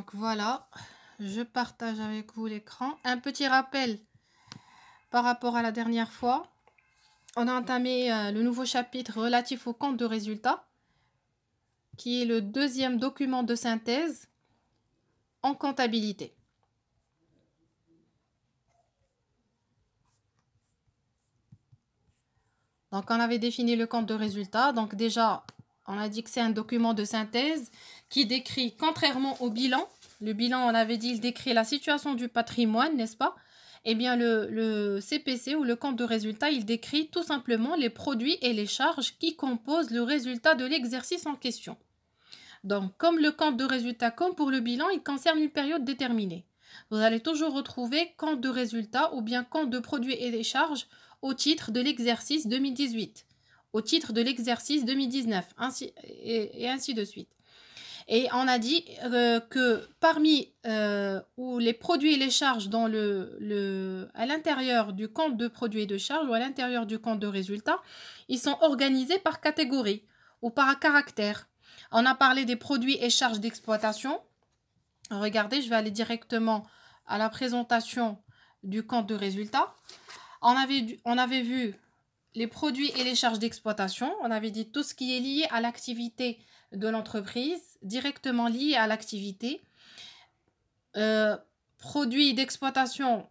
Donc voilà, je partage avec vous l'écran. Un petit rappel par rapport à la dernière fois. On a entamé euh, le nouveau chapitre relatif au compte de résultats, qui est le deuxième document de synthèse en comptabilité. Donc, on avait défini le compte de résultat. Donc, déjà, on a dit que c'est un document de synthèse qui décrit, contrairement au bilan, le bilan, on avait dit, il décrit la situation du patrimoine, n'est-ce pas Eh bien, le, CPC ou le compte de résultat, il décrit tout simplement les produits et les charges qui composent le résultat de l'exercice en question. Donc, comme le compte de résultat, comme pour le bilan, il concerne une période déterminée. Vous allez toujours retrouver compte de résultat ou bien compte de produits et des charges au titre de l'exercice 2018, au titre de l'exercice 2019, ainsi, et ainsi de suite. Et on a dit euh, que parmi euh, les produits et les charges dans le, à l'intérieur du compte de produits et de charges ou à l'intérieur du compte de résultats, ils sont organisés par catégorie ou par caractère. On a parlé des produits et charges d'exploitation. Regardez, je vais aller directement à la présentation du compte de résultats. On avait, on avait vu les produits et les charges d'exploitation. On avait dit tout ce qui est lié à l'activité de l'entreprise directement liée à l'activité. Euh, produits d'exploitation,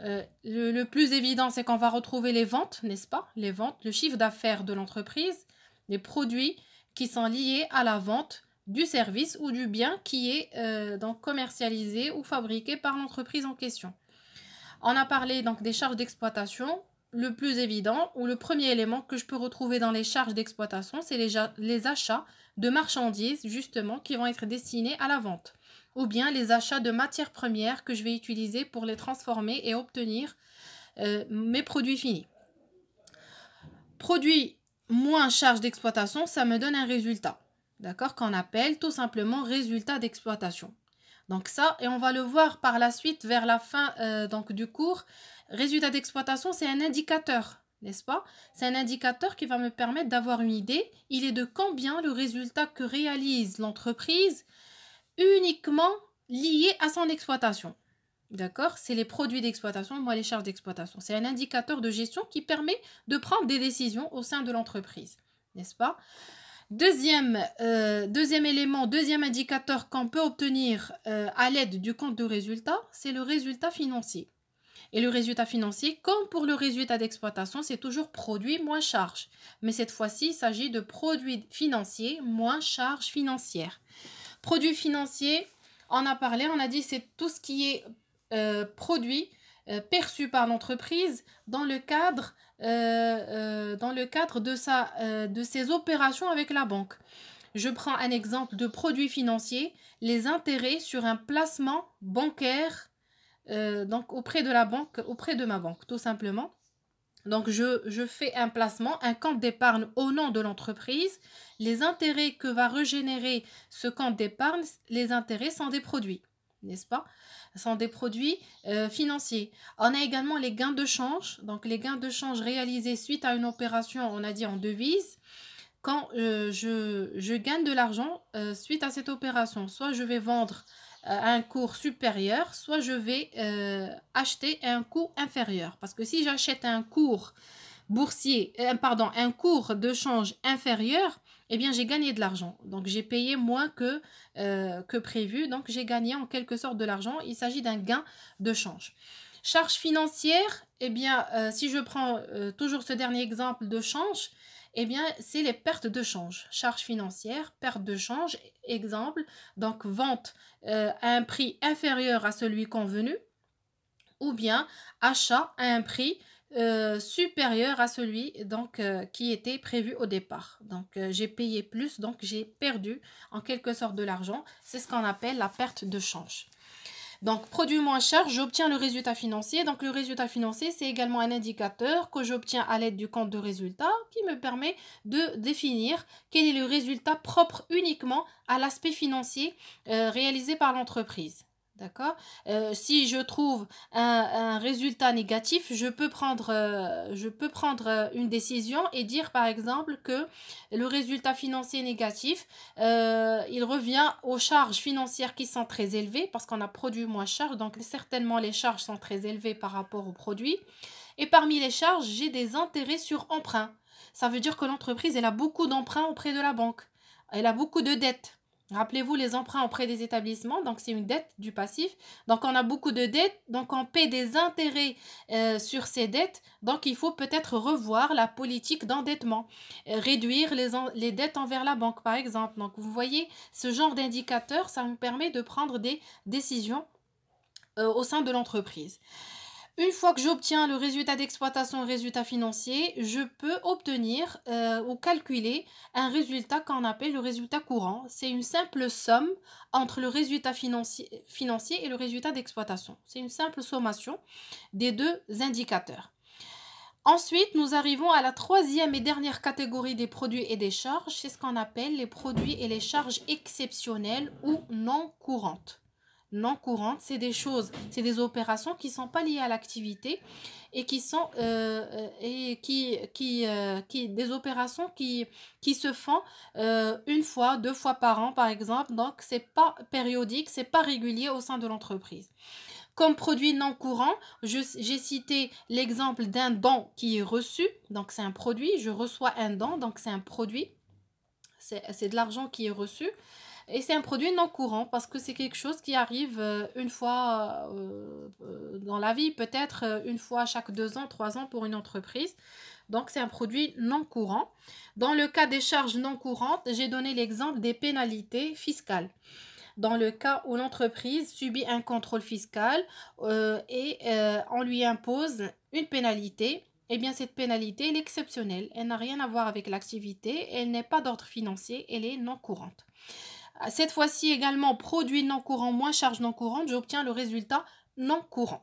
euh, le, plus évident, c'est qu'on va retrouver les ventes, n'est-ce pas Les ventes, le chiffre d'affaires de l'entreprise, les produits qui sont liés à la vente du service ou du bien qui est euh, donc commercialisé ou fabriqué par l'entreprise en question. On a parlé donc des charges d'exploitation. Le plus évident ou le premier élément que je peux retrouver dans les charges d'exploitation, c'est les achats de marchandises justement qui vont être destinées à la vente ou bien les achats de matières premières que je vais utiliser pour les transformer et obtenir euh, mes produits finis. Produits moins charge d'exploitation, ça me donne un résultat, d'accord, qu'on appelle tout simplement résultat d'exploitation. Donc ça, et on va le voir par la suite vers la fin euh, donc, du cours, résultat d'exploitation, c'est un indicateur n'est-ce pas C'est un indicateur qui va me permettre d'avoir une idée. Il est de combien le résultat que réalise l'entreprise uniquement lié à son exploitation. D'accord C'est les produits d'exploitation, moi les charges d'exploitation. C'est un indicateur de gestion qui permet de prendre des décisions au sein de l'entreprise, n'est-ce pas Deuxième, euh, deuxième élément, deuxième indicateur qu'on peut obtenir euh, à l'aide du compte de résultat, c'est le résultat financier. Et le résultat financier, comme pour le résultat d'exploitation, c'est toujours produit moins charge. Mais cette fois-ci, il s'agit de produit financier moins charge financière. Produit financier, on a parlé, on a dit c'est tout ce qui est euh, produit euh, perçu par l'entreprise dans le cadre euh, dans le cadre de de ses opérations avec la banque. Je prends un exemple de produit financier, les intérêts sur un placement bancaire euh, donc auprès de la banque, auprès de ma banque, tout simplement. Donc je, fais un placement, un compte d'épargne au nom de l'entreprise. Les intérêts que va régénérer ce compte d'épargne, les intérêts sont des produits, n'est-ce pas Sont des produits euh, financiers. On a également les gains de change, donc les gains de change réalisés suite à une opération, on a dit en devise quand euh, je, gagne de l'argent suite à cette opération. Soit je vais vendre euh, un cours supérieur, soit je vais euh, acheter un cours inférieur. Parce que si j'achète un cours boursier, euh, pardon, un cours de change inférieur, eh bien j'ai gagné de l'argent. Donc j'ai payé moins que, que prévu, donc j'ai gagné en quelque sorte de l'argent. Il s'agit d'un gain de change. Charge financière, eh bien si je prends toujours ce dernier exemple de change, eh bien, c'est les pertes de change. Charges financières, pertes de change, exemple, donc vente euh, à un prix inférieur à celui convenu, ou bien achat à un prix euh, supérieur à celui donc euh, qui était prévu au départ. Donc j'ai payé plus, donc j'ai perdu en quelque sorte de l'argent. C'est ce qu'on appelle la perte de change. Donc, produit moins cher, j'obtiens le résultat financier. Donc, le résultat financier, c'est également un indicateur que j'obtiens à l'aide du compte de résultat qui me permet de définir quel est le résultat propre uniquement à l'aspect financier euh, réalisé par l'entreprise. D'accord euh, Si je trouve un, résultat négatif, je peux, prendre, euh, je peux prendre euh, une décision et dire par exemple que le résultat financier négatif, il revient aux charges financières qui sont très élevées parce qu'on a produit moins charges, donc certainement les charges sont très élevées par rapport aux produits. Et parmi les charges, j'ai des intérêts sur emprunt. Ça veut dire que l'entreprise, elle a beaucoup d'emprunts auprès de la banque. Elle a beaucoup de dettes. Rappelez-vous les emprunts auprès des établissements, donc c'est une dette du passif. Donc on a beaucoup de dettes, donc on paie des intérêts euh, sur ces dettes. Donc il faut peut-être revoir la politique d'endettement, euh, réduire les, dettes envers la banque par exemple. Donc vous voyez, ce genre d'indicateur, ça nous permet de prendre des décisions euh, au sein de l'entreprise. Une fois que j'obtiens le résultat d'exploitation et résultat financier, je peux obtenir euh, ou calculer un résultat qu'on appelle le résultat courant. C'est une simple somme entre le résultat financier, financier et le résultat d'exploitation. C'est une simple sommation des deux indicateurs. Ensuite, nous arrivons à la troisième et dernière catégorie des produits et des charges. C'est ce qu'on appelle les produits et les charges exceptionnelles ou non courantes non courantes. C'est des choses, c'est des opérations qui ne sont pas liées à l'activité et qui sont euh, euh, et qui, qui, euh, qui, des opérations qui, qui se font une fois, deux fois par an, par exemple. Donc, ce n'est pas périodique, ce n'est pas régulier au sein de l'entreprise. Comme produit non courant, j'ai cité l'exemple d'un don qui est reçu, donc c'est un produit, je reçois un don, donc c'est un produit, c'est de l'argent qui est reçu. Et c'est un produit non courant parce que c'est quelque chose qui arrive euh, une fois euh, euh, dans la vie, peut-être une fois chaque deux ans, trois ans pour une entreprise. Donc c'est un produit non courant. Dans le cas des charges non courantes, j'ai donné l'exemple des pénalités fiscales dans le cas où l'entreprise subit un contrôle fiscal et on lui impose une pénalité, eh bien cette pénalité est exceptionnelle, elle n'a rien à voir avec l'activité, elle n'est pas d'ordre financier, elle est non courante. Cette fois-ci également, produit non courant moins charge non courante, j'obtiens le résultat non courant.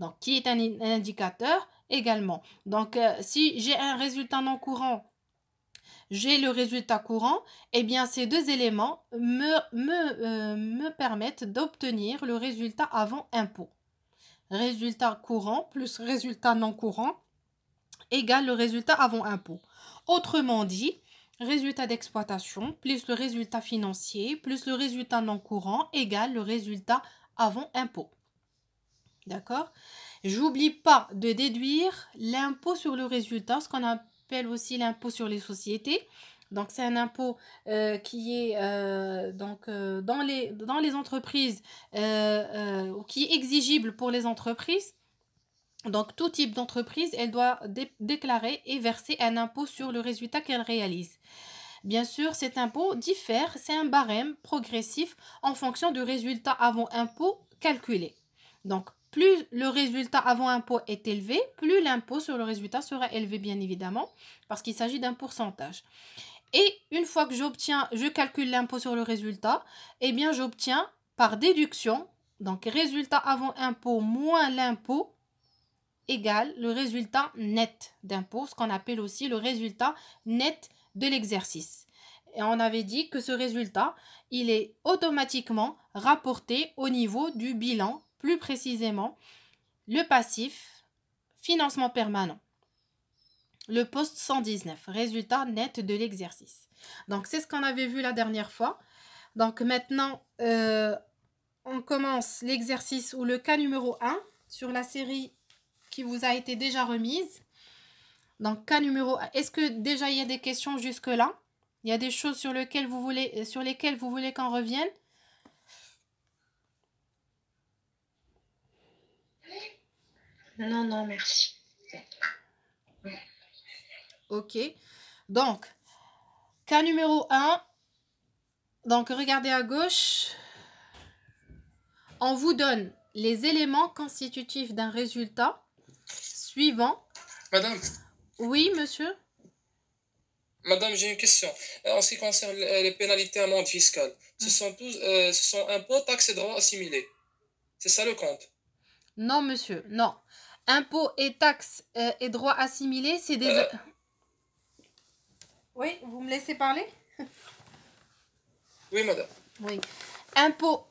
Donc, qui est un indicateur également. Donc, euh, si j'ai un résultat non courant, j'ai le résultat courant, eh bien, ces deux éléments me, me, euh, me permettent d'obtenir le résultat avant impôt. Résultat courant plus résultat non courant égale le résultat avant impôt. Autrement dit, résultat d'exploitation plus le résultat financier plus le résultat non courant égale le résultat avant impôt. D'accord J'oublie pas de déduire l'impôt sur le résultat, ce qu'on appelle aussi l'impôt sur les sociétés. Donc c'est un impôt euh, qui est euh, donc, euh, dans, les, dans les entreprises, qui est exigible pour les entreprises. Donc, tout type d'entreprise, elle doit déclarer et verser un impôt sur le résultat qu'elle réalise. Bien sûr, cet impôt diffère, c'est un barème progressif en fonction du résultat avant impôt calculé. Donc, plus le résultat avant impôt est élevé, plus l'impôt sur le résultat sera élevé, bien évidemment, parce qu'il s'agit d'un pourcentage. Et une fois que j'obtiens, je calcule l'impôt sur le résultat, eh bien, j'obtiens par déduction, donc résultat avant impôt moins l'impôt, égale le résultat net d'impôt, ce qu'on appelle aussi le résultat net de l'exercice. Et on avait dit que ce résultat, il est automatiquement rapporté au niveau du bilan, plus précisément le passif, financement permanent. Le poste 119, résultat net de l'exercice. Donc c'est ce qu'on avait vu la dernière fois. Donc maintenant, euh, on commence l'exercice ou le cas numéro 1 sur la série qui vous a été déjà remise. Donc cas numéro 1. Est-ce que déjà il y a des questions jusque-là Il y a des choses sur, lesquelles vous voulez, euh, sur lesquelles vous voulez qu'on revienne Non, non, merci. Ok. Donc, cas numéro 1. Donc, regardez à gauche. On vous donne les éléments constitutifs d'un résultat Suivant. Madame Oui, monsieur Madame, j'ai une question. Euh, en ce qui concerne euh, les pénalités à fiscales, ce hum. sont tous, euh, ce sont impôts, taxes et droits assimilés. C'est ça le compte Non, monsieur, non. Impôts et taxes et droits assimilés, c'est des... Oui, vous me laissez parler Oui, madame. Oui. Impôts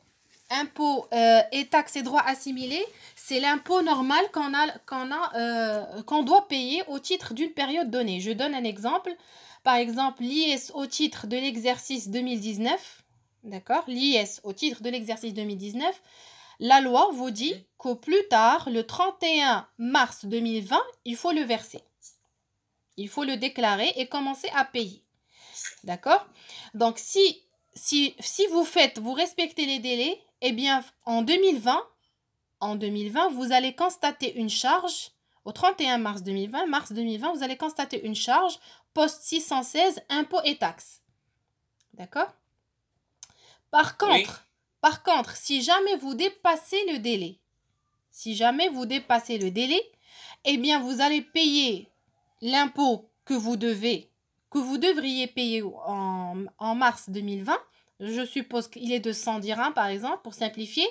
impôts euh, et taxes et droits assimilés, c'est l'impôt normal qu'on a, a, euh, qu'on doit payer au titre d'une période donnée. Je donne un exemple. Par exemple, l'IS au titre de l'exercice 2019, d'accord L'IS au titre de l'exercice 2019, la loi vous dit qu'au plus tard, le 31 mars 2020, il faut le verser. Il faut le déclarer et commencer à payer. D'accord Donc, si si, vous faites, vous respectez les délais, eh bien, en 2020, en 2020, vous allez constater une charge, au 31 mars 2020, mars 2020, vous allez constater une charge, poste 616, impôts et taxes. D'accord Par contre, par contre, si jamais vous dépassez le délai, si jamais vous dépassez le délai, eh bien, vous allez payer l'impôt que vous devez que vous devriez payer en, mars 2020, je suppose qu'il est de 100 dirhams par exemple, pour simplifier,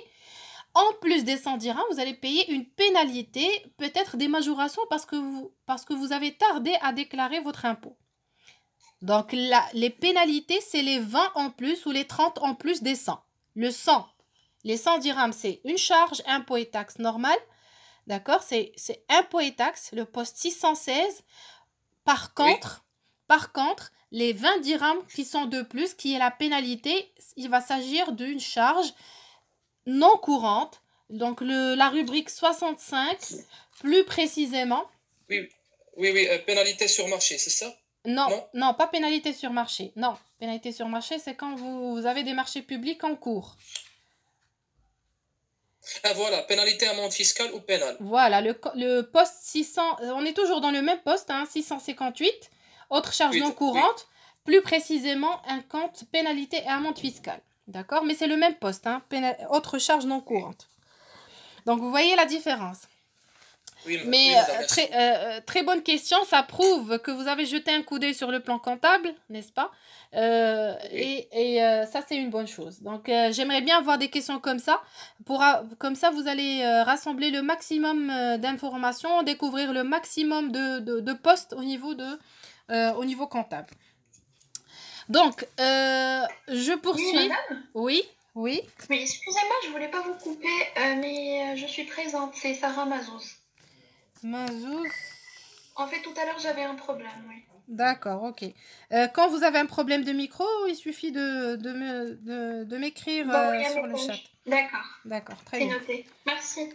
en plus des 100 dirhams, vous allez payer une pénalité, peut-être des majorations parce que, vous, parce que vous avez tardé à déclarer votre impôt. Donc là, les pénalités, c'est les 20 en plus ou les 30 en plus des 100. Le 100, les 100 dirhams, c'est une charge, impôt et taxe normale. D'accord C'est impôt et taxe, le poste 616. Par contre, par contre, les 20 dirhams qui sont de plus, qui est la pénalité, il va s'agir d'une charge non courante. Donc le, la rubrique 65, plus précisément. Oui, oui, oui euh, pénalité sur marché, c'est ça non, non, pas pénalité sur marché. Non, pénalité sur marché, c'est quand vous, avez des marchés publics en cours. Ah voilà, pénalité amende fiscale ou pénale. Voilà, le, le poste 600, on est toujours dans le même poste, hein, 658. Autre charge non courante, plus précisément un compte pénalité et amende fiscale. D'accord Mais c'est le même poste, hein, autre charge non courante. Donc vous voyez la différence. Oui, mais euh, très, euh, euh, très bonne question. Ça prouve que vous avez jeté un coup d'œil sur le plan comptable, n'est-ce pas Et, et ça, c'est une bonne chose. Donc, j'aimerais bien avoir des questions comme ça. Pour, comme ça, vous allez rassembler le maximum d'informations, découvrir le maximum de, de postes au niveau de euh, au niveau comptable. Donc, euh, je poursuis. Oui, oui. mais excusez-moi, je voulais pas vous couper, euh, mais je suis présente. C'est Sarah Mazouz. Mazouz. En fait, tout à l'heure, j'avais un problème, oui. D'accord, ok. quand vous avez un problème de micro, il suffit de, de, de, m'écrire sur le chat. D'accord. D'accord, très bien. Merci.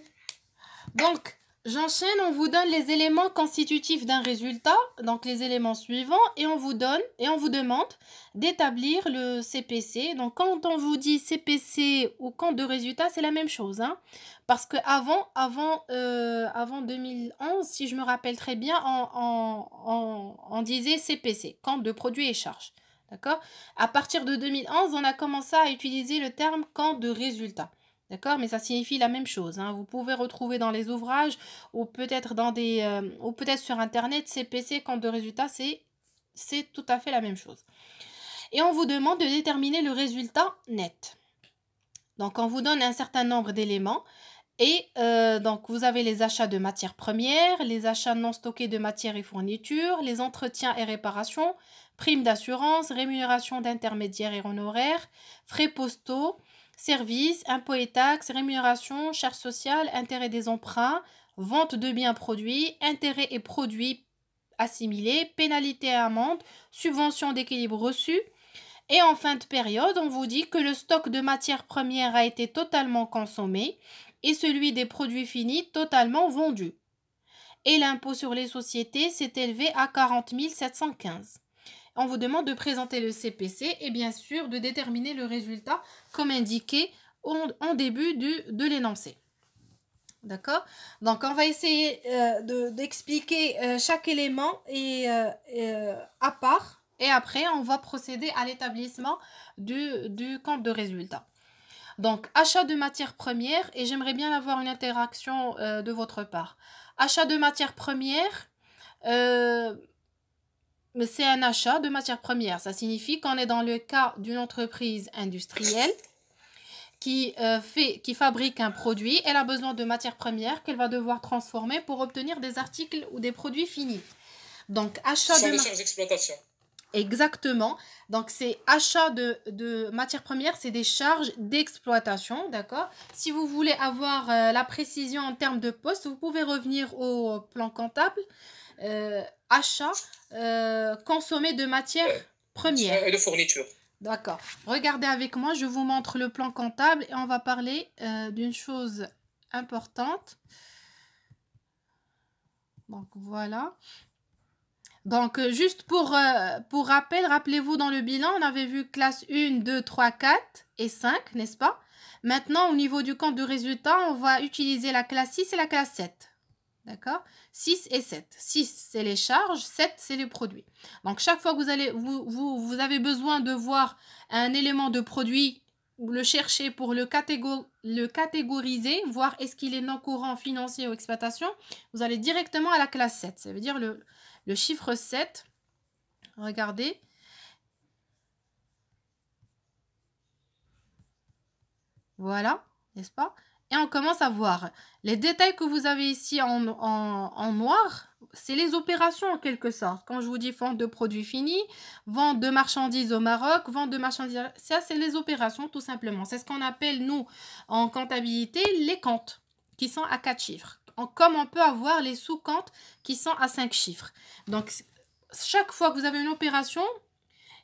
Donc, J'enchaîne, on vous donne les éléments constitutifs d'un résultat, donc les éléments suivants, et on vous donne et on vous demande d'établir le CPC. Donc quand on vous dit CPC ou compte de résultat, c'est la même chose. Hein. parce que avant, avant, 2011, euh, si je me rappelle très bien, on, disait CPC, compte de produits et charges. D'accord À partir de 2011, on a commencé à utiliser le terme compte de résultat. D'accord Mais ça signifie la même chose. Hein. Vous pouvez retrouver dans les ouvrages ou peut-être dans des euh, ou peut-être sur internet CPC compte de résultats, c'est tout à fait la même chose. Et on vous demande de déterminer le résultat net. Donc on vous donne un certain nombre d'éléments et euh, donc vous avez les achats de matières premières, les achats non stockés de matières et fournitures, les entretiens et réparations, primes d'assurance, rémunération d'intermédiaires et honoraires, frais postaux, services, impôts et taxes, rémunérations, charges sociales, intérêts des emprunts, vente de biens produits, intérêts et produits assimilés, pénalités et amendes, subventions d'équilibre reçues. Et en fin de période, on vous dit que le stock de matières premières a été totalement consommé et celui des produits finis totalement vendu. Et l'impôt sur les sociétés s'est élevé à 40 715. On vous demande de présenter le CPC et bien sûr de déterminer le résultat comme indiqué en début du, de l'énoncé. D'accord Donc, on va essayer euh, d'expliquer euh, chaque élément et, euh, à part. Et après, on va procéder à l'établissement du, du, compte de résultat. Donc, achat de matières premières, et j'aimerais bien avoir une interaction de votre part. Achat de matières premières, c'est un achat de matières premières. Ça signifie qu'on est dans le cas d'une entreprise industrielle qui, euh, fait, qui fabrique un produit. Elle a besoin de matières premières qu'elle va devoir transformer pour obtenir des articles ou des produits finis. Donc, achat de... matières d'exploitation. Exactement. Donc, c'est achat de, matières premières, c'est des charges d'exploitation, d'accord Si vous voulez avoir euh, la précision en termes de poste, vous pouvez revenir au plan comptable. Euh, achat, euh, consommé consommer de matières euh, premières. Et de fournitures. D'accord. Regardez avec moi, je vous montre le plan comptable et on va parler euh, d'une chose importante. Donc voilà. Donc juste pour, pour rappel, rappelez-vous dans le bilan, on avait vu classe 1, 2, 3, 4 et 5, n'est-ce pas Maintenant, au niveau du compte de résultat, on va utiliser la classe 6 et la classe 7. D'accord 6 et 7. 6, c'est les charges, 7, c'est les produits. Donc, chaque fois que vous, avez besoin de voir un élément de produit, le chercher pour le, catégoriser, voir est-ce qu'il est non courant, financier ou exploitation, vous allez directement à la classe 7. Ça veut dire le, le chiffre 7. Regardez. Voilà, n'est-ce pas et on commence à voir. Les détails que vous avez ici en, noir, c'est les opérations en quelque sorte. Quand je vous dis vente de produits finis, vente de marchandises au Maroc, vente de marchandises... Ça, c'est les opérations tout simplement. C'est ce qu'on appelle, nous, en comptabilité, les comptes qui sont à quatre chiffres. Comme on peut avoir les sous-comptes qui sont à cinq chiffres. Donc, chaque fois que vous avez une opération,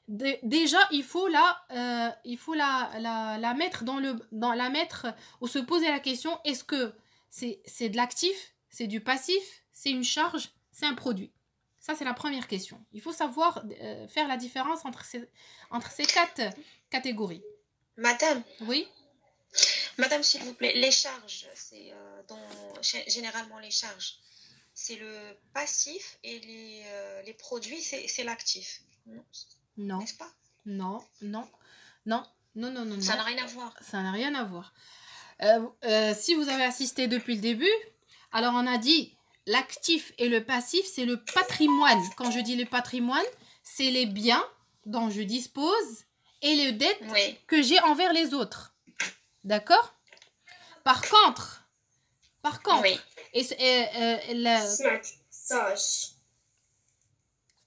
déjà il faut la, euh, il faut la, la, mettre dans le dans la mettre ou se poser la question est-ce que c'est de l'actif c'est du passif c'est une charge c'est un produit ça c'est la première question il faut savoir euh, faire la différence entre ces entre ces quatre catégories madame oui madame s'il vous plaît les charges c'est euh, généralement les charges c'est le passif et les, les produits c'est l'actif non. Non, non, non, non, non, non. Ça n'a rien à voir. Ça n'a rien à voir. Euh, euh, si vous avez assisté depuis le début, alors on a dit l'actif et le passif, c'est le patrimoine. Quand je dis le patrimoine, c'est les biens dont je dispose et les dettes que j'ai envers les autres. D'accord Par contre, par contre, oui. et, euh,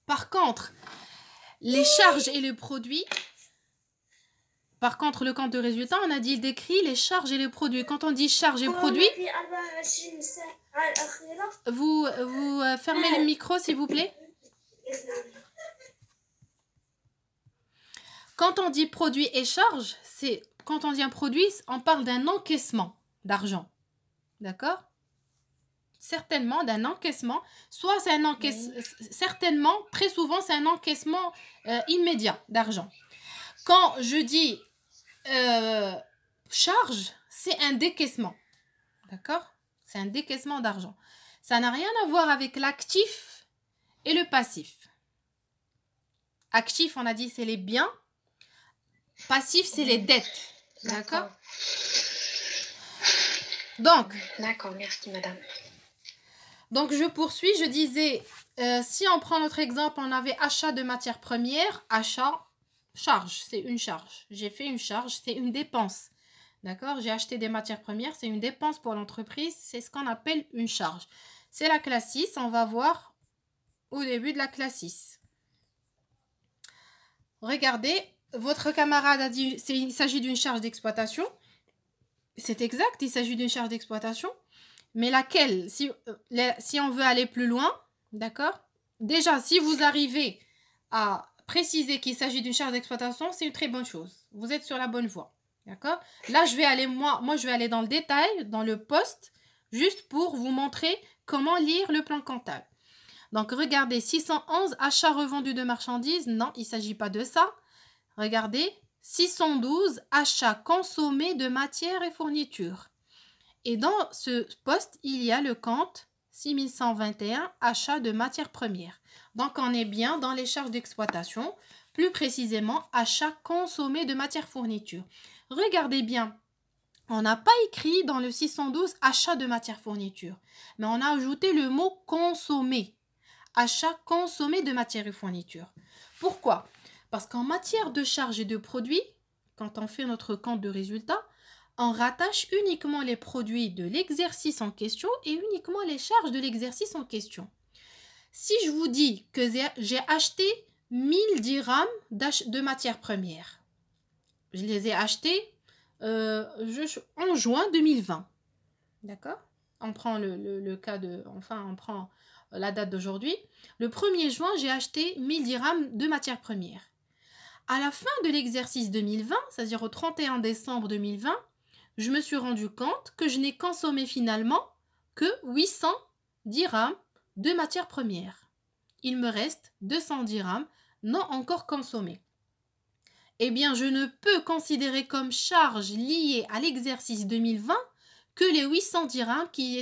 Par contre, les charges et les produits, Par contre, le compte de résultat, on a dit il décrit les charges et les produits. Quand on dit charges et produits, vous, vous euh, fermez le micro, s'il vous plaît. Quand on dit produit et charges, c'est quand on dit un produit, on parle d'un encaissement d'argent. D'accord certainement d'un encaissement, soit c'est un encaissement, certainement, très souvent, c'est un encaissement euh, immédiat d'argent. Quand je dis euh, charge, c'est un décaissement. D'accord C'est un décaissement d'argent. Ça n'a rien à voir avec l'actif et le passif. Actif, on a dit, c'est les biens. Passif, c'est les dettes. D'accord Donc. D'accord, merci madame. Donc je poursuis, je disais, euh, si on prend notre exemple, on avait achat de matières premières, achat, charge, c'est une charge. J'ai fait une charge, c'est une dépense. D'accord J'ai acheté des matières premières, c'est une dépense pour l'entreprise, c'est ce qu'on appelle une charge. C'est la classe 6, on va voir au début de la classe 6. Regardez, votre camarade a dit, il s'agit d'une charge d'exploitation. C'est exact, il s'agit d'une charge d'exploitation. Mais laquelle euh, si, on veut aller plus loin, d'accord Déjà, si vous arrivez à préciser qu'il s'agit d'une charge d'exploitation, c'est une très bonne chose. Vous êtes sur la bonne voie, d'accord Là, je vais aller, moi, moi, je vais aller dans le détail, dans le poste, juste pour vous montrer comment lire le plan comptable. Donc, regardez, 611, achats revendus de marchandises. Non, il ne s'agit pas de ça. Regardez, 612, achats consommés de matières et fournitures. Et dans ce poste, il y a le compte 6121, achat de matières premières. Donc on est bien dans les charges d'exploitation, plus précisément achat consommé de matières fournitures. Regardez bien, on n'a pas écrit dans le 612 achat de matières fournitures, mais on a ajouté le mot consommé. Achat consommé de matières et fournitures. Pourquoi Parce qu'en matière de charges et de produits, quand on fait notre compte de résultats, on rattache uniquement les produits de l'exercice en question et uniquement les charges de l'exercice en question. Si je vous dis que j'ai acheté 1000 dirhams de matières premières, je les ai achetés euh, en juin 2020. D'accord On prend le, cas de. Enfin, on prend la date d'aujourd'hui. Le 1er juin, j'ai acheté 1000 dirhams de matières premières. À la fin de l'exercice 2020, c'est-à-dire au 31 décembre 2020, je me suis rendu compte que je n'ai consommé finalement que 800 dirhams de matières premières. Il me reste 200 dirhams non encore consommés. Eh bien, je ne peux considérer comme charge liée à l'exercice 2020 que les 800 dirhams qui,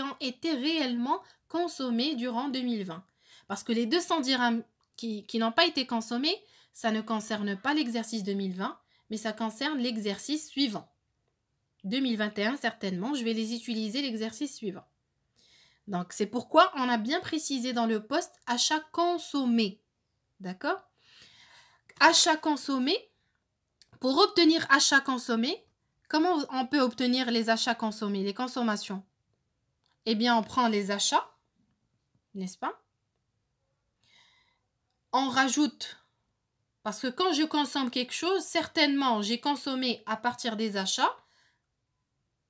ont été réellement consommés durant 2020. Parce que les 200 dirhams qui n'ont pas été consommés, ça ne concerne pas l'exercice 2020, mais ça concerne l'exercice suivant. 2021 certainement, je vais les utiliser l'exercice suivant. Donc c'est pourquoi on a bien précisé dans le poste achat consommé. D'accord Achat consommé. Pour obtenir achat consommé, comment on peut obtenir les achats consommés, les consommations Eh bien, on prend les achats, n'est-ce pas On rajoute, parce que quand je consomme quelque chose, certainement, j'ai consommé à partir des achats,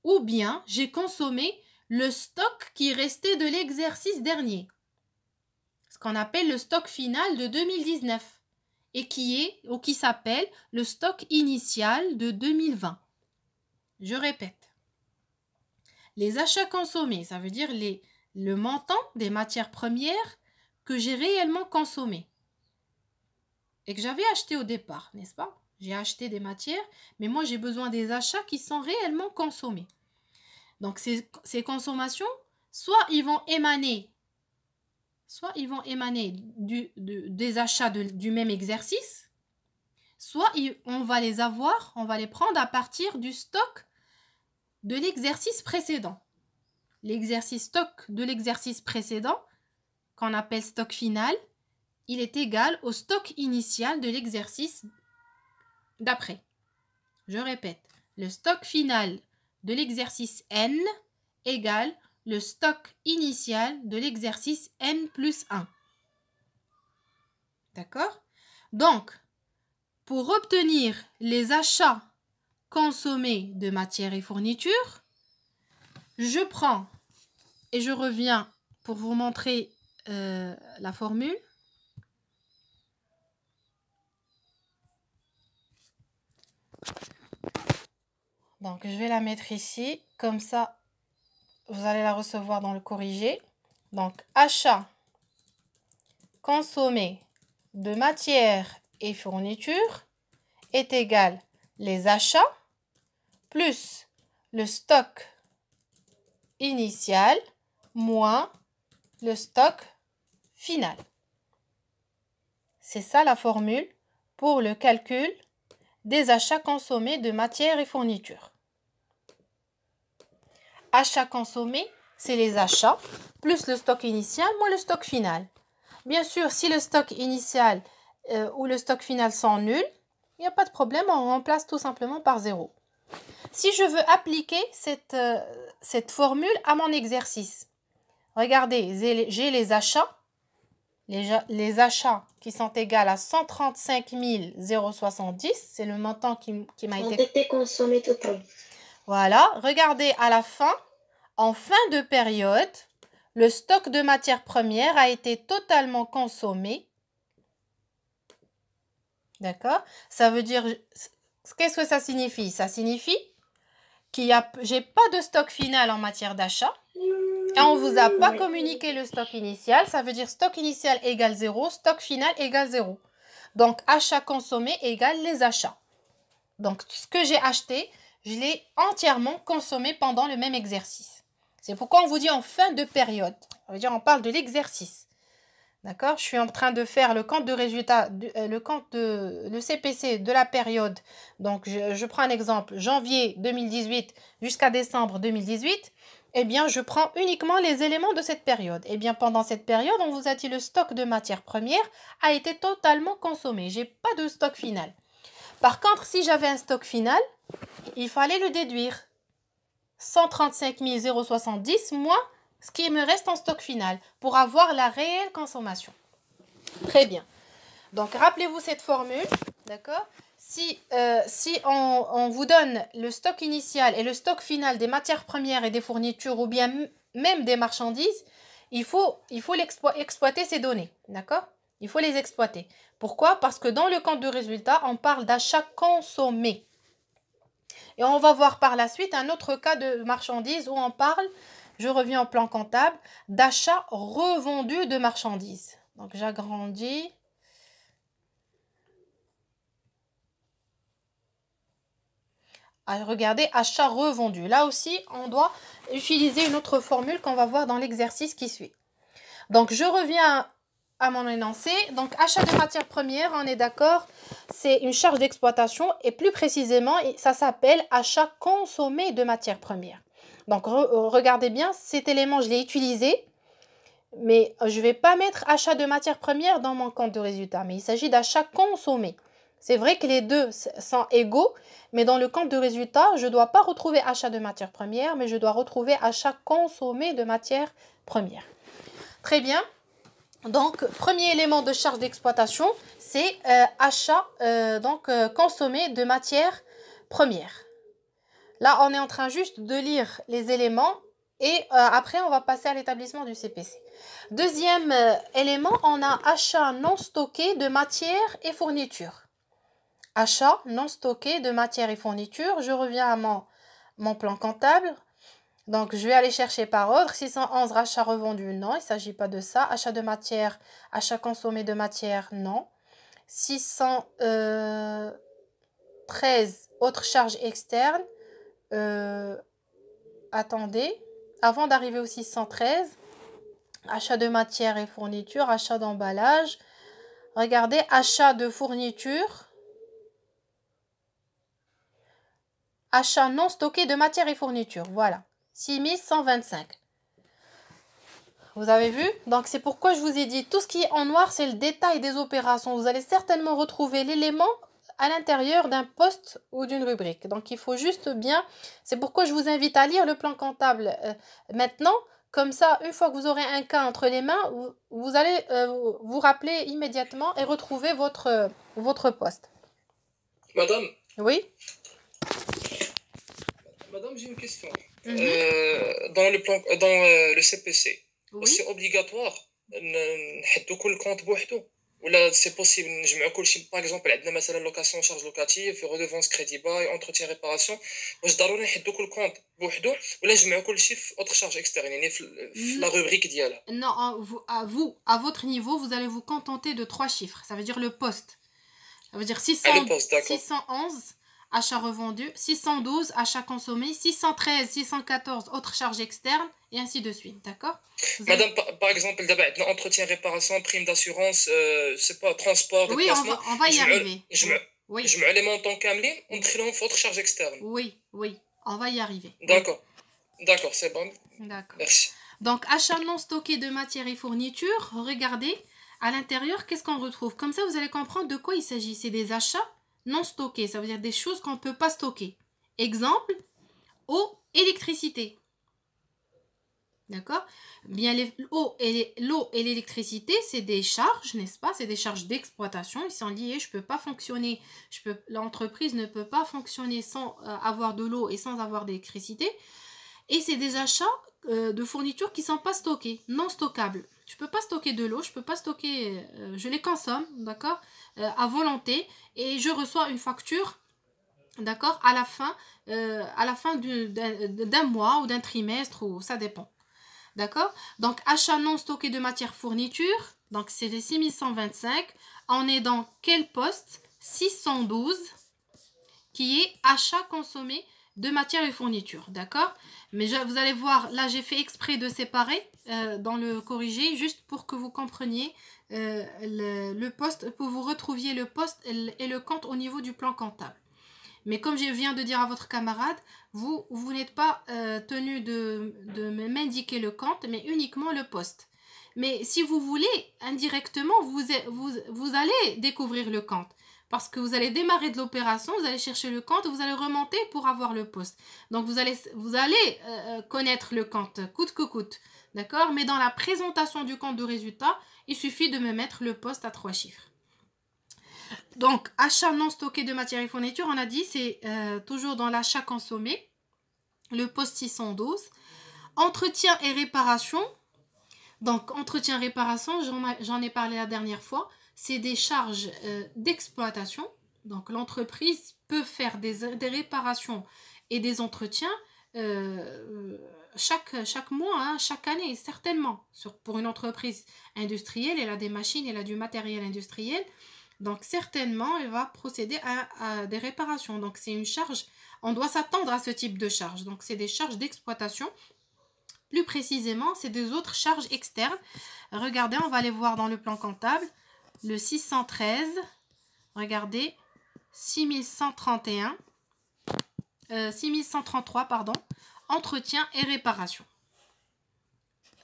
ou bien j'ai consommé le stock qui restait de l'exercice dernier, ce qu'on appelle le stock final de 2019 et qui est ou qui s'appelle le stock initial de 2020. Je répète. Les achats consommés, ça veut dire les, le montant des matières premières que j'ai réellement consommées et que j'avais acheté au départ, n'est-ce pas j'ai acheté des matières, mais moi j'ai besoin des achats qui sont réellement consommés. Donc ces, consommations, soit ils vont émaner, soit ils vont émaner du, des achats du même exercice, soit on va les avoir, on va les prendre à partir du stock de l'exercice précédent. L'exercice stock de l'exercice précédent, qu'on appelle stock final, il est égal au stock initial de l'exercice d'après. Je répète, le stock final de l'exercice N égale le stock initial de l'exercice N plus 1. D'accord Donc, pour obtenir les achats consommés de matières et fournitures, je prends et je reviens pour vous montrer euh, la formule. Donc je vais la mettre ici, comme ça vous allez la recevoir dans le corrigé. Donc achat consommé de matière et fournitures est égal les achats plus le stock initial moins le stock final. C'est ça la formule pour le calcul des achats consommés de matières et fournitures. Achats consommés, c'est les achats plus le stock initial moins le stock final. Bien sûr, si le stock initial euh, ou le stock final sont nuls, il n'y a pas de problème, on remplace tout simplement par zéro. Si je veux appliquer cette, euh, cette formule à mon exercice, regardez, j'ai les achats les, achats qui sont égaux à 135 070, c'est le montant qui, m'a été... été... consommé total. Voilà, regardez à la fin, en fin de période, le stock de matières premières a été totalement consommé. D'accord Ça veut dire... Qu'est-ce que ça signifie Ça signifie qu'il y a... J'ai pas de stock final en matière d'achat. Hmm. Et on vous a pas communiqué le stock initial. Ça veut dire stock initial égale 0, stock final égale 0. Donc, achat consommé égale les achats. Donc, ce que j'ai acheté, je l'ai entièrement consommé pendant le même exercice. C'est pourquoi on vous dit en fin de période. on parle de l'exercice. D'accord Je suis en train de faire le compte de résultat, euh, le compte de le CPC de la période. Donc, je, je prends un exemple, janvier 2018 jusqu'à décembre 2018. Eh bien, je prends uniquement les éléments de cette période. Eh bien, pendant cette période, on vous a dit le stock de matières premières a été totalement consommé. J'ai pas de stock final. Par contre, si j'avais un stock final, il fallait le déduire. 135 070 moins ce qui me reste en stock final pour avoir la réelle consommation. Très bien. Donc, rappelez-vous cette formule, d'accord si, euh, si on, vous donne le stock initial et le stock final des matières premières et des fournitures ou bien même des marchandises, il faut, il exploiter ces données. D'accord Il faut les exploiter. Pourquoi Parce que dans le compte de résultat, on parle d'achat consommé. Et on va voir par la suite un autre cas de marchandises où on parle, je reviens au plan comptable, d'achat revendu de marchandises. Donc j'agrandis Regardez, achat revendu. Là aussi, on doit utiliser une autre formule qu'on va voir dans l'exercice qui suit. Donc, je reviens à mon énoncé. Donc, achat de matières premières, on est d'accord, c'est une charge d'exploitation et plus précisément, ça s'appelle achat consommé de matières premières. Donc, euh, regardez bien, cet élément, je l'ai utilisé, mais je ne vais pas mettre achat de matières premières dans mon compte de résultat, mais il s'agit d'achat consommé. C'est vrai que les deux sont égaux, mais dans le camp de résultat, je ne dois pas retrouver achat de matières premières, mais je dois retrouver achat consommé de matières premières. Très bien. Donc, premier élément de charge d'exploitation, c'est euh, achat euh, donc, euh, consommé de matières premières. Là, on est en train juste de lire les éléments et après, on va passer à l'établissement du CPC. Deuxième élément, on a achat non stocké de matières et fournitures. Achat non stocké de matières et fournitures. Je reviens à mon, plan comptable. Donc, je vais aller chercher par ordre. 611, rachat revendu, non, il ne s'agit pas de ça. Achat de matières. achat consommé de matières. non. 613, euh, autres charges externes. Euh, attendez, avant d'arriver au 613, achat de matières et fournitures, achat d'emballage. Regardez, achat de fournitures, Achat non stocké de matières et fournitures. Voilà. 6125. Vous avez vu Donc c'est pourquoi je vous ai dit, tout ce qui est en noir, c'est le détail des opérations. Vous allez certainement retrouver l'élément à l'intérieur d'un poste ou d'une rubrique. Donc il faut juste bien... C'est pourquoi je vous invite à lire le plan comptable euh, maintenant. Comme ça, une fois que vous aurez un cas entre les mains, vous, allez euh, vous rappeler immédiatement et retrouver votre, euh, votre poste. Madame Oui Madame, j'ai une question. Mhm. Euh, dans le, euh, dans, euh, le CPC, c'est obligatoire de tout le compte ou c'est possible je me par exemple عندنا la location charge locative redevance crédit bail, entretien réparation Je ضروري le كل compte. بوحدو ولا mets le chiffre, autre charge externe la rubrique là. non à vous à votre niveau vous allez vous contenter de trois chiffres ça veut dire le poste ça veut dire 600 ah, 611 achats revendus, 612 achats consommés, 613, 614 autres charges externes et ainsi de suite, d'accord Madame, par, par, exemple, entretien, réparation, prime d'assurance, euh, c'est pas transport, Oui, on va, y arriver. je, me, je me les montants on triomphe autres charges externes. Oui, oui, on va y arriver. D'accord, d'accord, c'est bon. D'accord. Merci. Donc, achat non stocké de matières et fournitures, regardez, à l'intérieur, qu'est-ce qu'on retrouve Comme ça, vous allez comprendre de quoi il s'agit. C'est des achats non stocké, Ça veut dire des choses qu'on ne peut pas stocker. Exemple, eau, électricité. D'accord Bien, l'eau et l'électricité, c'est des charges, n'est-ce pas C'est des charges d'exploitation, ils sont liés, je ne peux pas fonctionner, l'entreprise ne peut pas fonctionner sans euh, avoir de l'eau et sans avoir d'électricité. Et c'est des achats euh, de fournitures qui ne sont pas stockés, non stockables je ne peux pas stocker de l'eau, je ne peux pas stocker, euh, je les consomme, d'accord, euh, à volonté, et je reçois une facture, d'accord, à la fin, euh, à la fin d'un mois ou d'un trimestre, ou ça dépend, d'accord. Donc achat non stocké de matière fourniture, donc c'est les 6125. On est dans quel poste 612, qui est achat consommé de matière et fourniture, d'accord Mais vous allez voir, là j'ai fait exprès de séparer euh, dans le corrigé, juste pour que vous compreniez euh, le, poste, pour vous retrouviez le poste et le compte au niveau du plan comptable. Mais comme je viens de dire à votre camarade, vous, n'êtes pas euh, tenu de, m'indiquer le compte, mais uniquement le poste. Mais si vous voulez, indirectement, vous allez découvrir le compte. Parce que vous allez démarrer de l'opération, vous allez chercher le compte, vous allez remonter pour avoir le poste. Donc vous allez, vous allez euh, euh, connaître le compte coûte que coûte. D'accord Mais dans la présentation du compte de résultat, il suffit de me mettre le poste à trois chiffres. Donc, achat non stocké de matières et fournitures, on a dit, c'est euh, toujours dans l'achat consommé, le poste 612. Entretien et réparation, donc, entretien réparation, j'en ai parlé la dernière fois, c'est des charges euh, d'exploitation. Donc, l'entreprise peut faire des, réparations et des entretiens euh, chaque, chaque mois, hein, chaque année, certainement. pour une entreprise industrielle, elle a des machines, elle a du matériel industriel. Donc certainement, elle va procéder à, à des réparations. Donc c'est une charge, on doit s'attendre à ce type de charge. Donc c'est des charges d'exploitation plus précisément, c'est deux autres charges externes. Regardez, on va aller voir dans le plan comptable. Le 613, regardez, 6131, 6133, euh, pardon, entretien et réparation.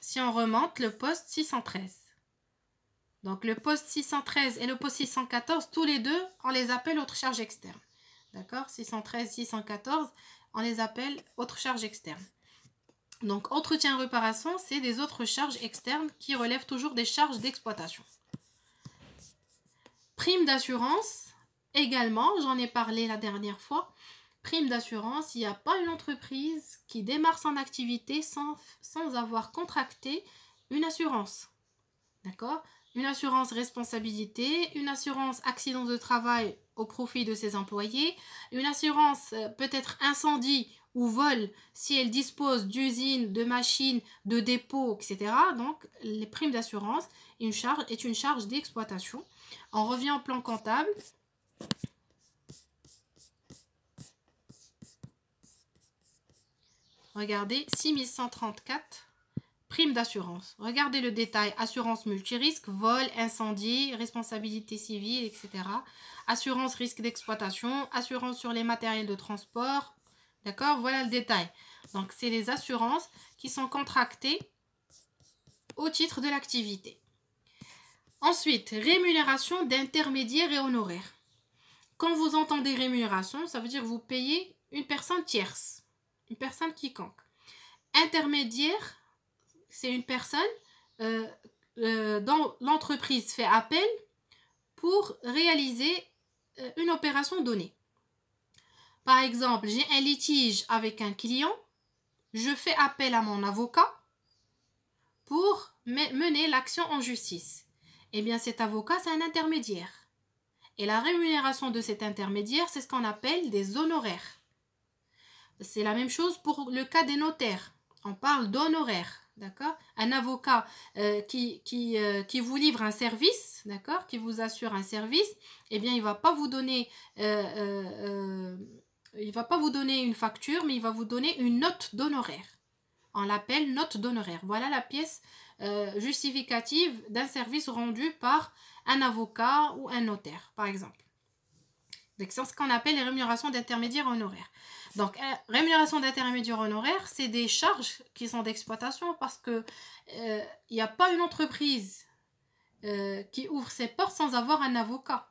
Si on remonte, le poste 613. Donc le poste 613 et le poste 614, tous les deux, on les appelle autres charges externes. D'accord 613, 614, on les appelle autres charges externes. Donc entretien réparation, c'est des autres charges externes qui relèvent toujours des charges d'exploitation. Prime d'assurance, également, j'en ai parlé la dernière fois. Prime d'assurance, il n'y a pas une entreprise qui démarre son activité sans, sans avoir contracté une assurance. D'accord Une assurance responsabilité, une assurance accident de travail au profit de ses employés, une assurance euh, peut-être incendie ou vol, si elle dispose d'usines, de machines, de dépôts, etc. Donc, les primes d'assurance une charge, est une charge d'exploitation. On revient au plan comptable. Regardez, 6134 primes d'assurance. Regardez le détail, assurance multirisque, vol, incendie, responsabilité civile, etc. Assurance risque d'exploitation, assurance sur les matériels de transport, D'accord Voilà le détail. Donc, c'est les assurances qui sont contractées au titre de l'activité. Ensuite, rémunération d'intermédiaires et honoraires. Quand vous entendez rémunération, ça veut dire que vous payez une personne tierce, une personne quiconque. Intermédiaire, c'est une personne euh, euh, dont l'entreprise fait appel pour réaliser euh, une opération donnée. Par exemple, j'ai un litige avec un client, je fais appel à mon avocat pour mener l'action en justice. Eh bien, cet avocat, c'est un intermédiaire. Et la rémunération de cet intermédiaire, c'est ce qu'on appelle des honoraires. C'est la même chose pour le cas des notaires. On parle d'honoraires, d'accord Un avocat euh, qui, euh, qui, vous livre un service, d'accord Qui vous assure un service, eh bien, il ne va pas vous donner... Euh, il va pas vous donner une facture, mais il va vous donner une note d'honoraire. On l'appelle note d'honoraire. Voilà la pièce euh, justificative d'un service rendu par un avocat ou un notaire, par exemple. Donc, c'est ce qu'on appelle les rémunérations d'intermédiaires honoraires. Donc, euh, rémunération d'intermédiaires honoraires, c'est des charges qui sont d'exploitation parce que euh, il n'y a pas une entreprise qui ouvre ses portes sans avoir un avocat.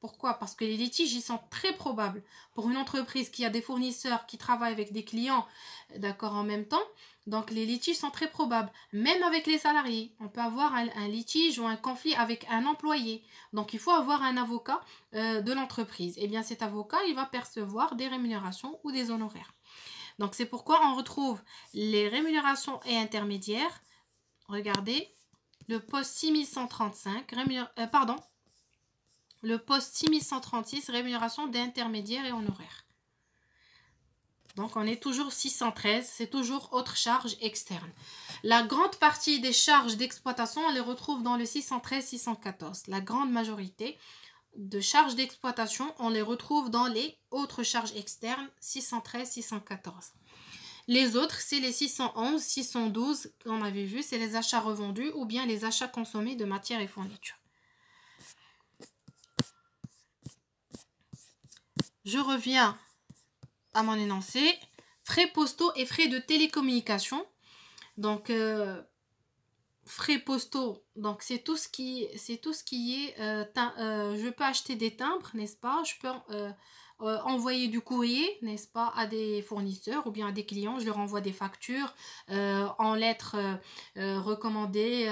Pourquoi Parce que les litiges, ils sont très probables. Pour une entreprise qui a des fournisseurs, qui travaillent avec des clients, euh, d'accord, en même temps, donc les litiges sont très probables. Même avec les salariés, on peut avoir un, litige ou un conflit avec un employé. Donc il faut avoir un avocat euh, de l'entreprise. Et eh bien cet avocat, il va percevoir des rémunérations ou des honoraires. Donc c'est pourquoi on retrouve les rémunérations et intermédiaires. Regardez, le poste 6135, euh, pardon, le poste 6136, rémunération d'intermédiaire et honoraires. Donc on est toujours 613, c'est toujours autre charge externe. La grande partie des charges d'exploitation, on les retrouve dans le 613-614. La grande majorité de charges d'exploitation, on les retrouve dans les autres charges externes 613-614. Les autres, c'est les 611, 612 qu'on avait vu, c'est les achats revendus ou bien les achats consommés de matières et fournitures. je reviens à mon énoncé. Frais postaux et frais de télécommunication. Donc, euh, frais postaux, donc c'est tout ce qui, c'est tout ce qui est... Euh, euh, je peux acheter des timbres, n'est-ce pas Je peux euh, envoyer du courrier, n'est-ce pas, à des fournisseurs ou bien à des clients. Je leur envoie des factures euh, en lettres euh, recommandées,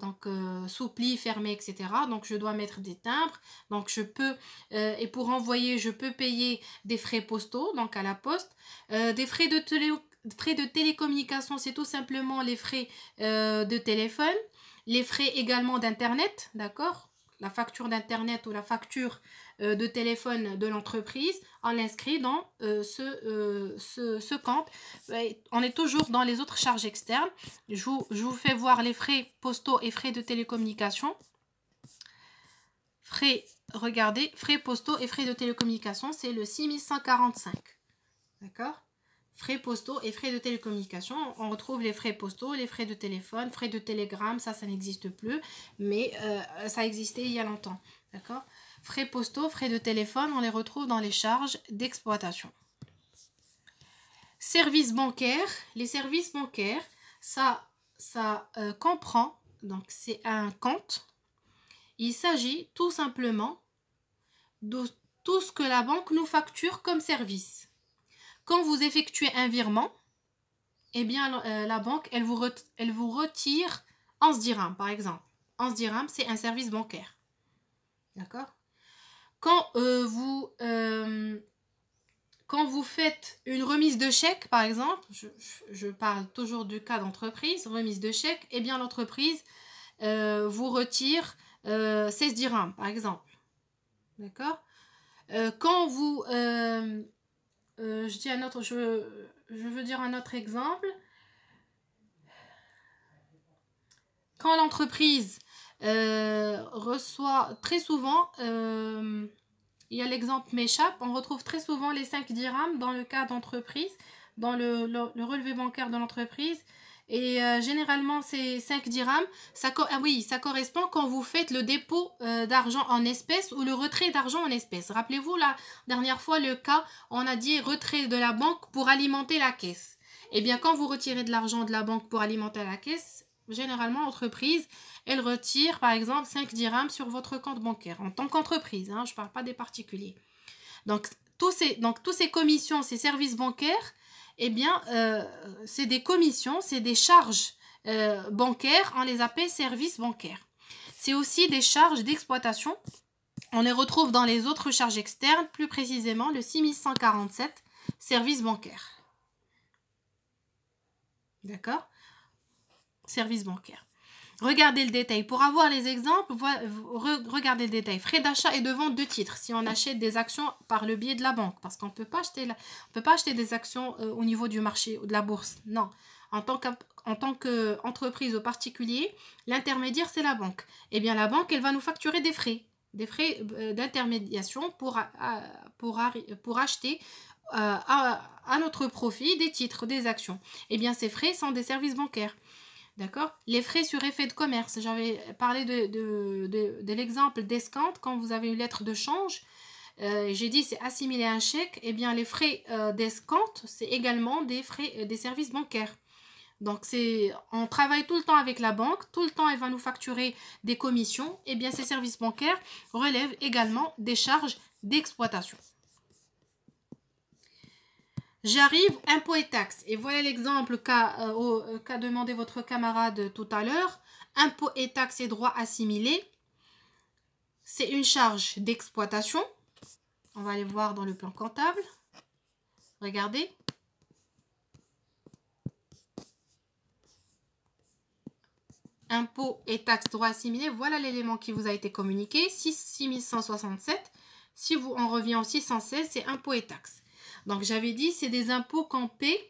donc sous pli, fermé, etc. Donc je dois mettre des timbres. Donc je peux, et pour envoyer, je peux payer des frais postaux, donc à la poste, des frais de, frais de télécommunication, c'est tout simplement les frais de téléphone, les frais également d'internet, d'accord la facture d'internet ou la facture euh, de téléphone de l'entreprise, on l'inscrit dans euh, euh, ce, ce, compte. On est toujours dans les autres charges externes. Je vous, fais voir les frais postaux et frais de télécommunication. Frais, regardez, frais postaux et frais de télécommunication, c'est le 6145. D'accord frais postaux et frais de télécommunication. On retrouve les frais postaux, les frais de téléphone, frais de télégramme, ça, ça n'existe plus, mais euh, ça existait il y a longtemps. D'accord Frais postaux, frais de téléphone, on les retrouve dans les charges d'exploitation. Services bancaires. Les services bancaires, ça, ça euh, comprend, donc c'est un compte. Il s'agit tout simplement de tout ce que la banque nous facture comme service. Quand vous effectuez un virement, eh bien, euh, la banque, elle vous, elle vous retire 11 dirhams, par exemple. 11 dirhams, c'est un service bancaire. D'accord quand, euh, vous, euh, quand vous faites une remise de chèque, par exemple, je, parle toujours du cas d'entreprise, remise de chèque, eh bien, l'entreprise vous retire 16 dirhams, par exemple. D'accord Quand vous euh, je dis autre, je, veux dire un autre exemple. Quand l'entreprise euh, reçoit très souvent, euh, il y a l'exemple m'échappe, on retrouve très souvent les 5 dirhams dans le cas d'entreprise, dans le, relevé bancaire de l'entreprise. Et euh, généralement, ces 5 dirhams. Ça, ah oui, ça correspond quand vous faites le dépôt euh, d'argent en espèces ou le retrait d'argent en espèces. Rappelez-vous, la dernière fois, le cas, on a dit retrait de la banque pour alimenter la caisse. Eh bien, quand vous retirez de l'argent de la banque pour alimenter la caisse, généralement, l'entreprise, elle retire, par exemple, 5 dirhams sur votre compte bancaire en tant qu'entreprise. Hein, je ne parle pas des particuliers. Donc, tous ces, donc, tous ces commissions, ces services bancaires, eh bien, euh, c'est des commissions, c'est des charges euh, bancaires, on les appelle services bancaires. C'est aussi des charges d'exploitation. On les retrouve dans les autres charges externes, plus précisément le 6147, services bancaires. D'accord Services bancaires. Regardez le détail. Pour avoir les exemples, regardez le détail. Frais d'achat et de vente de titres. Si on achète des actions par le biais de la banque, parce qu'on ne peut pas acheter des actions euh, au niveau du marché ou de la bourse. Non. En tant qu'entreprise ou particulier, l'intermédiaire, c'est la banque. Eh bien, la banque, elle va nous facturer des frais. Des frais euh, d'intermédiation pour, pour, acheter euh, à notre profit des titres, des actions. Eh bien, ces frais sont des services bancaires. D'accord Les frais sur effet de commerce. J'avais parlé de, l'exemple d'escompte quand vous avez une lettre de change. Euh, j'ai dit c'est assimilé à un chèque. Eh bien, les frais euh, d'escompte, c'est également des frais euh, des services bancaires. Donc, on travaille tout le temps avec la banque. Tout le temps, elle va nous facturer des commissions. Eh bien, ces services bancaires relèvent également des charges d'exploitation. J'arrive, impôt et taxes. Et voilà l'exemple euh, euh, qu'a demandé votre camarade tout à l'heure. Impôt et taxes et droits assimilés. C'est une charge d'exploitation. On va aller voir dans le plan comptable. Regardez. impôt et taxes, droit assimilés. Voilà l'élément qui vous a été communiqué. 6167. Si vous, on revient au 616, c'est impôt et taxes. Donc j'avais dit c'est des impôts campés,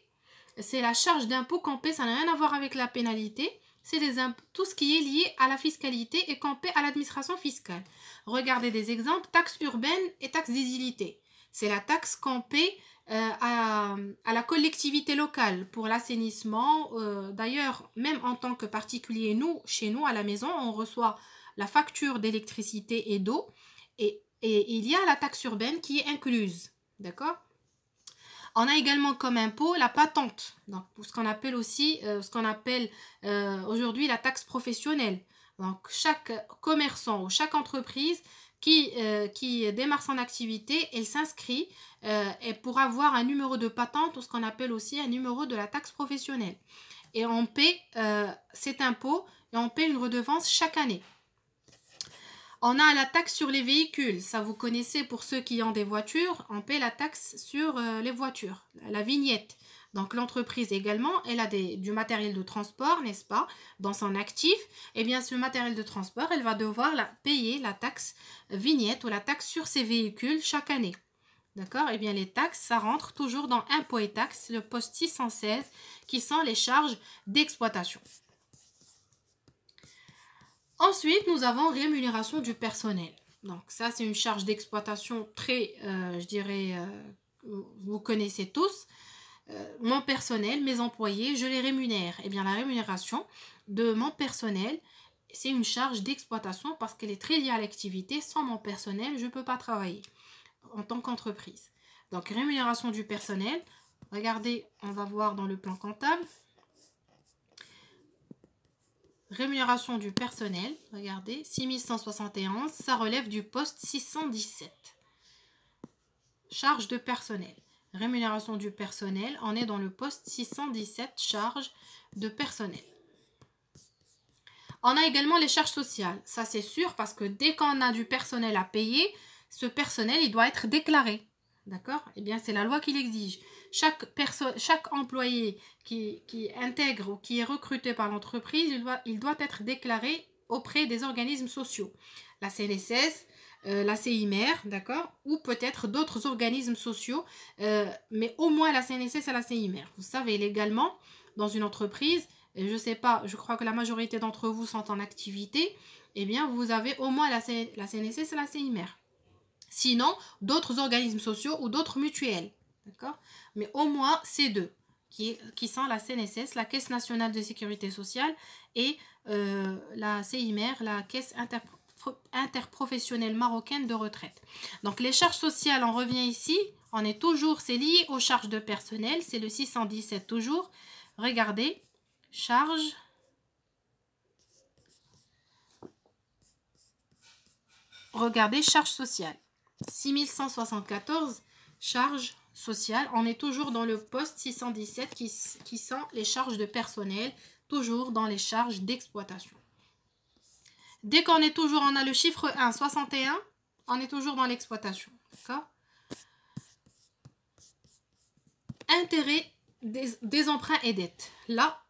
c'est la charge d'impôts campés, ça n'a rien à voir avec la pénalité. C'est tout ce qui est lié à la fiscalité et campé à l'administration fiscale. Regardez des exemples, taxe urbaine et taxe d'isilité. C'est la taxe campée euh, à, la collectivité locale pour l'assainissement. Euh, d'ailleurs, même en tant que particulier, nous, chez nous, à la maison, on reçoit la facture d'électricité et d'eau. et, il y a la taxe urbaine qui est incluse. D'accord on a également comme impôt la patente, donc ce qu'on appelle aussi, euh, ce qu'on appelle euh, aujourd'hui la taxe professionnelle. Donc chaque commerçant ou chaque entreprise qui, euh, démarre son activité, elle s'inscrit et pour avoir un numéro de patente ou ce qu'on appelle aussi un numéro de la taxe professionnelle. Et on paie cet impôt et on paie une redevance chaque année. On a la taxe sur les véhicules. Ça, vous connaissez pour ceux qui ont des voitures. On paie la taxe sur euh, les voitures, la vignette. Donc l'entreprise également, elle a du matériel de transport, n'est-ce pas, dans son actif. Eh bien, ce matériel de transport, elle va devoir payer la taxe vignette ou la taxe sur ses véhicules chaque année. D'accord Eh bien, les taxes, ça rentre toujours dans impôts et taxes, le poste 616, qui sont les charges d'exploitation. Ensuite, nous avons rémunération du personnel. Donc ça, c'est une charge d'exploitation très, euh, je dirais, euh, vous connaissez tous. Euh, mon personnel, mes employés, je les rémunère. Eh bien, la rémunération de mon personnel, c'est une charge d'exploitation parce qu'elle est très liée à l'activité. Sans mon personnel, je ne peux pas travailler en tant qu'entreprise. Donc, rémunération du personnel. Regardez, on va voir dans le plan comptable. Rémunération du personnel, regardez, 6171, ça relève du poste 617. Charge de personnel. Rémunération du personnel, on est dans le poste 617, charge de personnel. On a également les charges sociales. Ça, c'est sûr parce que dès qu'on a du personnel à payer, ce personnel, il doit être déclaré. D'accord Eh bien, c'est la loi qui l'exige chaque, personne, chaque employé qui, intègre ou qui est recruté par l'entreprise, il doit, il doit être déclaré auprès des organismes sociaux. La CNSS, euh, la CIMR, d'accord Ou peut-être d'autres organismes sociaux, euh, mais au moins la CNSS et la CIMR. Vous savez, légalement, dans une entreprise, je ne sais pas, je crois que la majorité d'entre vous sont en activité, eh bien, vous avez au moins la, CNSS et la CIMR. Sinon, d'autres organismes sociaux ou d'autres mutuelles. Mais au moins ces deux, qui, qui, sont la CNSS, la Caisse nationale de sécurité sociale, et euh, la CIMR, la Caisse interprofessionnelle marocaine de retraite. Donc les charges sociales, on revient ici, on est toujours, c'est lié aux charges de personnel, c'est le 617 toujours. Regardez, charges regardez charges sociales. 6174 charges social, On est toujours dans le poste 617 qui, qui sont les charges de personnel, toujours dans les charges d'exploitation. Dès qu'on est toujours, on a le chiffre 1, 61, on est toujours dans l'exploitation. D'accord Intérêt des, emprunts et dettes. Là,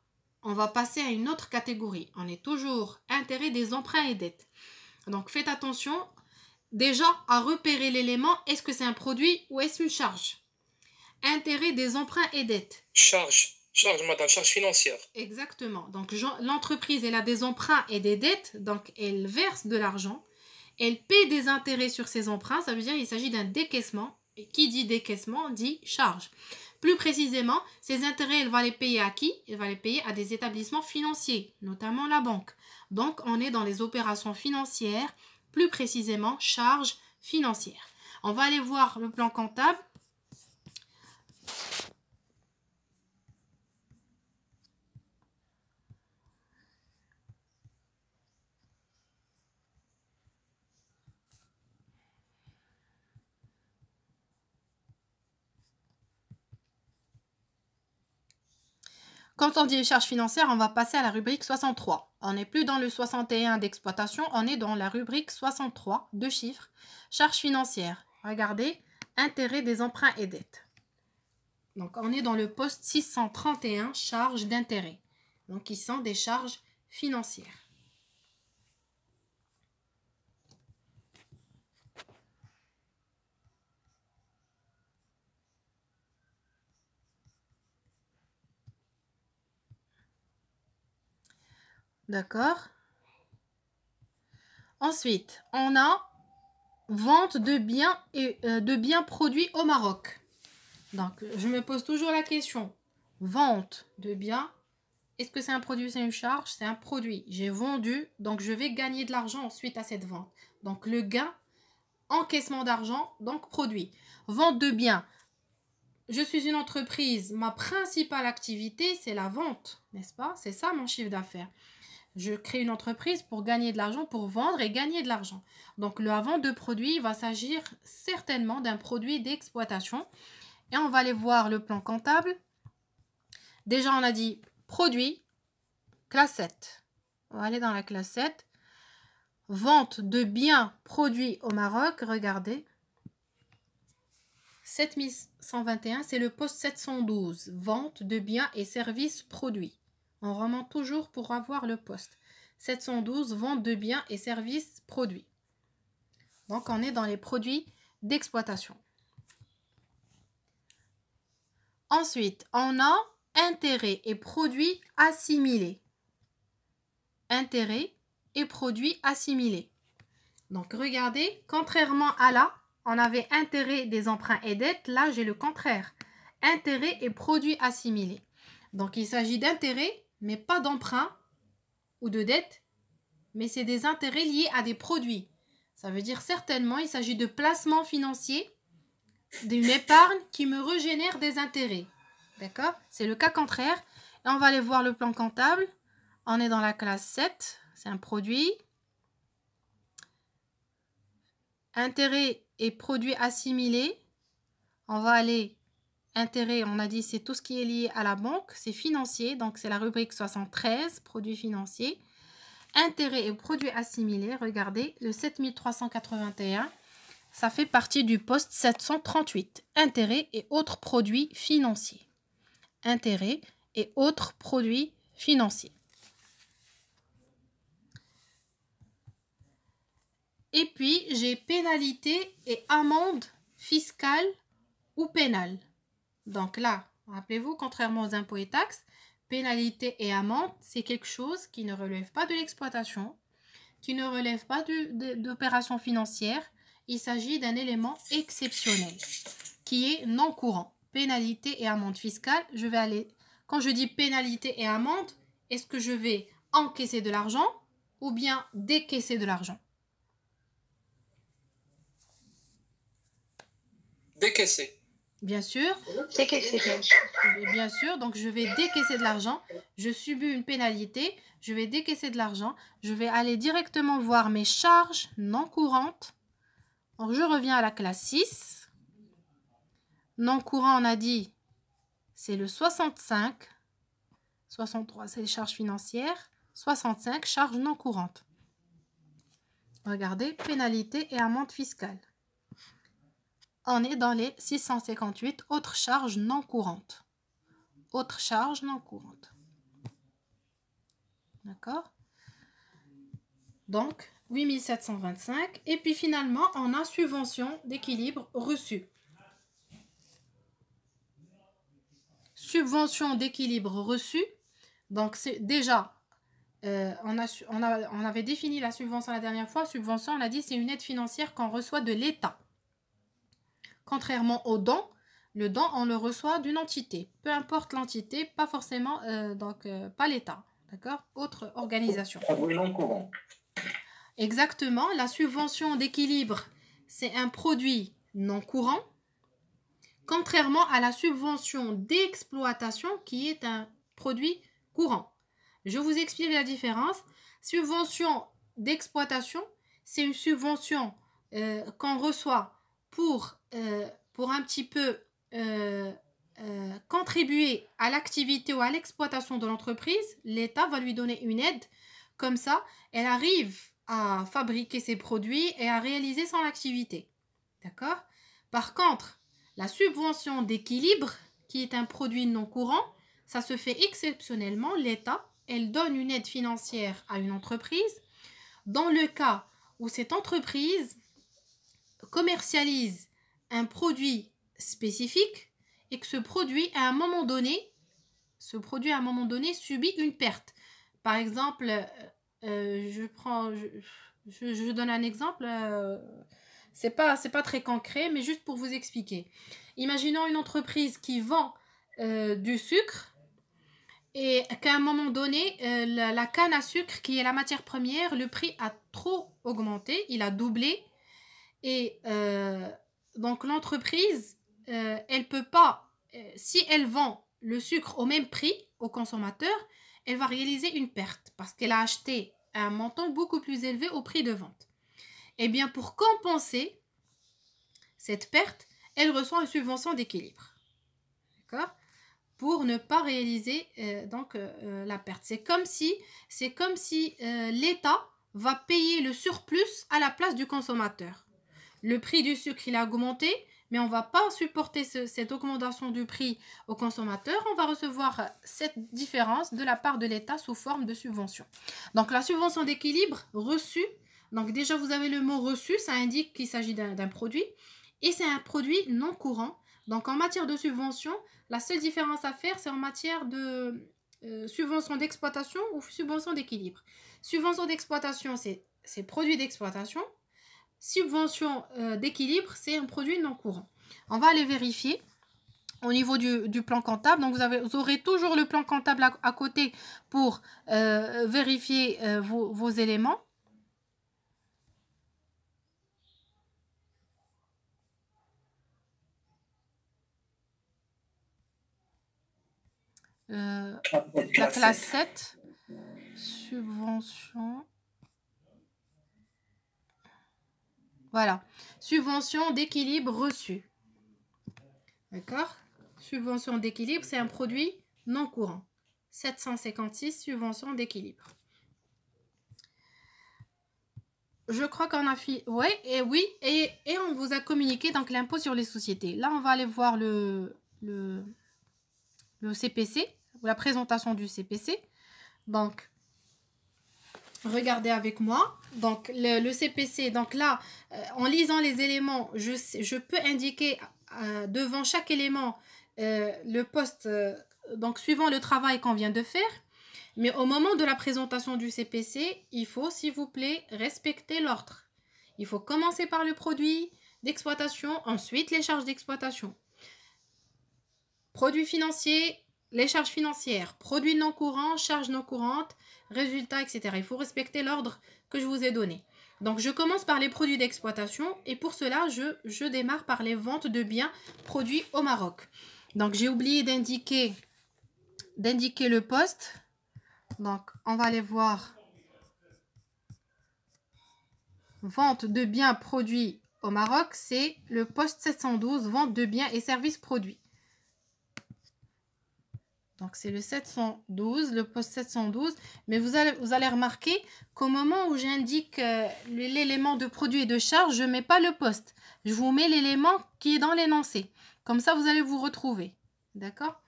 on va passer à une autre catégorie. On est toujours intérêt des emprunts et dettes. Donc faites attention déjà à repérer l'élément, est-ce que c'est un produit ou est-ce une charge Intérêt des emprunts et dettes. Charge. Charge, madame, charge financière. Exactement. Donc, l'entreprise, elle a des emprunts et des dettes. Donc, elle verse de l'argent. Elle paie des intérêts sur ses emprunts. Ça veut dire qu'il s'agit d'un décaissement. Et qui dit décaissement dit charge. Plus précisément, ces intérêts, elle va les payer à qui Elle va les payer à des établissements financiers, notamment la banque. Donc, on est dans les opérations financières, plus précisément charges financières. On va aller voir le plan comptable. Quand on dit les charges financières, on va passer à la rubrique 63. On n'est plus dans le 61 d'exploitation, on est dans la rubrique 63, deux chiffres, charges financières. Regardez, intérêt des emprunts et dettes. Donc, on est dans le poste 631, charges d'intérêt. Donc, qui sont des charges financières. D'accord Ensuite, on a vente de biens, et, euh, de biens produits au Maroc. Donc, je me pose toujours la question, vente de biens, est-ce que c'est un produit, c'est une charge C'est un produit. J'ai vendu, donc je vais gagner de l'argent suite à cette vente. Donc, le gain, encaissement d'argent, donc produit. Vente de biens. Je suis une entreprise, ma principale activité, c'est la vente, n'est-ce pas C'est ça mon chiffre d'affaires. Je crée une entreprise pour gagner de l'argent, pour vendre et gagner de l'argent. Donc, la vente de produit va s'agir certainement d'un produit d'exploitation et on va aller voir le plan comptable. Déjà, on a dit produit, classe 7. On va aller dans la classe 7. Vente de biens produits au Maroc, regardez. 7121, c'est le poste 712, vente de biens et services produits. On remonte toujours pour avoir le poste. 712, vente de biens et services produits. Donc, on est dans les produits d'exploitation. Ensuite, on a intérêt et produits assimilés. Intérêt et produits assimilés. Donc regardez, contrairement à là, on avait intérêt des emprunts et dettes, là j'ai le contraire. Intérêt et produits assimilés. Donc il s'agit d'intérêts, mais pas d'emprunt ou de dettes. mais c'est des intérêts liés à des produits. Ça veut dire certainement il s'agit de placements financiers d'une épargne qui me régénère des intérêts. D'accord C'est le cas contraire. Et on va aller voir le plan comptable. On est dans la classe 7. C'est un produit. Intérêts et produits assimilés. On va aller... Intérêts, on a dit, c'est tout ce qui est lié à la banque. C'est financier, donc c'est la rubrique 73, produits financiers. Intérêts et produits assimilés, regardez, le 7381. Ça fait partie du poste 738, intérêts et autres produits financiers. Intérêts et autres produits financiers. Et puis, j'ai pénalité et amende fiscale ou pénale. Donc là, rappelez-vous, contrairement aux impôts et taxes, pénalité et amende, c'est quelque chose qui ne relève pas de l'exploitation, qui ne relève pas d'opérations financières, il s'agit d'un élément exceptionnel qui est non courant. Pénalité et amende fiscale, je vais aller... Quand je dis pénalité et amende, est-ce que je vais encaisser de l'argent ou bien décaisser de l'argent Décaisser. Bien sûr. Décaisser, bien sûr. Bien sûr, donc je vais décaisser de l'argent. Je subis une pénalité. Je vais décaisser de l'argent. Je vais aller directement voir mes charges non courantes je reviens à la classe 6. Non courant, on a dit, c'est le 65. 63, c'est les charges financières. 65, charges non courantes. Regardez, pénalité et amende fiscale. On est dans les 658 autres charges non courantes. Autres charges non courantes. D'accord Donc, 8725. Et puis finalement, on a subvention d'équilibre reçu. Subvention d'équilibre reçu. Donc c'est déjà, euh, on, a, on, a, on avait défini la subvention la dernière fois. Subvention, on a dit, c'est une aide financière qu'on reçoit de l'État. Contrairement au don, le don, on le reçoit d'une entité, peu importe l'entité, pas forcément, euh, donc euh, pas l'État, d'accord Autre organisation. Courant. Exactement, la subvention d'équilibre, c'est un produit non courant, contrairement à la subvention d'exploitation qui est un produit courant. Je vous explique la différence. Subvention d'exploitation, c'est une subvention euh, qu'on reçoit pour, euh, pour, un petit peu euh, contribuer à l'activité ou à l'exploitation de l'entreprise. L'État va lui donner une aide. Comme ça, elle arrive à fabriquer ses produits et à réaliser son activité. D'accord Par contre, la subvention d'équilibre, qui est un produit non courant, ça se fait exceptionnellement. L'État, elle donne une aide financière à une entreprise dans le cas où cette entreprise commercialise un produit spécifique et que ce produit, à un moment donné, ce produit à un moment donné subit une perte. Par exemple, euh, je prends, je, donne un exemple. Euh, c'est pas, c'est pas très concret, mais juste pour vous expliquer. Imaginons une entreprise qui vend euh, du sucre et qu'à un moment donné, la, canne à sucre, qui est la matière première, le prix a trop augmenté, il a doublé. Et donc l'entreprise, elle peut pas, si elle vend le sucre au même prix au consommateur, elle va réaliser une perte parce qu'elle a acheté un montant beaucoup plus élevé au prix de vente. Eh bien, pour compenser cette perte, elle reçoit une subvention d'équilibre. D'accord Pour ne pas réaliser euh, donc euh, euh, la perte. C'est comme si, c'est comme si l'État va payer le surplus à la place du consommateur. Le prix du sucre, il a augmenté mais on ne va pas supporter cette augmentation du prix au consommateur, on va recevoir euh, cette différence de la part de l'État sous forme de subvention. Donc la subvention d'équilibre reçue, donc déjà vous avez le mot reçu, ça indique qu'il s'agit d'un produit, et c'est un produit non courant. Donc en matière de subvention, la seule différence à faire, c'est en matière de euh, subvention d'exploitation ou subvention d'équilibre. Subvention d'exploitation, c'est produit d'exploitation subvention euh, d'équilibre, c'est un produit non courant. On va aller vérifier au niveau du, plan comptable. Donc, vous, aurez toujours le plan comptable à, côté pour euh, vérifier euh, vos, éléments. la classe 7, subvention. Voilà. Subvention d'équilibre reçue. D'accord Subvention d'équilibre, c'est un produit non courant. 756, subvention d'équilibre. Je crois qu'on a fait, Oui, et oui, et, on vous a communiqué donc l'impôt sur les sociétés. Là, on va aller voir le, le, CPC, la présentation du CPC. Donc, regardez avec moi. Donc, le, CPC, donc là, euh, en lisant les éléments, je, peux indiquer euh, devant chaque élément euh, le poste, donc suivant le travail qu'on vient de faire. Mais au moment de la présentation du CPC, il faut, s'il vous plaît, respecter l'ordre. Il faut commencer par le produit d'exploitation, ensuite les charges d'exploitation. Produits financiers, les charges financières, produits non courants, charges non courantes, résultats, etc. Il faut respecter l'ordre que je vous ai donné. Donc je commence par les produits d'exploitation et pour cela, je, je, démarre par les ventes de biens produits au Maroc. Donc j'ai oublié d'indiquer d'indiquer le poste. Donc on va aller voir vente de biens produits au Maroc, c'est le poste 712 vente de biens et services produits. Donc c'est le 712, le poste 712. Mais vous allez, vous allez remarquer qu'au moment où j'indique euh, l'élément de produit et de charge, je ne mets pas le poste. Je vous mets l'élément qui est dans l'énoncé. Comme ça, vous allez vous retrouver. D'accord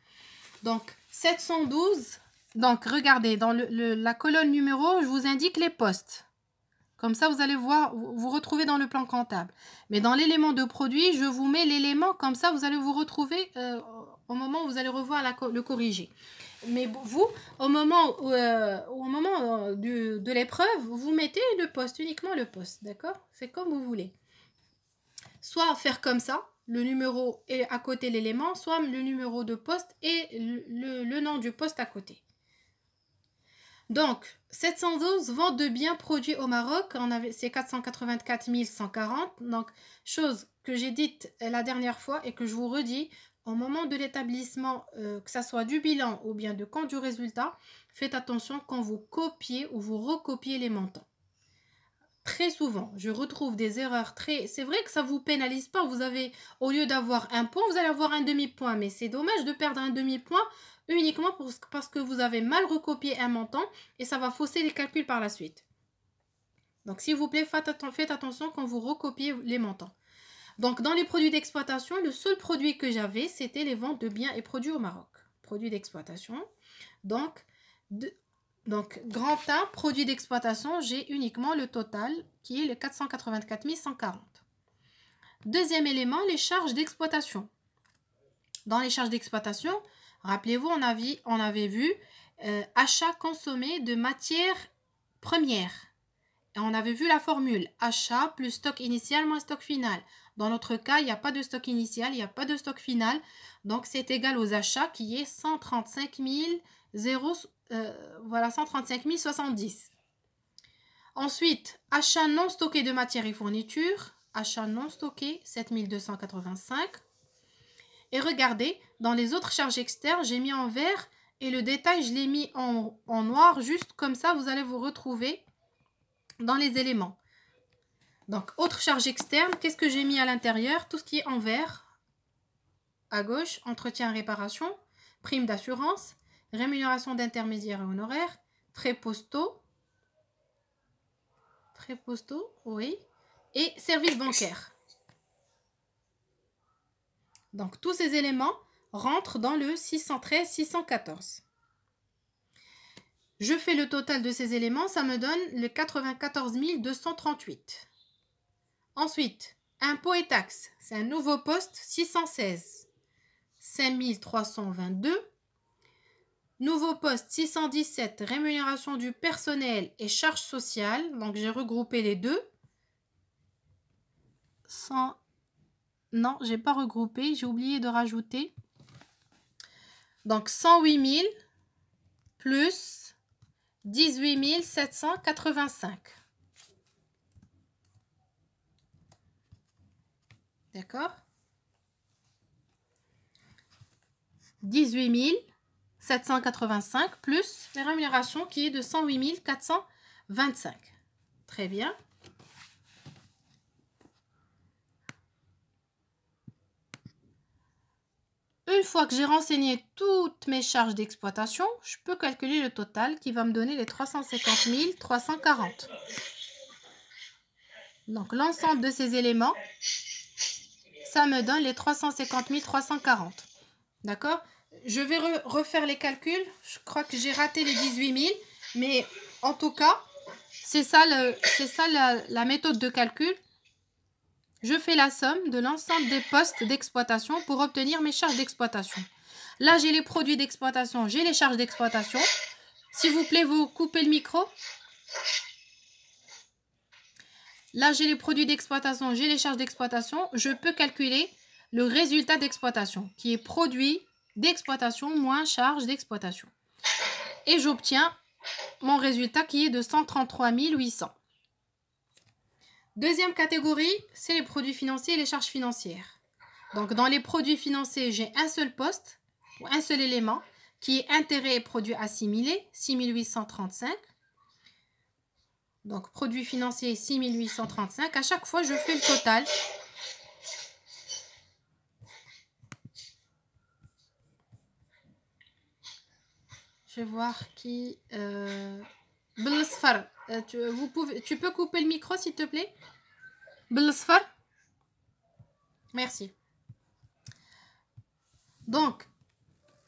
Donc 712, donc regardez, dans la colonne numéro, je vous indique les postes. Comme ça, vous allez voir, vous, retrouvez retrouver dans le plan comptable. Mais dans l'élément de produit, je vous mets l'élément, comme ça, vous allez vous retrouver euh, au moment où vous allez revoir le corriger, Mais vous, au moment, euh, au moment euh, de l'épreuve, vous mettez le poste, uniquement le poste, d'accord C'est comme vous voulez. Soit faire comme ça, le numéro est à côté l'élément, soit le numéro de poste et le, le nom du poste à côté. Donc, 712 ventes de biens produits au Maroc, c'est 484 140. Donc, chose que j'ai dite la dernière fois et que je vous redis, au moment de l'établissement, euh, que ce soit du bilan ou bien de compte du résultat, faites attention quand vous copiez ou vous recopiez les montants. Très souvent, je retrouve des erreurs très... C'est vrai que ça ne vous pénalise pas. Vous avez, au lieu d'avoir un point, vous allez avoir un demi-point. Mais c'est dommage de perdre un demi-point uniquement parce que vous avez mal recopié un montant et ça va fausser les calculs par la suite. Donc, s'il vous plaît, faites attention quand vous recopiez les montants. Donc, dans les produits d'exploitation, le seul produit que j'avais, c'était les ventes de biens et produits au Maroc. Produits d'exploitation. Donc, donc, grand A, produits d'exploitation, j'ai uniquement le total qui est le 484 140. Deuxième élément, les charges d'exploitation. Dans les charges d'exploitation, rappelez-vous, on, avait, on avait vu euh, achat consommé de matières premières. Et on avait vu la formule achat plus stock initial moins stock final. Dans notre cas, il n'y a pas de stock initial, il n'y a pas de stock final. Donc, c'est égal aux achats qui est 135 000, euh, voilà, 135 070. Ensuite, achat non stockés de matières et fournitures. achat non stockés, 7285. Et regardez, dans les autres charges externes, j'ai mis en vert et le détail, je l'ai mis en noir, juste comme ça, vous allez vous retrouver dans les éléments. Donc, autre charge externe, qu'est-ce que j'ai mis à l'intérieur Tout ce qui est en vert, à gauche, entretien et réparation, prime d'assurance, rémunération d'intermédiaire et honoraires, frais postaux, frais postaux, oui, et services bancaires. Donc, tous ces éléments rentrent dans le 613-614. Je fais le total de ces éléments, ça me donne le 94 238. Ensuite, impôts et taxes, c'est un nouveau poste 616. 5322. Nouveau poste 617, rémunération du personnel et charges sociales. Donc j'ai regroupé les deux. 100... Non, j'ai pas regroupé, j'ai oublié de rajouter. Donc 108 000 plus 18 785. D'accord 18 785 plus les rémunérations, qui est de 108 425. Très bien. Une fois que j'ai renseigné toutes mes charges d'exploitation, je peux calculer le total qui va me donner les 350 340. Donc l'ensemble de ces éléments ça me donne les 350 340. D'accord Je vais refaire les calculs. Je crois que j'ai raté les 18 000. Mais en tout cas, c'est ça, le, ça la, la méthode de calcul. Je fais la somme de l'ensemble des postes d'exploitation pour obtenir mes charges d'exploitation. Là, j'ai les produits d'exploitation, j'ai les charges d'exploitation. S'il vous plaît, vous coupez le micro. Là, j'ai les produits d'exploitation, j'ai les charges d'exploitation. Je peux calculer le résultat d'exploitation, qui est produit d'exploitation moins charge d'exploitation. Et j'obtiens mon résultat qui est de 133 800. Deuxième catégorie, c'est les produits financiers et les charges financières. Donc dans les produits financiers, j'ai un seul poste, ou un seul élément, qui est intérêt et produits assimilés, 6835. Donc, produit financier 6835. À chaque fois, je fais le total. Je vais voir qui... Euh... euh tu, euh, tu peux couper le micro, s'il te plaît Blsfar Merci. Donc,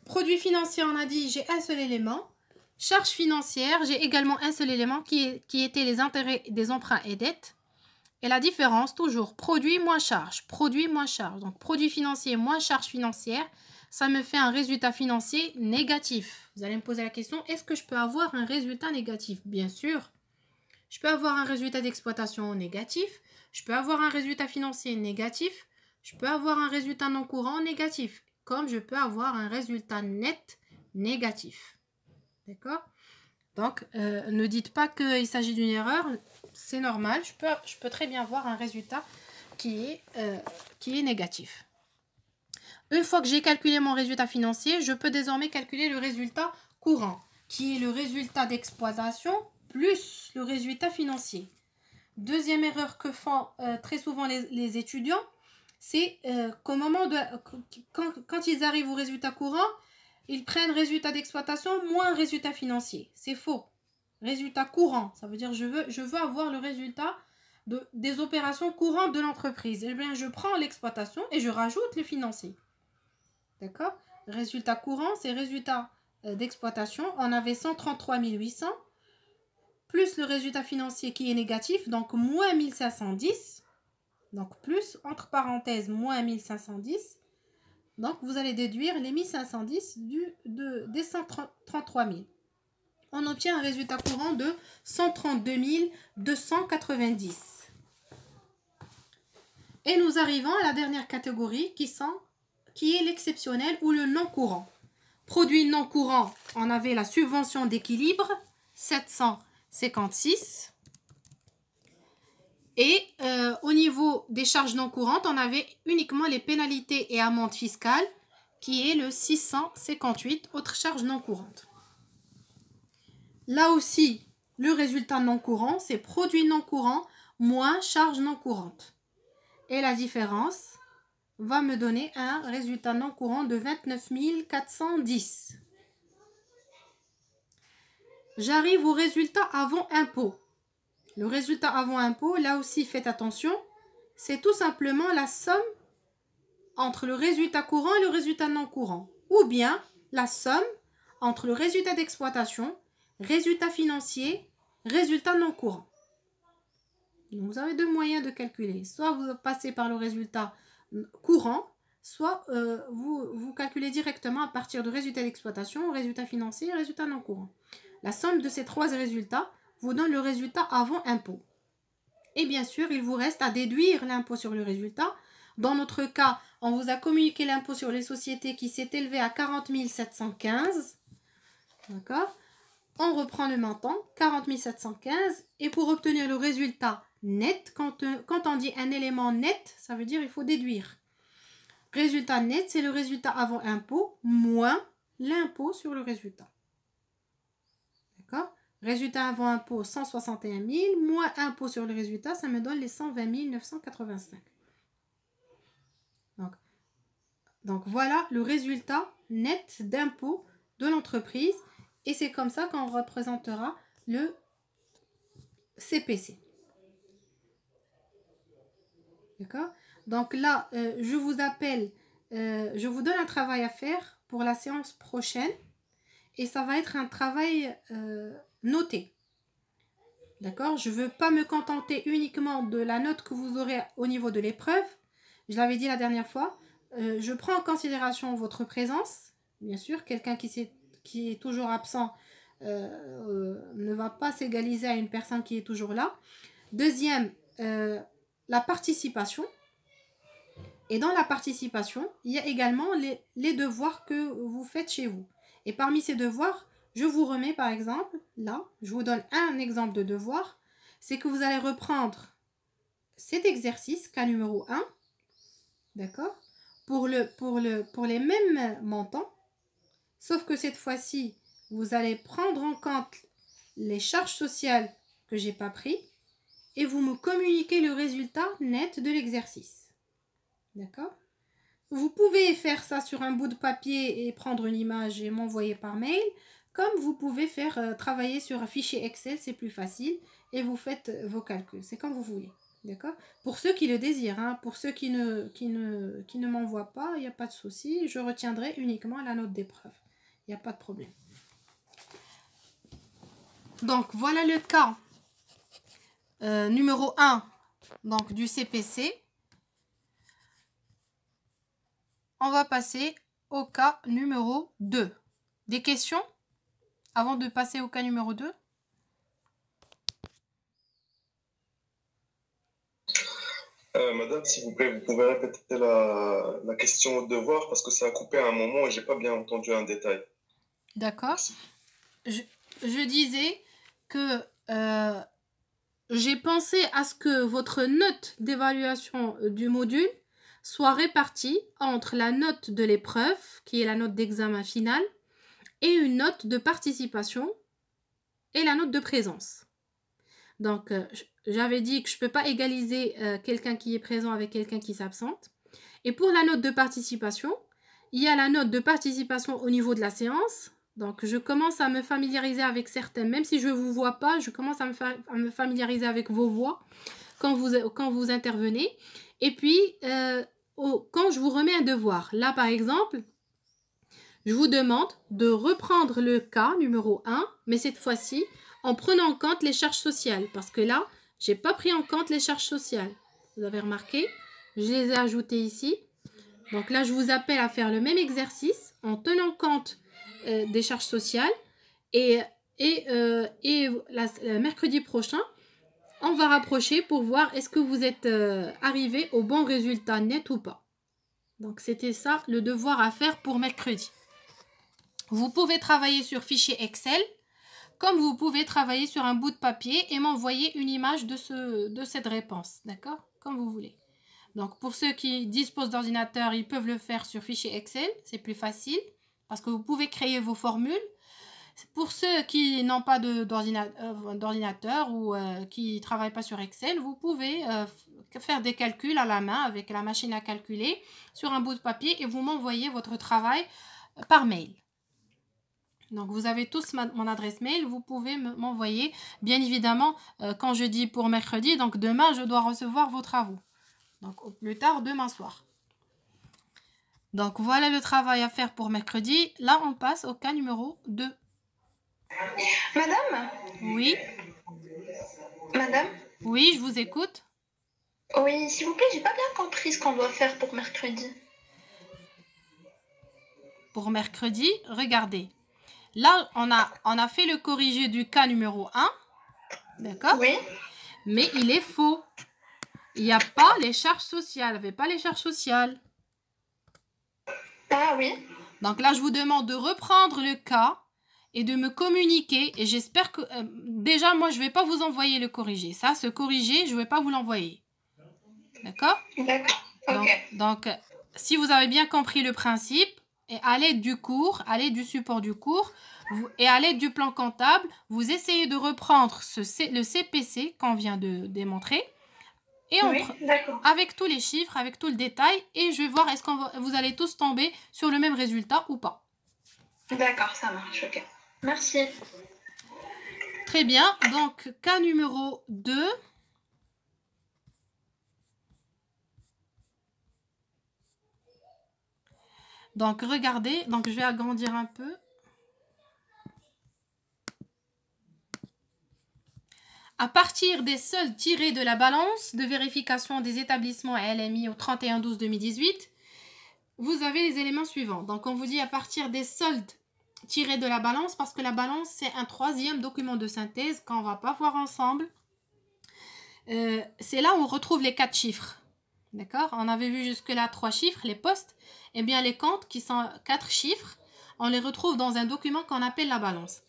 produit financier, on a dit, j'ai un seul élément. Charge financière, j'ai également un seul élément qui était les intérêts des emprunts et dettes. Et la différence, toujours, produit moins charge, produit moins charge. Donc, produit financier moins charge financière, ça me fait un résultat financier négatif. Vous allez me poser la question, est-ce que je peux avoir un résultat négatif Bien sûr. Je peux avoir un résultat d'exploitation négatif, je peux avoir un résultat financier négatif, je peux avoir un résultat non courant négatif, comme je peux avoir un résultat net négatif. D'accord Donc, euh, ne dites pas qu'il s'agit d'une erreur. C'est normal. Je peux, très bien voir un résultat euh, qui est, négatif. Une fois que j'ai calculé mon résultat financier, je peux désormais calculer le résultat courant, qui est le résultat d'exploitation plus le résultat financier. Deuxième erreur que font euh, très souvent les, étudiants, c'est qu'au moment de quand, ils arrivent au résultat courant, ils prennent résultat d'exploitation moins résultat financier. C'est faux. Résultat courant, ça veut dire je veux, je veux avoir le résultat des opérations courantes de l'entreprise. Eh bien, je prends l'exploitation et je rajoute le financier. D'accord Résultat courant, c'est résultat euh, d'exploitation. On avait 133 800 plus le résultat financier qui est négatif, donc moins 1510. Donc plus, entre parenthèses, moins 1510 donc, vous allez déduire les 1510 du, de, des 133 000. On obtient un résultat courant de 132 290. Et nous arrivons à la dernière catégorie qui, sont, qui est l'exceptionnel ou le non courant. Produit non courant, on avait la subvention d'équilibre, 756. Et euh, au niveau des charges non courantes, on avait uniquement les pénalités et amendes fiscales, qui est le 658, autres charges non courantes. Là aussi, le résultat non courant, c'est produit non courant moins charges non courante. Et la différence va me donner un résultat non courant de 29 410. J'arrive au résultat avant impôt. Le résultat avant impôt, là aussi faites attention, c'est tout simplement la somme entre le résultat courant et le résultat non courant, ou bien la somme entre le résultat d'exploitation, résultat financier, résultat non courant. Donc vous avez deux moyens de calculer. Soit vous passez par le résultat courant, soit euh, vous, vous calculez directement à partir du résultat d'exploitation, résultat financier résultat non courant. La somme de ces trois résultats vous donne le résultat avant impôt. Et bien sûr, il vous reste à déduire l'impôt sur le résultat. Dans notre cas, on vous a communiqué l'impôt sur les sociétés qui s'est élevé à 40 715. D'accord On reprend le montant, 40 715. Et pour obtenir le résultat net, quand, quand on dit un élément net, ça veut dire il faut déduire. Résultat net, c'est le résultat avant impôt moins l'impôt sur le résultat. D'accord Résultat avant impôt, 161 000. Moins impôt sur le résultat, ça me donne les 120 985. Donc, voilà le résultat net d'impôt de l'entreprise. Et c'est comme ça qu'on représentera le CPC. D'accord Donc là, euh, je vous appelle, euh, je vous donne un travail à faire pour la séance prochaine. Et ça va être un travail... Euh, Noter. D'accord Je ne veux pas me contenter uniquement de la note que vous aurez au niveau de l'épreuve. Je l'avais dit la dernière fois. Euh, je prends en considération votre présence. Bien sûr, quelqu'un qui, est toujours absent euh, euh, ne va pas s'égaliser à une personne qui est toujours là. Deuxième, la participation. Et dans la participation, il y a également les, devoirs que vous faites chez vous. Et parmi ces devoirs, je vous remets par exemple, là, je vous donne un exemple de devoir, c'est que vous allez reprendre cet exercice, cas numéro 1, d'accord pour, les mêmes montants, sauf que cette fois-ci, vous allez prendre en compte les charges sociales que j'ai pas pris et vous me communiquez le résultat net de l'exercice. D'accord Vous pouvez faire ça sur un bout de papier et prendre une image et m'envoyer par mail. Comme vous pouvez faire euh, travailler sur un fichier Excel, c'est plus facile, et vous faites euh, vos calculs, c'est comme vous voulez. D'accord Pour ceux qui le désirent, hein, pour ceux qui ne, ne, qui ne m'envoient pas, il n'y a pas de souci, je retiendrai uniquement la note d'épreuve. Il n'y a pas de problème. Donc voilà le cas euh, numéro 1 donc, du CPC. On va passer au cas numéro 2. Des questions avant de passer au cas numéro 2 euh, Madame, s'il vous plaît, vous pouvez répéter la, question au devoir parce que ça a coupé à un moment et j'ai pas bien entendu un détail. D'accord. Je, disais que euh, j'ai pensé à ce que votre note d'évaluation euh, du module soit répartie entre la note de l'épreuve, qui est la note d'examen final, et une note de participation et la note de présence. Donc, euh, j'avais dit que je ne peux pas égaliser euh, quelqu'un qui est présent avec quelqu'un qui s'absente. Et pour la note de participation, il y a la note de participation au niveau de la séance. Donc, je commence à me familiariser avec certains. même si je ne vous vois pas, je commence à me, familiariser avec vos voix quand vous, quand vous intervenez. Et puis, euh, quand je vous remets un devoir, là par exemple, je vous demande de reprendre le cas numéro 1, mais cette fois-ci en prenant en compte les charges sociales, parce que là, je n'ai pas pris en compte les charges sociales. Vous avez remarqué Je les ai ajoutées ici. Donc là, je vous appelle à faire le même exercice en tenant compte euh, des charges sociales. Et, et, euh, mercredi prochain, on va rapprocher pour voir est-ce que vous êtes euh, arrivé au bon résultat net ou pas. Donc c'était ça le devoir à faire pour mercredi. Vous pouvez travailler sur fichier Excel, comme vous pouvez travailler sur un bout de papier et m'envoyer une image de, ce, de cette réponse, d'accord Comme vous voulez. Donc pour ceux qui disposent d'ordinateur, ils peuvent le faire sur fichier Excel, c'est plus facile parce que vous pouvez créer vos formules. Pour ceux qui n'ont pas euh, d'ordinateur ou euh, qui ne travaillent pas sur Excel, vous pouvez euh, faire des calculs à la main avec la machine à calculer sur un bout de papier et vous m'envoyez votre travail par mail. Donc vous avez tous mon adresse mail, vous pouvez m'envoyer. Bien évidemment, euh, quand je dis pour mercredi, donc demain, je dois recevoir vos travaux. Donc au plus tard, demain soir. Donc voilà le travail à faire pour mercredi. Là, on passe au cas numéro 2. Madame Oui. Madame Oui, je vous écoute. Oui, s'il vous plaît, j'ai pas bien compris ce qu'on doit faire pour mercredi. Pour mercredi, regardez. Là, on a, on a fait le corrigé du cas numéro 1. D'accord Oui. Mais il est faux. Il n'y a pas les charges sociales. Il n'y avait pas les charges sociales. Ah oui. Donc là, je vous demande de reprendre le cas et de me communiquer. Et j'espère que... Euh, déjà, moi, je ne vais pas vous envoyer le corrigé. Ça, ce corrigé, je ne vais pas vous l'envoyer. D'accord D'accord. donc, si vous avez bien compris le principe, et à l'aide du cours, à l'aide du support du cours vous, et à l'aide du plan comptable, vous essayez de reprendre ce le CPC qu'on vient de démontrer. Et on, avec tous les chiffres, avec tout le détail, et je vais voir est-ce que vous allez tous tomber sur le même résultat ou pas. D'accord, ça marche, ok. Merci. Très bien, donc cas numéro 2. Donc regardez, donc je vais agrandir un peu. À partir des soldes tirés de la balance de vérification des établissements à LMI au 31-12-2018, vous avez les éléments suivants. Donc on vous dit à partir des soldes tirés de la balance, parce que la balance c'est un troisième document de synthèse qu'on ne va pas voir ensemble. Euh, c'est là où on retrouve les quatre chiffres. D'accord On avait vu jusque-là trois chiffres, les postes. Eh bien, les comptes qui sont quatre chiffres, on les retrouve dans un document qu'on appelle la balance.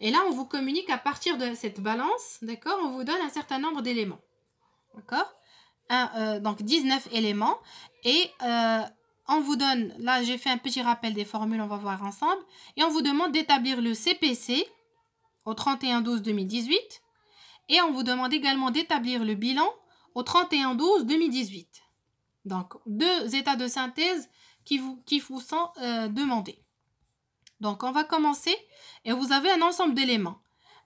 Et là, on vous communique à partir de cette balance, d'accord On vous donne un certain nombre d'éléments. D'accord euh, donc Donc, 19 éléments. Et euh, on vous donne, là, j'ai fait un petit rappel des formules, on va voir ensemble. Et on vous demande d'établir le CPC au 31-12-2018. Et on vous demande également d'établir le bilan au 31-12-2018. Donc, deux états de synthèse qui vous, sont euh, demandés. Donc, on va commencer et vous avez un ensemble d'éléments.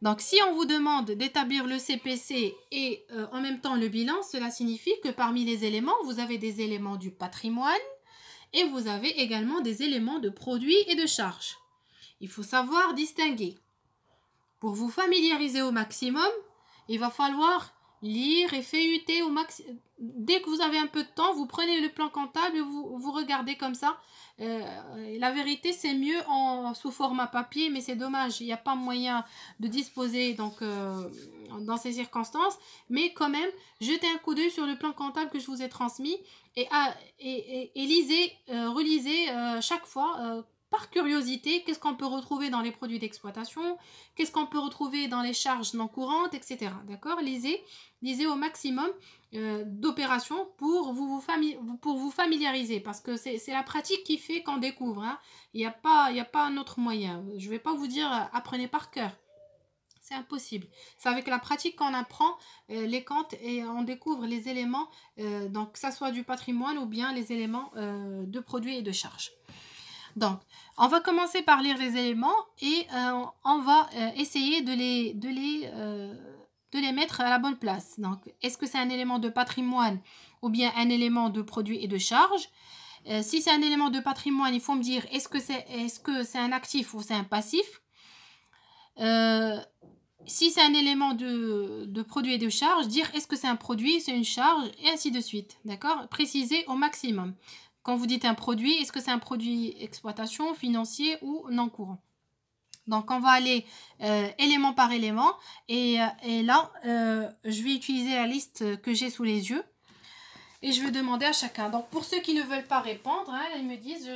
Donc, si on vous demande d'établir le CPC et euh, en même temps le bilan, cela signifie que parmi les éléments, vous avez des éléments du patrimoine et vous avez également des éléments de produits et de charges. Il faut savoir distinguer. Pour vous familiariser au maximum, il va falloir lire et feuilleter au max. Dès que vous avez un peu de temps, vous prenez le plan comptable, vous, vous regardez comme ça. Euh, la vérité, c'est mieux en, sous format papier, mais c'est dommage, il n'y a pas moyen de disposer donc, euh, dans ces circonstances. Mais quand même, jetez un coup d'œil sur le plan comptable que je vous ai transmis et, à, ah, et, lisez, euh, relisez chaque fois curiosité, qu'est-ce qu'on peut retrouver dans les produits d'exploitation, qu'est-ce qu'on peut retrouver dans les charges non courantes, etc. D'accord lisez, lisez au maximum euh, d'opérations pour vous, familiariser, parce que c'est la pratique qui fait qu'on découvre. Hein. Il n'y a, pas, y a pas un autre moyen. Je ne vais pas vous dire euh, apprenez par cœur. C'est impossible. C'est avec la pratique qu'on apprend euh, les comptes et on découvre les éléments, donc que ça soit du patrimoine ou bien les éléments de produits et de charges. Donc, on va commencer par lire les éléments et euh, on va euh, essayer de les, euh, de, les, mettre à la bonne place. Donc, est-ce que c'est un élément de patrimoine ou bien un élément de produit et de charge Si c'est un élément de patrimoine, il faut me dire est-ce que c'est est -ce un actif ou c'est un passif si c'est un élément de, de, produit et de charge, dire est-ce que c'est un produit, c'est une charge, et ainsi de suite. D'accord Préciser au maximum. Quand vous dites un produit, est-ce que c'est un produit exploitation, financier ou non courant donc on va aller euh, élément par élément et, euh, là euh, je vais utiliser la liste que j'ai sous les yeux et je vais demander à chacun. Donc pour ceux qui ne veulent pas répondre, hein, ils me disent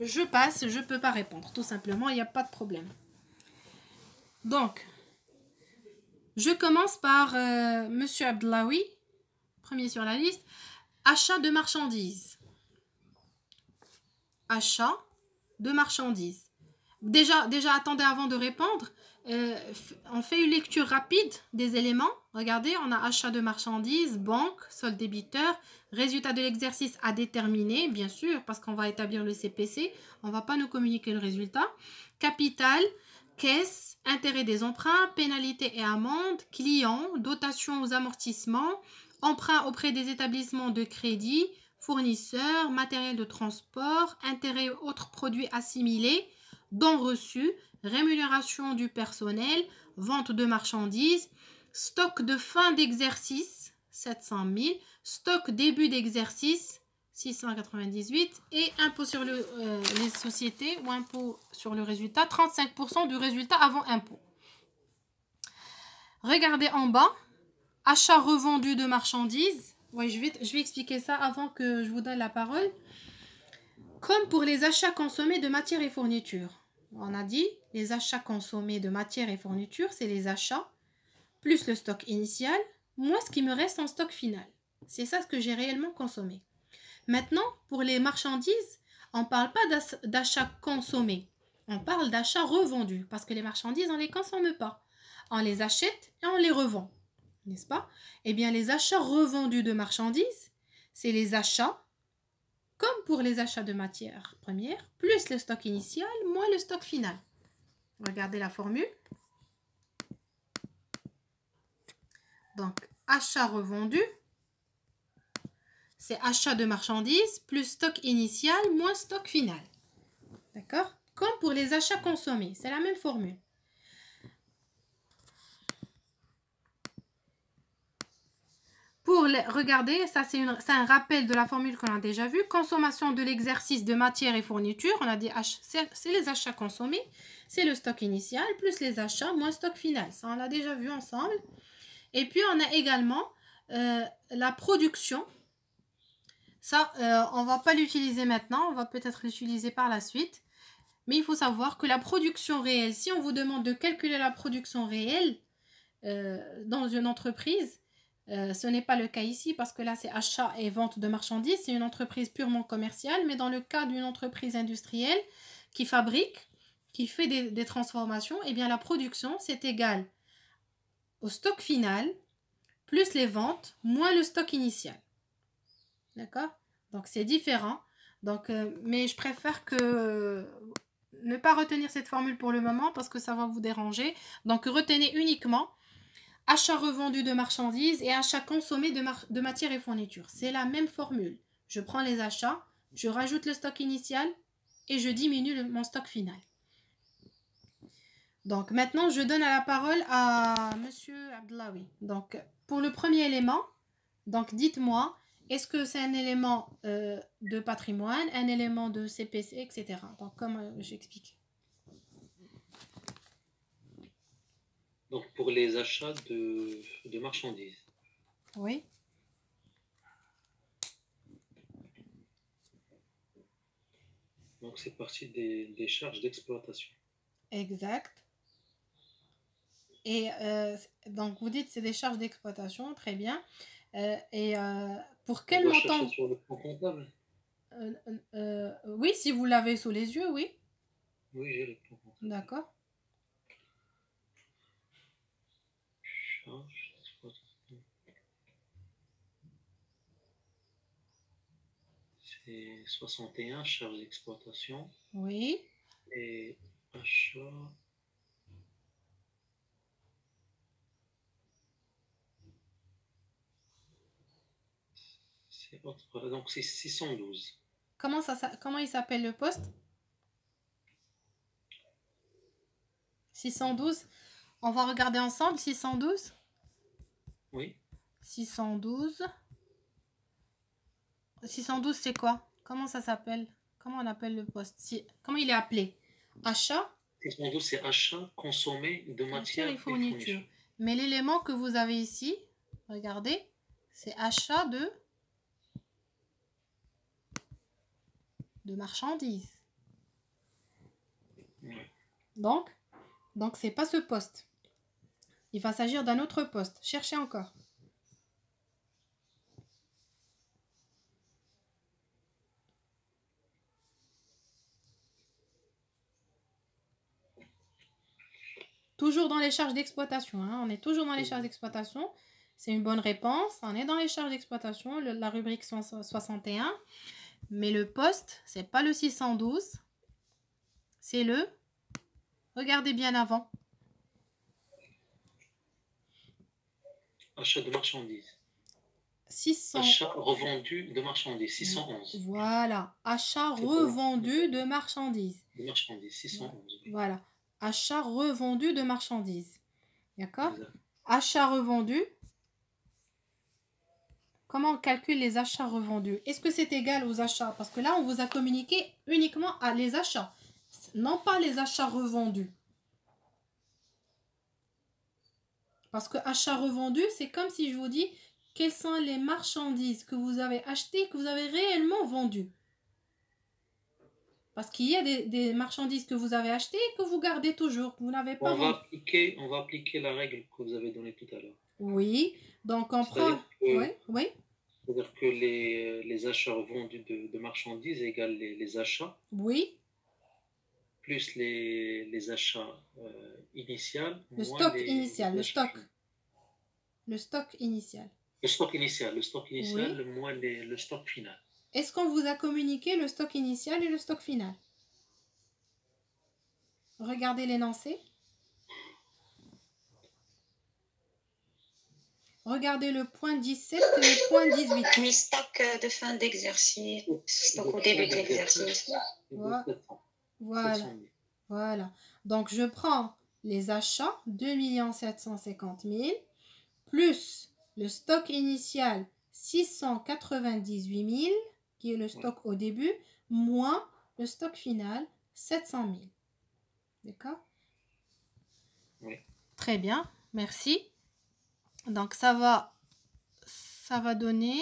je, passe, je ne peux pas répondre tout simplement, il n'y a pas de problème. Donc je commence par Monsieur Abdelawi, premier sur la liste. Achat de marchandises. Achat de marchandises. Déjà, déjà attendez avant de répondre. Euh, on fait une lecture rapide des éléments. Regardez, on a achat de marchandises, banque, solde débiteur, résultat de l'exercice à déterminer, bien sûr, parce qu'on va établir le CPC. On ne va pas nous communiquer le résultat. Capital, caisse, intérêt des emprunts, pénalité et amende, client, dotation aux amortissements, emprunt auprès des établissements de crédit, fournisseurs, matériel de transport, intérêts ou autres produits assimilés, dons reçus, rémunération du personnel, vente de marchandises, stock de fin d'exercice, 700 000, stock début d'exercice, 698, et impôt sur euh, les sociétés ou impôt sur le résultat, 35% du résultat avant impôt. Regardez en bas, Achats revendu de marchandises. Oui, je, vais, je vais expliquer ça avant que je vous donne la parole. Comme pour les achats consommés de matières et fournitures. On a dit, les achats consommés de matières et fournitures, c'est les achats plus le stock initial, moins ce qui me reste en stock final. C'est ça ce que j'ai réellement consommé. Maintenant, pour les marchandises, on ne parle pas d'achat consommé. On parle d'achat revendu parce que les marchandises, on ne les consomme pas. On les achète et on les revend n'est-ce pas Eh bien, les achats revendus de marchandises, c'est les achats, comme pour les achats de matières premières, plus le stock initial, moins le stock final. Regardez la formule. Donc, achats revendus, c'est achats de marchandises plus stock initial moins stock final. D'accord Comme pour les achats consommés, c'est la même formule. Pour regarder, ça c'est un rappel de la formule qu'on a déjà vue. Consommation de l'exercice de matière et fourniture, on a dit c'est les achats consommés, c'est le stock initial, plus les achats, moins stock final. Ça on l'a déjà vu ensemble. Et puis on a également euh, la production. Ça, euh, on ne va pas l'utiliser maintenant, on va peut-être l'utiliser par la suite. Mais il faut savoir que la production réelle, si on vous demande de calculer la production réelle euh, dans une entreprise, euh, ce n'est pas le cas ici parce que là, c'est achat et vente de marchandises. C'est une entreprise purement commerciale, mais dans le cas d'une entreprise industrielle qui fabrique, qui fait des, transformations, eh bien la production, c'est égal au stock final plus les ventes moins le stock initial. D'accord Donc c'est différent. Donc, euh, mais je préfère que euh, ne pas retenir cette formule pour le moment parce que ça va vous déranger. Donc retenez uniquement achat revendu de marchandises et achat consommé de, de matières et fournitures. C'est la même formule. Je prends les achats, je rajoute le stock initial et je diminue mon stock final. Donc maintenant, je donne la parole à Monsieur Abdelawi. Donc pour le premier élément, donc dites-moi, est-ce que c'est un élément euh, de patrimoine, un élément de CPC, etc. Donc comme euh, j'explique. Donc pour les achats de, marchandises. Oui. Donc c'est parti des, des charges d'exploitation. Exact. Et euh, donc vous dites c'est des charges d'exploitation, très bien. Euh, et euh, pour quel montant sur le comptable. oui, si vous l'avez sous les yeux, oui. Oui, j'ai le plan comptable. D'accord. Hein, c'est 61 charges d'exploitation. Oui. Et achat. C'est ah, Donc c'est 612. Comment, ça, ça, comment il s'appelle le poste 612 On va regarder ensemble 612 oui. 612. 612, c'est quoi Comment ça s'appelle Comment on appelle le poste Comment il est appelé Achat 612, c'est achat consommé de matière et Mais l'élément que vous avez ici, regardez, c'est achat de... de marchandises. Donc, donc c'est pas ce poste. Il va s'agir d'un autre poste. Cherchez encore. Toujours dans les charges d'exploitation. Hein. On est toujours dans les charges d'exploitation. C'est une bonne réponse. On est dans les charges d'exploitation, la rubrique 161. Mais le poste, c'est pas le 612. C'est le... Regardez bien avant. Achat de marchandises. 600. Achat revendu de marchandises, 611. Voilà, achat revendu de marchandises. De marchandises, 611. Voilà, achat revendu de marchandises. D'accord Achat revendu. Comment on calcule les achats revendus Est-ce que c'est égal aux achats Parce que là, on vous a communiqué uniquement à les achats, non pas les achats revendus. Parce que achat-revendu, c'est comme si je vous dis quelles sont les marchandises que vous avez achetées, que vous avez réellement vendues. Parce qu'il y a des, marchandises que vous avez achetées et que vous gardez toujours, que vous n'avez pas on va, appliquer, on va appliquer la règle que vous avez donnée tout à l'heure. Oui, donc en prend... Oui, C'est-à-dire que les, achats revendus de, marchandises égale les, les, achats. Oui plus les, achats euh, Le stock initial, le stock. Le stock initial. Le stock initial, le stock initial, moins le stock final. Est-ce qu'on vous a communiqué le stock initial et le stock final Regardez l'énoncé. Regardez le point 17 et le point 18. Le stock euh, de fin d'exercice, stock au début de voilà. Voilà. Donc, je prends les achats, 2 750 000, plus le stock initial, 698 000, qui est le stock au début, moins le stock final, 700 000. D'accord Oui. Très bien, merci. Donc, ça va, ça va donner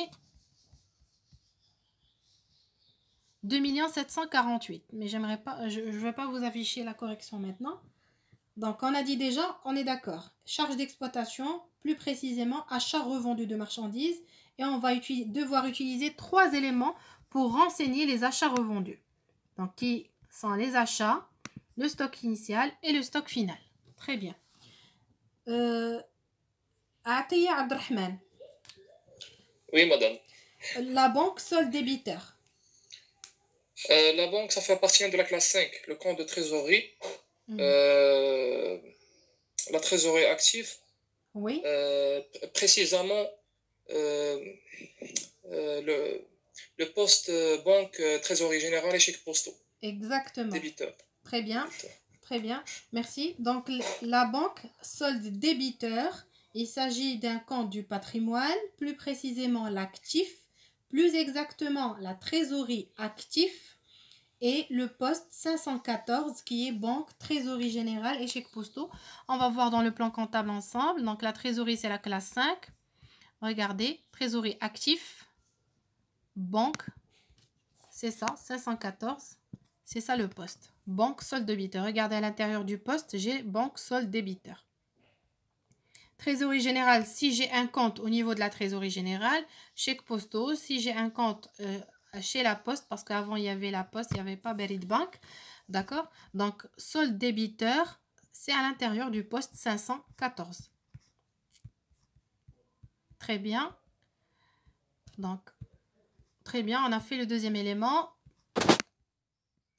2 748. Mais j'aimerais pas, je ne vais pas vous afficher la correction maintenant. Donc, on a dit déjà, on est d'accord. Charge d'exploitation, plus précisément, achat revendu de marchandises. Et on va devoir utiliser trois éléments pour renseigner les achats revendus. Donc, qui sont les achats, le stock initial et le stock final. Très bien. Euh, Atiya Oui, madame. La banque sol débiteur. Euh, la banque, ça fait partie de la classe 5, le compte de trésorerie. Mhm. Euh, la trésorerie active. Oui. Euh, précisément, le, poste banque trésorerie générale et chèque postaux. Exactement. Débiteur. Très bien. Très bien. Merci. Donc, la banque solde débiteur. Il s'agit d'un compte du patrimoine, plus précisément l'actif, plus exactement la trésorerie active et le poste 514 qui est banque, trésorerie générale et chèque postaux. On va voir dans le plan comptable ensemble. Donc la trésorerie, c'est la classe 5. Regardez, trésorerie actif, banque, c'est ça, 514. C'est ça le poste. Banque, solde débiteur. Regardez à l'intérieur du poste, j'ai banque, solde débiteur. Trésorerie générale, si j'ai un compte au niveau de la trésorerie générale, chèque postaux, si j'ai un compte euh, chez la poste, parce qu'avant il y avait la poste, il n'y avait pas Berit Bank. D'accord Donc, solde débiteur, c'est à l'intérieur du poste 514. Très bien. Donc, très bien, on a fait le deuxième élément.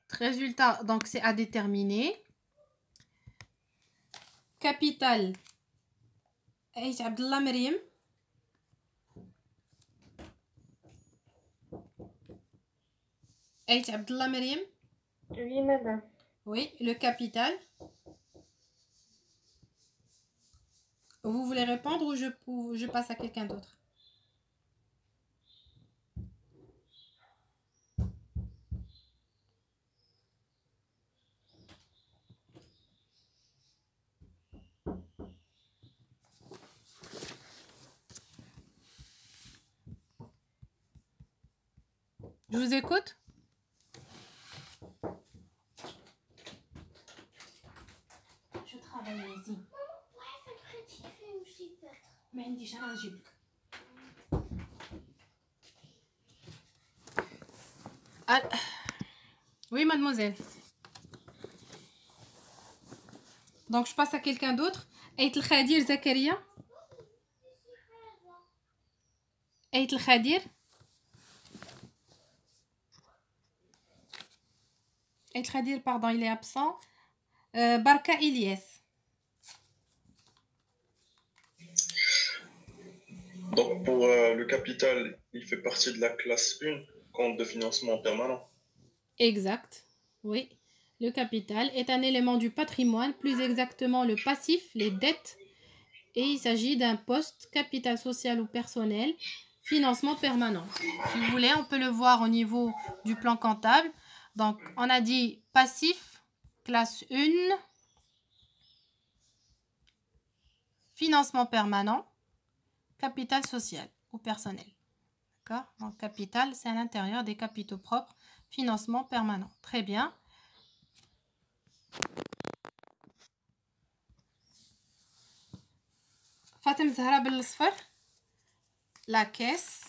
Résultat, donc c'est à déterminer. Capital, Abdullah Aït Abdullah Oui, madame. Oui, le capital Vous voulez répondre ou je, ou je passe à quelqu'un d'autre Je vous écoute عايزين واحد بغيتي Mais il ما عنديش راه j'ai... Ah Oui, mademoiselle. Donc, je passe à quelqu'un d'autre. Ait le Khadir Zakaria Ait le Khadir Ait Khadir, pardon, il est absent. Euh, Barka Ilyes. Donc pour euh, le capital, il fait partie de la classe 1, compte de financement permanent. Exact, oui. Le capital est un élément du patrimoine, plus exactement le passif, les dettes, et il s'agit d'un poste capital social ou personnel, financement permanent. Si vous voulez, on peut le voir au niveau du plan comptable. Donc on a dit passif, classe 1, financement permanent capital social ou personnel. D'accord Donc capital, c'est à l'intérieur des capitaux propres, financement permanent. Très bien. Fatem Zahra la caisse.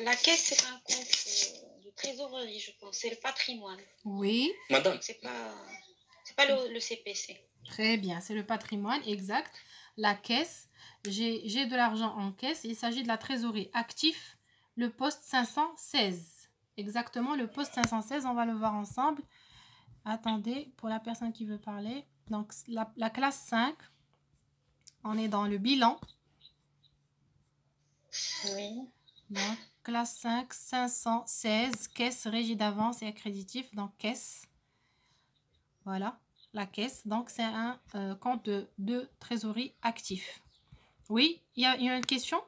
la caisse, c'est un compte euh, de trésorerie, je pense. C'est le patrimoine. Oui. Madame. C'est pas, pas le CPC. Très bien, c'est le patrimoine, exact. La caisse, j'ai de l'argent en caisse. Il s'agit de la trésorerie. Actif, le poste 516. Exactement, le poste 516, on va le voir ensemble. Attendez, pour la personne qui veut parler. Donc, la, classe 5, on est dans le bilan. Oui. Donc, classe 5, 516, caisse, régie d'avance et accréditif, donc caisse. Voilà la caisse. Donc, c'est un euh, compte de, trésorerie actif. Oui, il y, a une question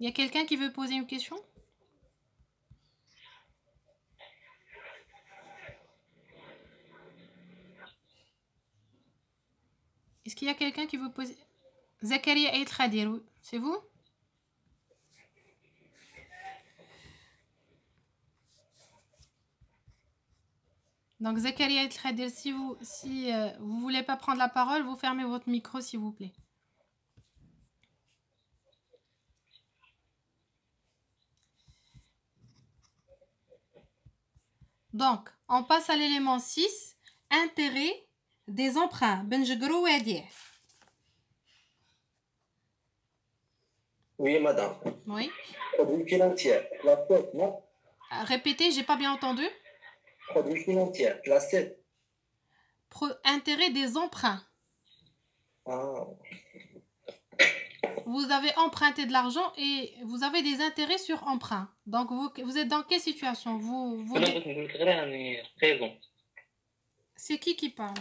Il y a quelqu'un qui veut poser une question Est-ce qu'il y a quelqu'un qui veut poser Zakaria El c'est vous Donc Zakaria et si vous si euh, vous voulez pas prendre la parole, vous fermez votre micro s'il vous plaît. Donc, on passe à l'élément 6, intérêt des emprunts. et ben Adier. Oui, madame. Oui. La je non euh, Répétez, j'ai pas bien entendu. Produits financiers, intérêt des emprunts. Ah. Vous avez emprunté de l'argent et vous avez des intérêts sur emprunt. Donc, vous, vous êtes dans quelle situation vous, vous... C'est qui qui parle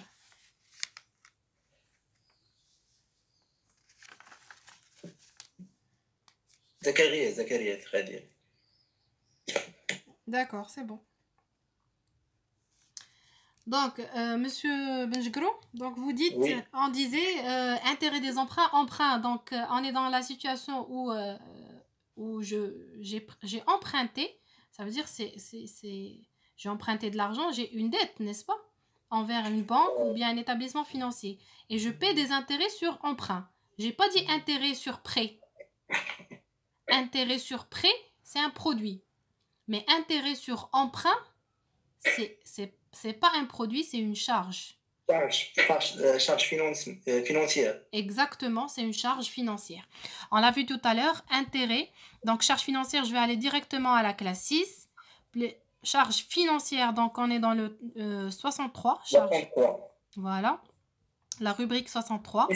très bien. D'accord, c'est bon. Donc, euh, Monsieur Benjgro, donc vous dites, on disait euh, intérêt des emprunts, emprunt. Donc, euh, on est dans la situation où, où j'ai emprunté. Ça veut dire c'est j'ai emprunté de l'argent, j'ai une dette, n'est-ce pas, envers une banque ou bien un établissement financier, et je paie des intérêts sur emprunt. J'ai pas dit intérêt sur prêt. Intérêt sur prêt, c'est un produit, mais intérêt sur emprunt, c'est c'est pas un produit, c'est une charge. Charge, charge, euh, charge euh, financière. Exactement, c'est une charge financière. On l'a vu tout à l'heure, intérêt. Donc, charge financière, je vais aller directement à la classe 6. Charge financière, donc on est dans le 63. Euh, charge. 63. Voilà, la rubrique 63.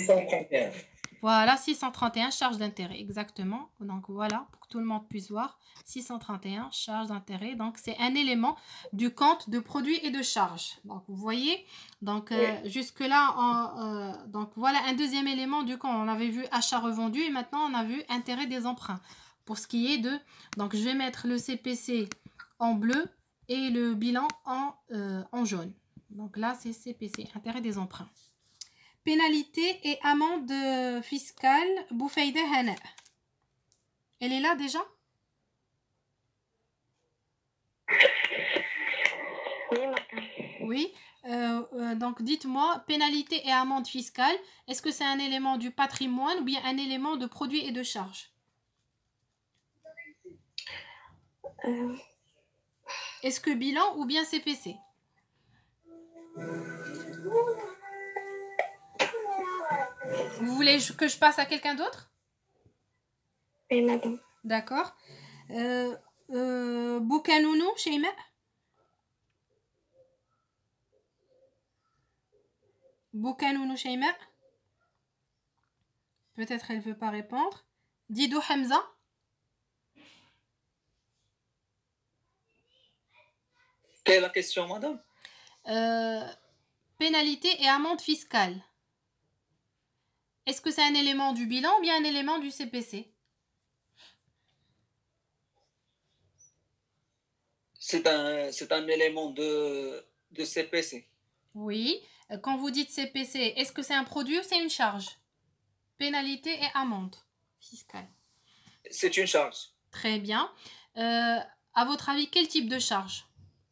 Voilà, 631 charges d'intérêt, exactement. Donc voilà, pour que tout le monde puisse voir, 631 charges d'intérêt. Donc c'est un élément du compte de produits et de charges. Donc vous voyez, donc euh, jusque-là, euh, donc voilà un deuxième élément du compte. On avait vu achat revendu et maintenant on a vu intérêt des emprunts. Pour ce qui est de, donc je vais mettre le CPC en bleu et le bilan en, euh, en jaune. Donc là, c'est CPC, intérêt des emprunts pénalité et amende fiscale, de Hana. Elle est là déjà Oui, Oui, euh, euh, donc dites-moi, pénalité et amende fiscale, est-ce que c'est un élément du patrimoine ou bien un élément de produit et de charge euh. Est-ce que bilan ou bien CPC vous voulez que je passe à quelqu'un d'autre D'accord. Boukanounou euh, euh Boukanono, Sheima chez Sheima Peut-être elle ne veut pas répondre. Didou Hamza Quelle est la question, madame euh, Pénalité et amende fiscale. Est-ce que c'est un élément du bilan ou bien un élément du CPC C'est un, un, élément de, CPC. Oui. Euh, quand vous dites CPC, est-ce que c'est un produit ou c'est une charge Pénalité et amende fiscale. C'est une charge. Très bien. Euh, à votre avis, quel type de charge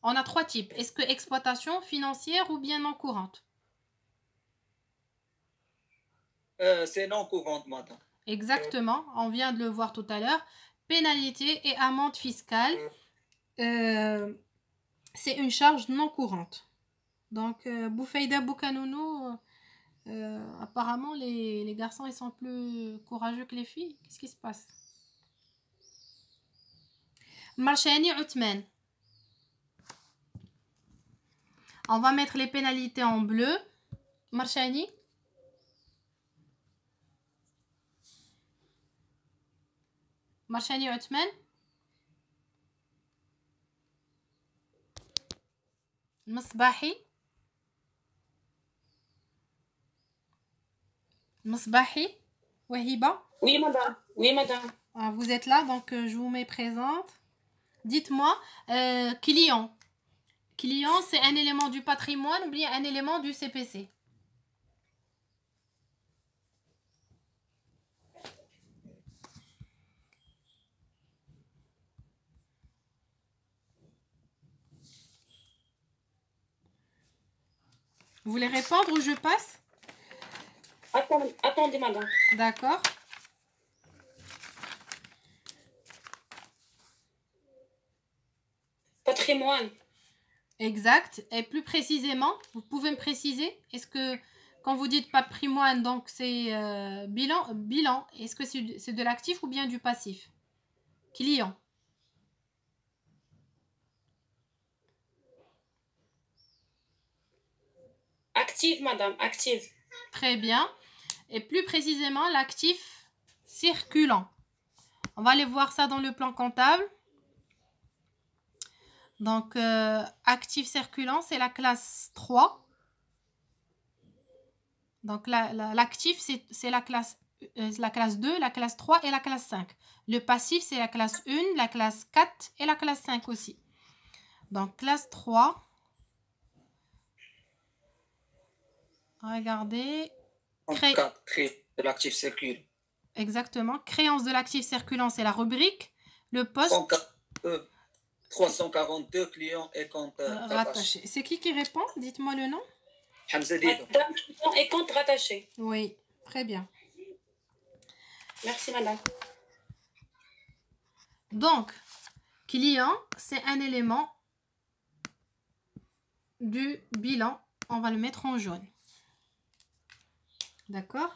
On a trois types. Est-ce que exploitation, financière ou bien en courante euh, c'est non courante, maintenant. Exactement, on vient de le voir tout à l'heure. Pénalité et amende fiscale, euh. Euh, c'est une charge non courante. Donc, Boufeida Boukanounou, apparemment, les, garçons, ils sont plus courageux que les filles. Qu'est-ce qui se passe Marchani On va mettre les pénalités en bleu. Marchani Marshall Othman المصباحي Ms. Wahiba Oui, madame. Oui, madame. Ah, vous êtes là, donc euh, je vous mets présente. Dites-moi, euh, client. Client, c'est un élément du patrimoine ou bien un élément du CPC Vous voulez répondre ou je passe attendez, madame. D'accord. Patrimoine. Exact. Et plus précisément, vous pouvez me préciser, est-ce que quand vous dites patrimoine, donc c'est euh, bilan, bilan, est-ce que c'est de l'actif ou bien du passif Client. madame, active. Très bien. Et plus précisément, l'actif circulant. On va aller voir ça dans le plan comptable. Donc, euh, actif circulant, c'est la classe 3. Donc, l'actif, c'est la classe euh, la classe 2, la classe 3 et la classe 5. Le passif, c'est la classe 1, la classe 4 et la classe 5 aussi. Donc, classe 3, Regardez. Cré... de l'actif circulant. Exactement. Créance de l'actif circulant, c'est la rubrique. Le poste. 342 euh, clients et comptes euh, euh, Rattachés. C'est qui qui répond Dites-moi le nom. Et comptes rattachés. Oui, très bien. Merci, madame. Donc, client, c'est un élément du bilan. On va le mettre en jaune. D'accord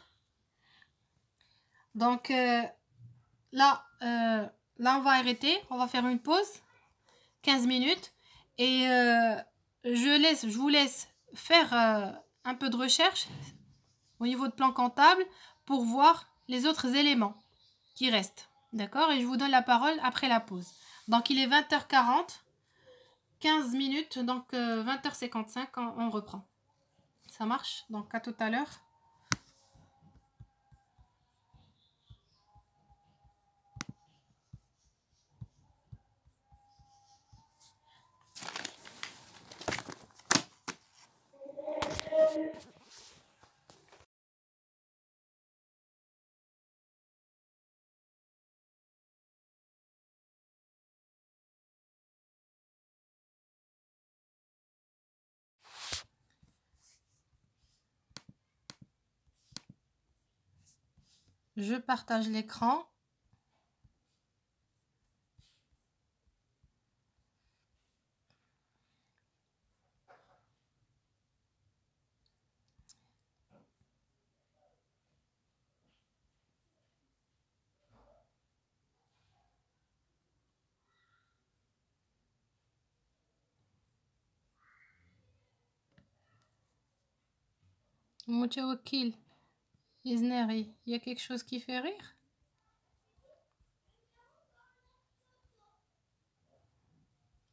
Donc euh, euh, là, on va arrêter. On va faire une pause. 15 minutes. Et euh, je, laisse, je vous laisse faire un peu de recherche au niveau de plan comptable pour voir les autres éléments qui restent. D'accord Et je vous donne la parole après la pause. Donc il est 20h40, 15 minutes, donc 20h55, on, on reprend. Ça marche Donc à tout à l'heure. Je partage l'écran. Isneri, il y a quelque chose qui fait rire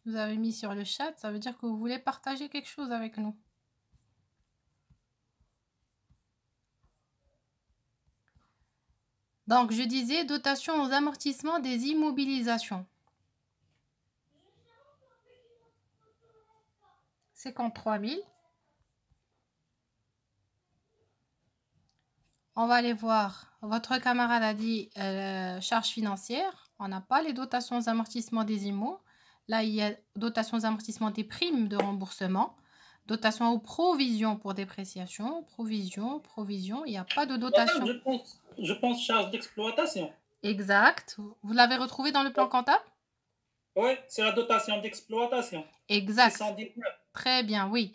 Vous avez mis sur le chat, ça veut dire que vous voulez partager quelque chose avec nous. Donc, je disais dotation aux amortissements des immobilisations. C'est 000. On va aller voir. Votre camarade a dit charges euh, charge financière. On n'a pas les dotations amortissement des IMO. Là, il y a dotations amortissement des primes de remboursement. Dotation aux provisions pour dépréciation. provisions, provisions. Il n'y a pas de dotation. Je pense, charge d'exploitation. Exact. Vous l'avez retrouvé dans le plan comptable Oui, c'est la dotation d'exploitation. Exact. Très bien, oui.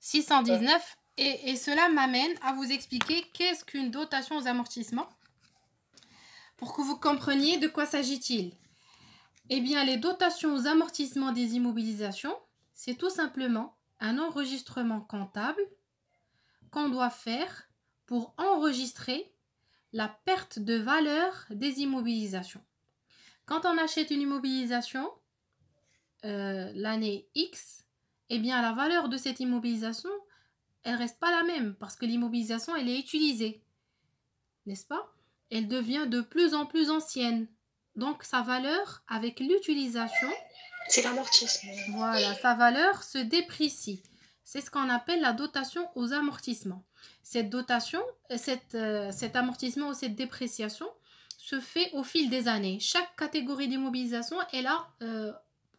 619. Et, cela m'amène à vous expliquer qu'est-ce qu'une dotation aux amortissements pour que vous compreniez de quoi s'agit-il. Eh bien, les dotations aux amortissements des immobilisations, c'est tout simplement un enregistrement comptable qu'on doit faire pour enregistrer la perte de valeur des immobilisations. Quand on achète une immobilisation euh, l'année X, eh bien la valeur de cette immobilisation, elle reste pas la même parce que l'immobilisation, elle est utilisée. N'est-ce pas Elle devient de plus en plus ancienne. Donc sa valeur, avec l'utilisation... C'est l'amortissement. Voilà, sa valeur se déprécie. C'est ce qu'on appelle la dotation aux amortissements. Cette dotation, euh, cette, euh, cet amortissement ou cette dépréciation se fait au fil des années. Chaque catégorie d'immobilisation, elle a euh,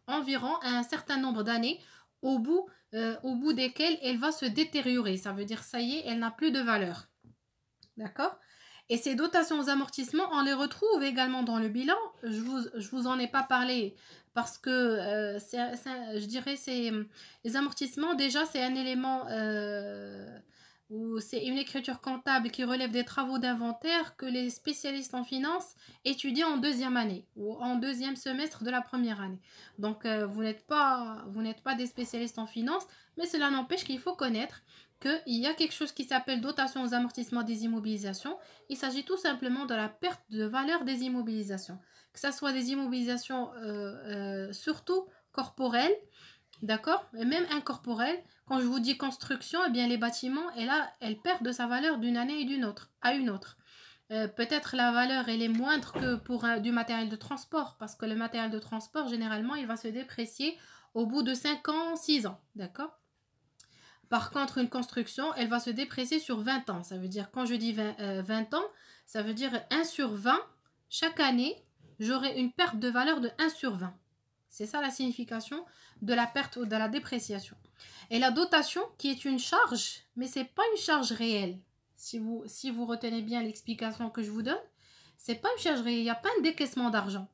environ un certain nombre d'années au bout euh, au bout desquels elle va se détériorer. Ça veut dire, ça y est, elle n'a plus de valeur. D'accord Et ces dotations aux amortissements, on les retrouve également dans le bilan. Je vous, je vous en ai pas parlé parce que, euh, je dirais, c'est les amortissements, déjà, c'est un élément... Euh, ou c'est une écriture comptable qui relève des travaux d'inventaire que les spécialistes en finance étudient en deuxième année ou en deuxième semestre de la première année. Donc euh, vous n'êtes pas pas des spécialistes en finance, mais cela n'empêche qu'il faut connaître qu'il y a quelque chose qui s'appelle dotation aux amortissements des immobilisations. Il s'agit tout simplement de la perte de valeur des immobilisations, que ce soit des immobilisations euh, euh, surtout corporelles, d'accord, et même incorporelles, quand je vous dis construction, eh bien les bâtiments, et là, elles perdent de sa valeur d'une année et d'une autre à une autre. Euh, peut-être la valeur elle est moindre que pour du matériel de transport parce que le matériel de transport généralement il va se déprécier au bout de 5 ans, 6 ans, d'accord Par contre, une construction, elle va se déprécier sur 20 ans. Ça veut dire, quand je dis 20 euh, ans, ça veut dire 1 sur 20, chaque année, j'aurai une perte de valeur de 1 sur 20. C'est ça la signification de la perte ou de la dépréciation. Et la dotation, qui est une charge, mais ce n'est pas une charge réelle. Si vous, retenez bien l'explication que je vous donne, ce n'est pas une charge réelle, il n'y a pas un décaissement d'argent.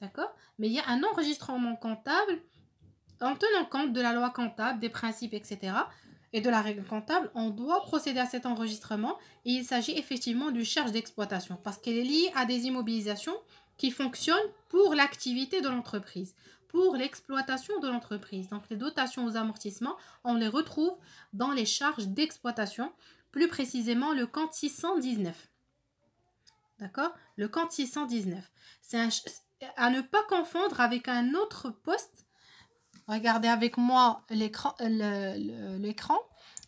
D'accord Mais il y a un enregistrement comptable en tenant compte de la loi comptable, des principes, etc. et de la règle comptable, on doit procéder à cet enregistrement et il s'agit effectivement d'une charge d'exploitation parce qu'elle est liée à des immobilisations qui fonctionnent pour l'activité de l'entreprise pour l'exploitation de l'entreprise. Donc les dotations aux amortissements, on les retrouve dans les charges d'exploitation, plus précisément le compte 619. D'accord Le compte 619. C'est à ne pas confondre avec un autre poste. Regardez avec moi l'écran. Euh,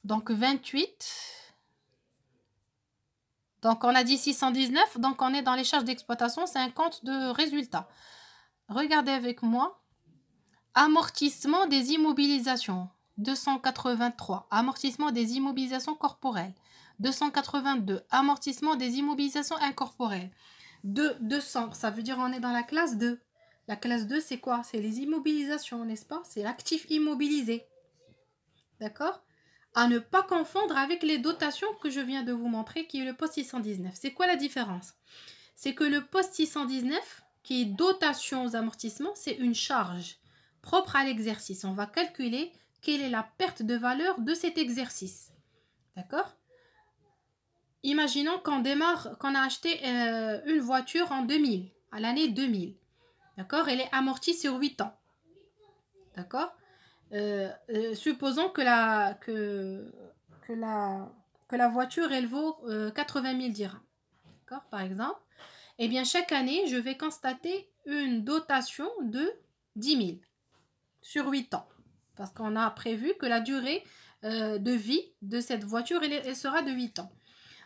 donc 28. Donc on a dit 619, donc on est dans les charges d'exploitation, c'est un compte de résultat. Regardez avec moi Amortissement des immobilisations, 283. Amortissement des immobilisations corporelles, 282. Amortissement des immobilisations incorporelles, 200. Ça veut dire on est dans la classe 2. La classe 2, c'est quoi C'est les immobilisations, n'est-ce pas C'est l'actif immobilisé. D'accord À ne pas confondre avec les dotations que je viens de vous montrer, qui est le poste 619. C'est quoi la différence C'est que le poste 619, qui est dotation aux amortissements, c'est une charge propre à l'exercice. On va calculer quelle est la perte de valeur de cet exercice. D'accord Imaginons qu'on démarre, qu'on a acheté euh, une voiture en 2000, à l'année 2000. D'accord Elle est amortie sur 8 ans. D'accord euh, euh, Supposons que la, que, que la voiture, elle vaut 80 000 dirhams. D'accord Par exemple. Eh bien, chaque année, je vais constater une dotation de 10 000 sur 8 ans. Parce qu'on a prévu que la durée euh, de vie de cette voiture, elle, sera de 8 ans.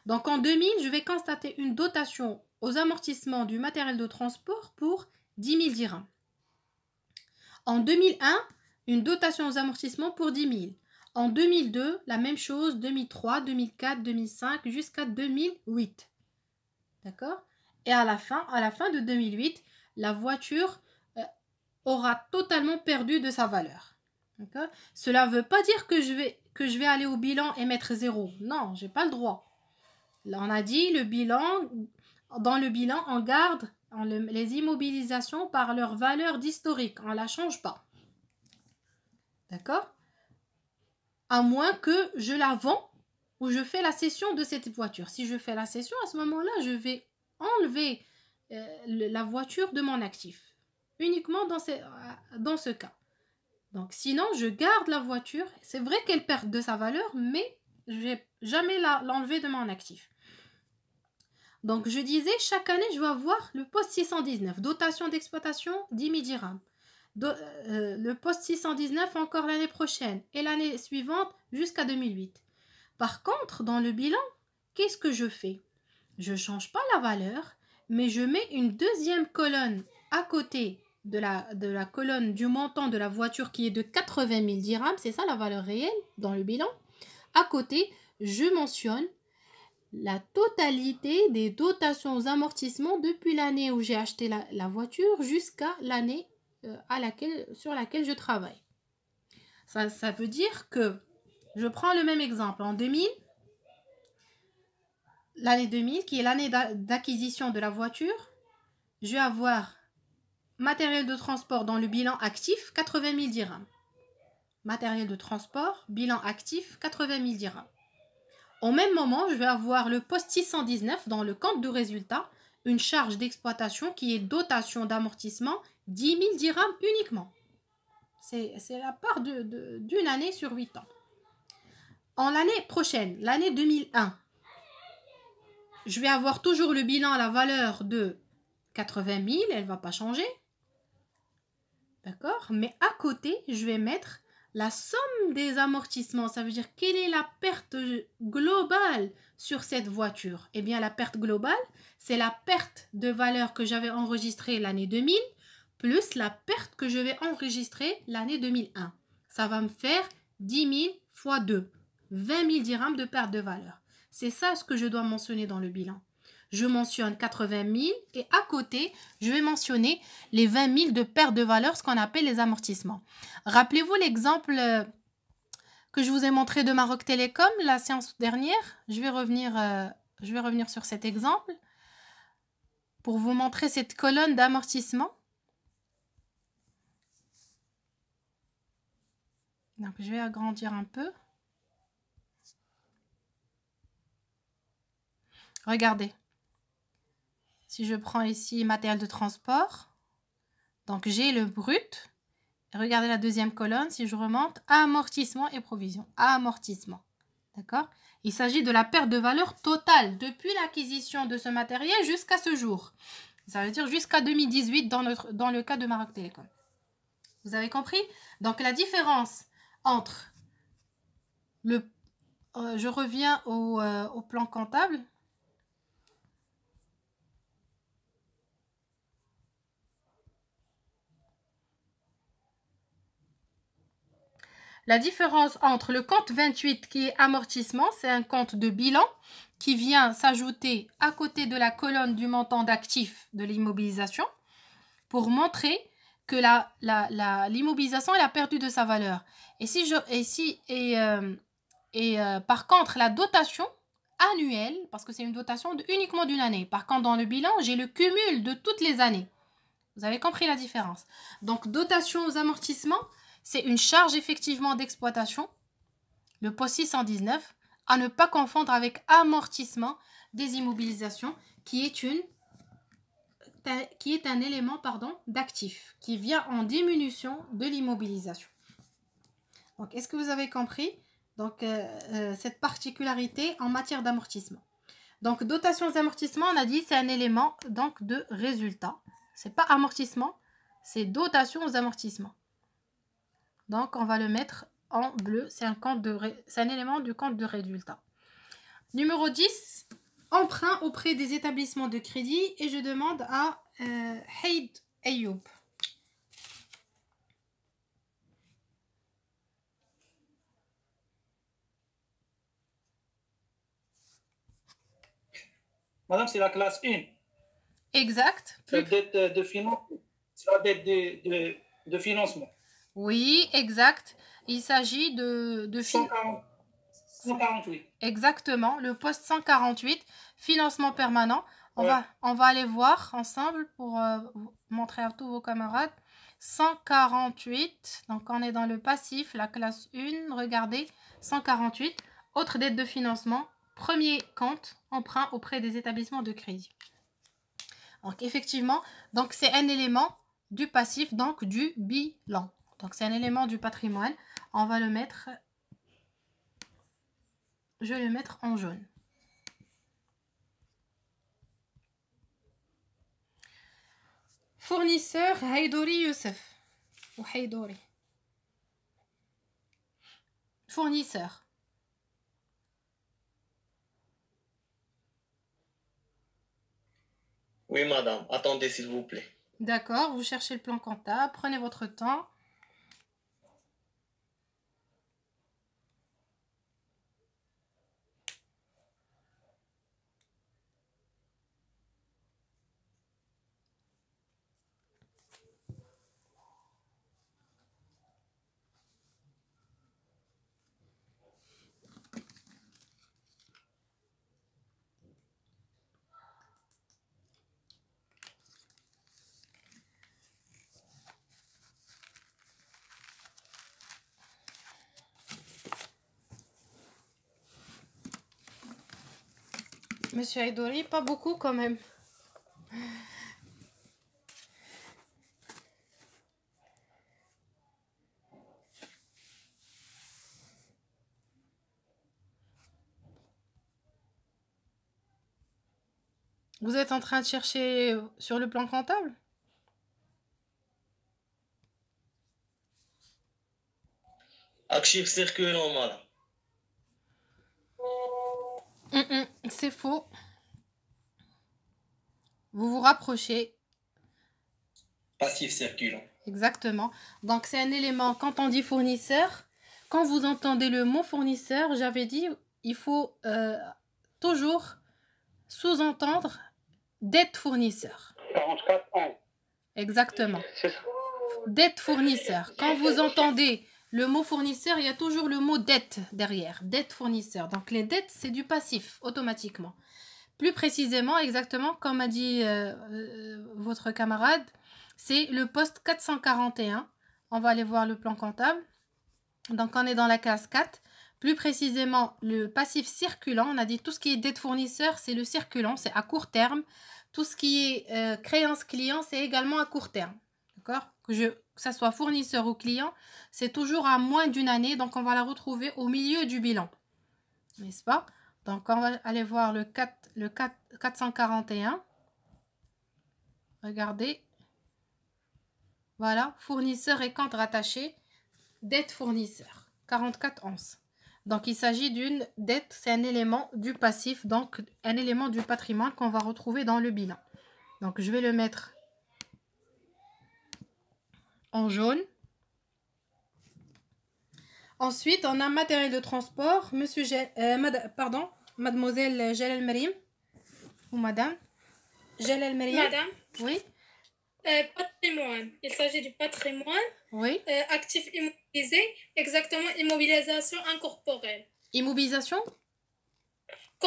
Donc en 2000, je vais constater une dotation aux amortissements du matériel de transport pour 10 000 dirhams. En 2001, une dotation aux amortissements pour 10 000. En 2002, la même chose, 2003, 2004, 2005, jusqu'à 2008. D'accord Et à la, fin, à la fin de 2008, la voiture aura totalement perdu de sa valeur. Cela ne veut pas dire que je, vais, que je vais aller au bilan et mettre zéro. Non, j'ai pas le droit. Là, on a dit le bilan, dans le bilan, on garde les immobilisations par leur valeur d'historique. On ne la change pas. D'accord À moins que je la vends ou je fais la cession de cette voiture. Si je fais la cession, à ce moment-là, je vais enlever euh, la voiture de mon actif uniquement dans, euh, dans ce cas. Donc sinon, je garde la voiture. C'est vrai qu'elle perd de sa valeur, mais je vais jamais l'enlever de mon actif. Donc je disais, chaque année, je vais avoir le poste 619, dotation d'exploitation 10 000 dirhams. Euh, le poste 619 encore l'année prochaine et l'année suivante jusqu'à 2008. Par contre, dans le bilan, qu'est-ce que je fais Je ne change pas la valeur, mais je mets une deuxième colonne à côté de la, de la colonne du montant de la voiture qui est de 80 000 dirhams, c'est ça la valeur réelle dans le bilan. À côté, je mentionne la totalité des dotations aux amortissements depuis l'année où j'ai acheté la, voiture jusqu'à l'année euh, à laquelle, sur laquelle je travaille. Ça, ça veut dire que, je prends le même exemple, en 2000, l'année 2000 qui est l'année d'acquisition de la voiture, je vais avoir Matériel de transport dans le bilan actif, 80 000 dirhams. Matériel de transport, bilan actif, 80 000 dirhams. Au même moment, je vais avoir le poste 619 dans le compte de résultat, une charge d'exploitation qui est dotation d'amortissement, 10 000 dirhams uniquement. C'est la part d'une année sur 8 ans. En l'année prochaine, l'année 2001, je vais avoir toujours le bilan à la valeur de 80 000, elle ne va pas changer. D'accord Mais à côté, je vais mettre la somme des amortissements. Ça veut dire quelle est la perte globale sur cette voiture Eh bien, la perte globale, c'est la perte de valeur que j'avais enregistrée l'année 2000 plus la perte que je vais enregistrer l'année 2001. Ça va me faire 10 000 fois 2, 20 000 dirhams de perte de valeur. C'est ça ce que je dois mentionner dans le bilan je mentionne 80 000 et à côté, je vais mentionner les 20 000 de perte de valeur, ce qu'on appelle les amortissements. Rappelez-vous l'exemple euh, que je vous ai montré de Maroc Télécom la séance dernière. Je vais revenir, euh, je vais revenir sur cet exemple pour vous montrer cette colonne d'amortissement. Donc, je vais agrandir un peu. Regardez. Si je prends ici matériel de transport, donc j'ai le brut. Regardez la deuxième colonne, si je remonte, amortissement et provision. Amortissement. D'accord Il s'agit de la perte de valeur totale depuis l'acquisition de ce matériel jusqu'à ce jour. Ça veut dire jusqu'à 2018 dans, notre, dans le cas de Maroc Télécom. Vous avez compris Donc la différence entre le... Euh, je reviens au euh, plan comptable. La différence entre le compte 28 qui est amortissement, c'est un compte de bilan qui vient s'ajouter à côté de la colonne du montant d'actifs de l'immobilisation pour montrer que l'immobilisation la, la, a perdu de sa valeur. Et si je et et, euh, et euh, par contre la dotation annuelle parce que c'est une dotation de, uniquement d'une année. Par contre dans le bilan j'ai le cumul de toutes les années. Vous avez compris la différence. Donc dotation aux amortissements, c'est une charge effectivement d'exploitation, le post 619, à ne pas confondre avec amortissement des immobilisations, qui est, une, euh, qui est un élément pardon, d'actif, qui vient en diminution de l'immobilisation. Donc, est-ce que vous avez compris donc, euh, euh, cette particularité en matière d'amortissement donc, dotation amortissements, on a dit, c'est un élément donc de résultat. C'est pas amortissement, c'est dotation aux amortissements. Donc, on va le mettre en bleu. C'est un, élément du compte de résultat. Numéro 10, emprunt auprès des établissements de crédit. Et je demande à euh, Ayoub. Madame, c'est la classe 1. Exact. Euh, la dette de, la dette de financement. Oui, exact. Il s'agit de, 148. Exactement, le poste 148, financement permanent. On, va, on va aller voir ensemble pour euh, montrer à tous vos camarades. 148, donc on est dans le passif, la classe 1, regardez, 148. Autre dette de financement, premier compte, emprunt auprès des établissements de crédit. Donc effectivement, donc c'est un élément du passif, donc du bilan. Donc c'est un élément du patrimoine. On va le mettre, je vais le mettre en jaune. Fournisseur Haydori Youssef. Ou Haydori. Fournisseur. Oui, madame. Attendez, s'il vous plaît. D'accord, vous cherchez le plan comptable, prenez votre temps. Monsieur Aidori, pas beaucoup quand même. Vous êtes en train de chercher sur le plan comptable Akshif circuit, normal. Mm, mm, c'est faux. Vous vous rapprochez. Passif circulant. Exactement. Donc c'est un élément, quand on dit fournisseur, quand vous entendez le mot fournisseur, j'avais dit, il faut euh, toujours sous-entendre d'être fournisseur. 44 ans. Exactement. D'être fournisseur. Quand vous entendez le mot fournisseur, il y a toujours le mot dette derrière, dette fournisseur. Donc les dettes, c'est du passif automatiquement. Plus précisément, exactement comme a dit euh, euh, votre camarade, c'est le poste 441. On va aller voir le plan comptable. Donc on est dans la case 4. Plus précisément, le passif circulant, on a dit tout ce qui est dette fournisseur, c'est le circulant, c'est à court terme. Tout ce qui est euh, créance client, c'est également à court terme. D'accord que ce soit fournisseur ou client, c'est toujours à moins d'une année. Donc, on va la retrouver au milieu du bilan. N'est-ce pas Donc, on va aller voir le, le 441. Regardez. Voilà, fournisseur et compte rattaché, dette fournisseur, 44 onces. Donc, il s'agit d'une dette, c'est un élément du passif, donc un élément du patrimoine qu'on va retrouver dans le bilan. Donc, je vais le mettre en jaune. Ensuite, on a matériel de transport, monsieur, euh, pardon, mademoiselle Jalal Marim, ou madame, Jalal Marim. Madame. Oui. Euh, patrimoine. Il s'agit du patrimoine. Oui. Euh, actif immobilisé, exactement, immobilisation incorporelle. Immobilisation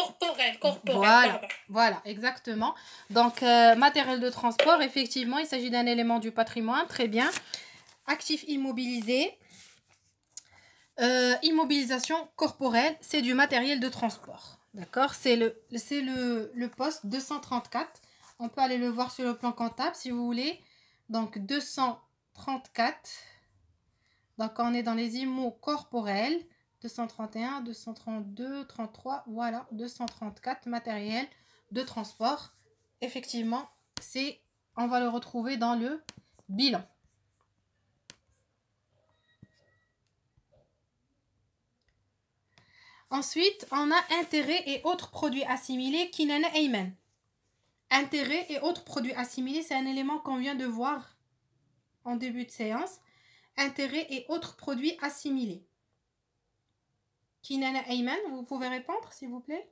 corporel, corporel. Voilà, exactement. Donc, euh, matériel de transport, effectivement, il s'agit d'un élément du patrimoine, très bien. Actif immobilisé. Euh, immobilisation corporelle, c'est du matériel de transport. D'accord C'est le, le, poste 234. On peut aller le voir sur le plan comptable si vous voulez. Donc 234. Donc on est dans les immos corporels. 231, 232, 33, voilà, 234 matériel de transport. Effectivement, c'est on va le retrouver dans le bilan. Ensuite, on a intérêts et autres produits assimilés qui n'en Intérêts et autres produits assimilés, c'est un élément qu'on vient de voir en début de séance. Intérêts et autres produits assimilés. Kinana Ayman, vous pouvez répondre, s'il vous plaît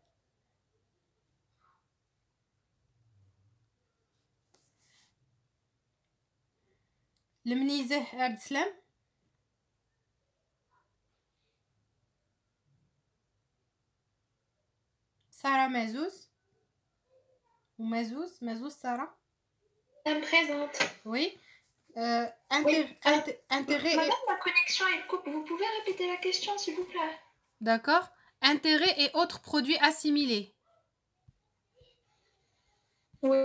Le Mnizeh Abdeslam Sarah Mazouz Ou Mazouz Mazouz Sarah Ça me présente. Oui. Euh, euh Madame, la connexion est coupe. Vous pouvez répéter la question, s'il vous plaît D'accord Intérêts et autres produits assimilés. Oui.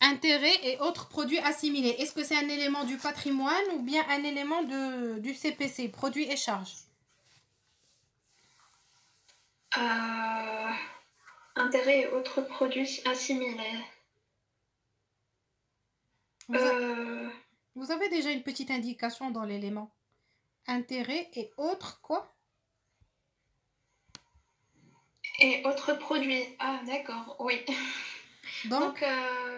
Intérêts et autres produits assimilés. Est-ce que c'est un élément du patrimoine ou bien un élément du CPC, produits et charges Intérêt euh, Intérêts et autres produits assimilés. Euh. Vous avez déjà une petite indication dans l'élément. Intérêt et autres quoi Et autres produits. Ah, d'accord, oui. Donc,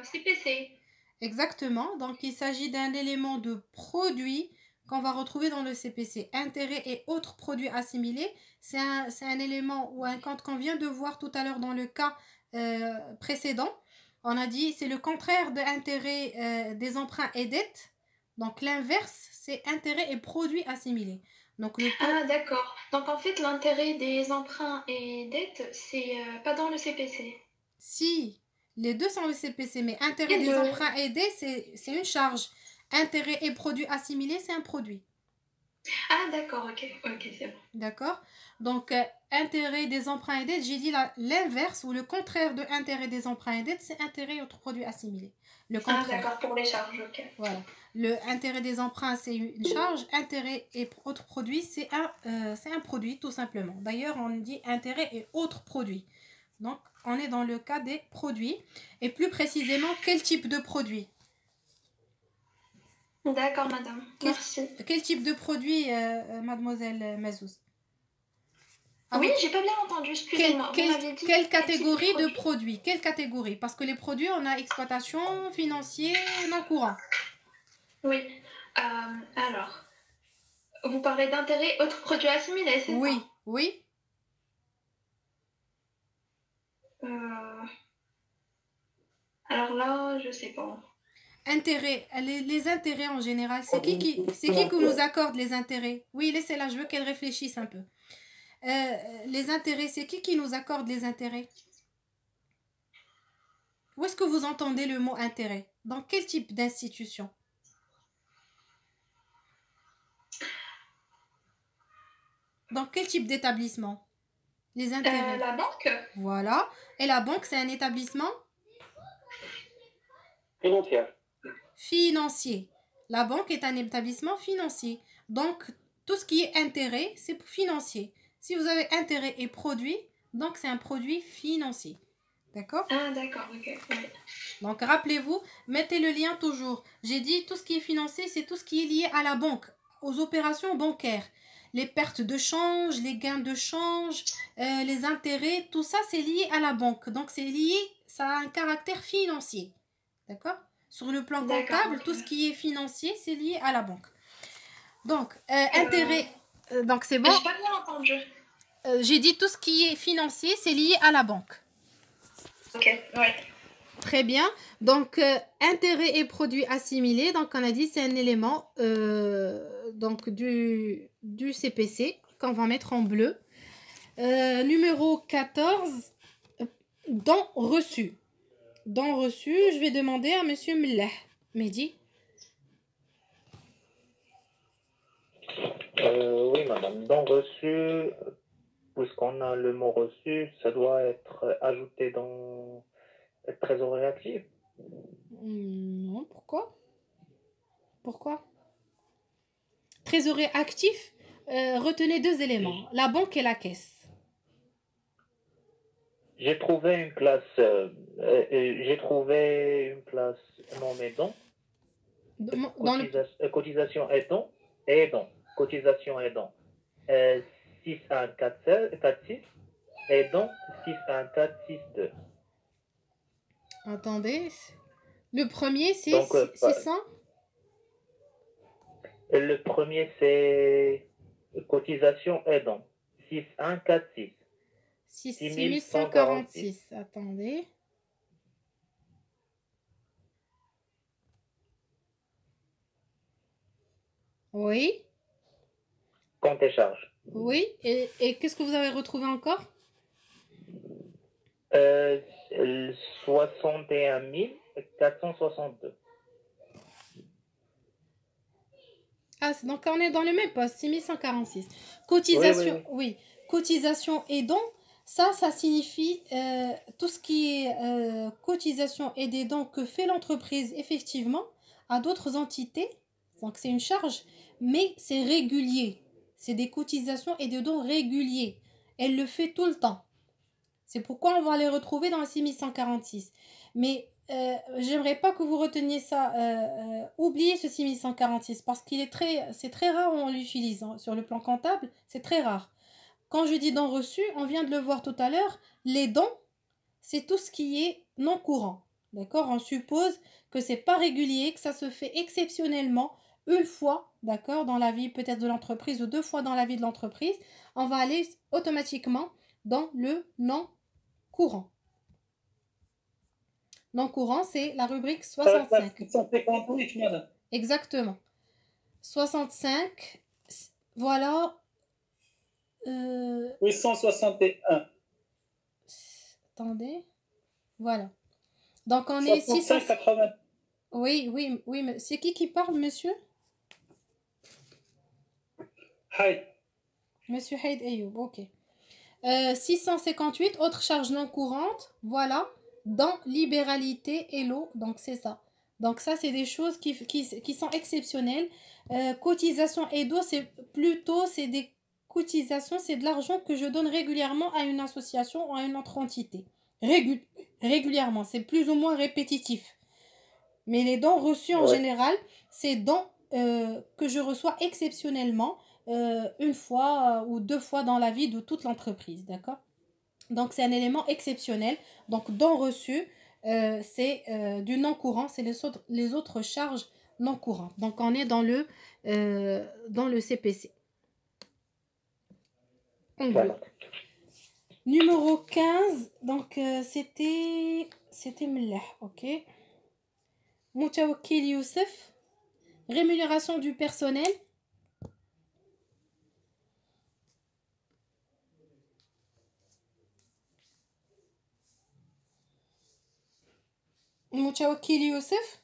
CPC. Euh, Exactement. Donc, il s'agit d'un élément de produit qu'on va retrouver dans le CPC. Intérêt et autres produits assimilés, c'est un, élément ou un compte qu'on vient de voir tout à l'heure dans le cas euh, précédent. On a dit c'est le contraire de intérêt euh, des emprunts et dettes. Donc l'inverse, c'est intérêt et produit assimilé. Donc, Ah d'accord. Donc en fait, l'intérêt des emprunts et dettes, c'est euh, pas dans le CPC. Si, les deux sont le CPC, mais intérêt des emprunts et dettes, c'est une charge. Intérêt et produit assimilé, c'est un produit. Ah d'accord, ok, ok, c'est bon. D'accord. Donc euh, intérêt des emprunts et dettes, j'ai dit l'inverse ou le contraire de intérêt des emprunts et dettes, c'est intérêt et autres produits assimilés. Le Ah, d'accord, pour les charges, ok. Voilà. Le intérêt des emprunts, c'est une charge. Intérêt et autres produits, c'est un, euh, un produit, tout simplement. D'ailleurs, on dit intérêt et autres produits. Donc, on est dans le cas des produits. Et plus précisément, quel type de produit D'accord, madame. Merci. Quel type de produit, euh, euh, mademoiselle Mazouz ah, oui, j'ai pas bien entendu, excusez-moi. Quelle, quelle, catégorie de produits Quelle catégorie Parce que les produits, on a exploitation, financier, non courant. Oui. Euh, alors, vous parlez d'intérêt, autres produits assimilés, c'est ça Oui, oui. Euh, alors là, je sais pas. Intérêts, les, les intérêts en général, c'est ah, qui qui, qui, qui nous accorde les intérêts Oui, laissez-la, je veux qu'elle réfléchisse un peu. Euh, euh, les intérêts, c'est qui qui nous accorde les intérêts Où est-ce que vous entendez le mot intérêt Dans quel type d'institution Dans quel type d'établissement Les intérêts. Euh, la banque. Voilà. Et la banque, c'est un établissement Financier. Financier. La banque est un établissement financier. Donc, tout ce qui est intérêt, c'est financier. Si vous avez intérêt et produit, donc c'est un produit financier. D'accord Ah, d'accord, ok. Donc rappelez-vous, mettez le lien toujours. J'ai dit tout ce qui est financier, c'est tout ce qui est lié à la banque, aux opérations bancaires. Les pertes de change, les gains de change, euh, les intérêts, tout ça c'est lié à la banque. Donc c'est lié, ça a un caractère financier. D'accord Sur le plan comptable, tout ce qui est financier, c'est lié à la banque. Donc, euh, euh, intérêt euh, donc c'est bon. J'ai pas bien entendu. Euh, j'ai dit tout ce qui est financier, c'est lié à la banque. Ok, ouais. Très bien. Donc, euh, intérêt et produits assimilés. Donc, on a dit c'est un élément donc du, du CPC qu'on va mettre en bleu. numéro 14, dans reçu. Dans reçu, je vais demander à Monsieur Mellah. Mehdi. Euh, oui, madame. Dans reçu, puisqu'on a le mot reçu, ça doit être ajouté dans trésorerie active. Hmm, non, pourquoi Pourquoi Trésorerie actif, euh, retenez deux éléments, la banque et la caisse. J'ai trouvé une place, euh, j'ai trouvé une place non mais dans, dans cotisation, le... cotisation et aidant cotisation aidant 6146, 4 aidant 61462. Attendez, le premier c'est 600 euh, Le premier c'est cotisation aidant 6146. 6146, attendez. Oui et charges. Oui, et, qu'est-ce que vous avez retrouvé encore 61 462. Euh, ah, donc on est dans le même poste, 6146. Cotisation, oui, Cotisation et dons, ça, ça signifie euh, tout ce qui est euh, cotisation et des dons que fait l'entreprise effectivement à d'autres entités. Donc c'est une charge, mais c'est régulier. C'est des cotisations et des dons réguliers. Elle le fait tout le temps. C'est pourquoi on va les retrouver dans le 6146. Mais euh, j'aimerais pas que vous reteniez ça. Euh, euh oubliez ce 6146 parce qu'il est très, c'est très rare où on l'utilise. Sur le plan comptable, c'est très rare. Quand je dis dons reçus, on vient de le voir tout à l'heure, les dons, c'est tout ce qui est non courant. D'accord On suppose que c'est pas régulier, que ça se fait exceptionnellement, une fois, d'accord, dans la vie peut-être de l'entreprise ou deux fois dans la vie de l'entreprise, on va aller automatiquement dans le non courant. Non courant, c'est la rubrique 65. Exactement. 65, voilà. Euh... 161. Attendez. Voilà. Donc on est 600... 80. Oui, oui, oui. C'est qui qui parle, monsieur Haïd. Monsieur Haïd Ayoub, ok. 658, autres charges non courantes, voilà, dans libéralité et l'eau, donc c'est ça. Donc ça, c'est des choses qui, sont exceptionnelles. Euh, cotisations et d'eau, c'est plutôt, c'est des cotisations, c'est de l'argent que je donne régulièrement à une association ou à une autre entité. régulièrement, c'est plus ou moins répétitif. Mais les dons reçus en général, c'est dons euh, que je reçois exceptionnellement euh, une fois euh, ou deux fois dans la vie de toute l'entreprise, d'accord Donc c'est un élément exceptionnel. Donc dans reçu, euh, c'est du non courant, c'est les autres, les autres charges non courantes. Donc on est dans le, dans le CPC. Voilà. Numéro 15, donc c'était c'était ok. Moutawakil Youssef, rémunération du personnel, Kili Youssef.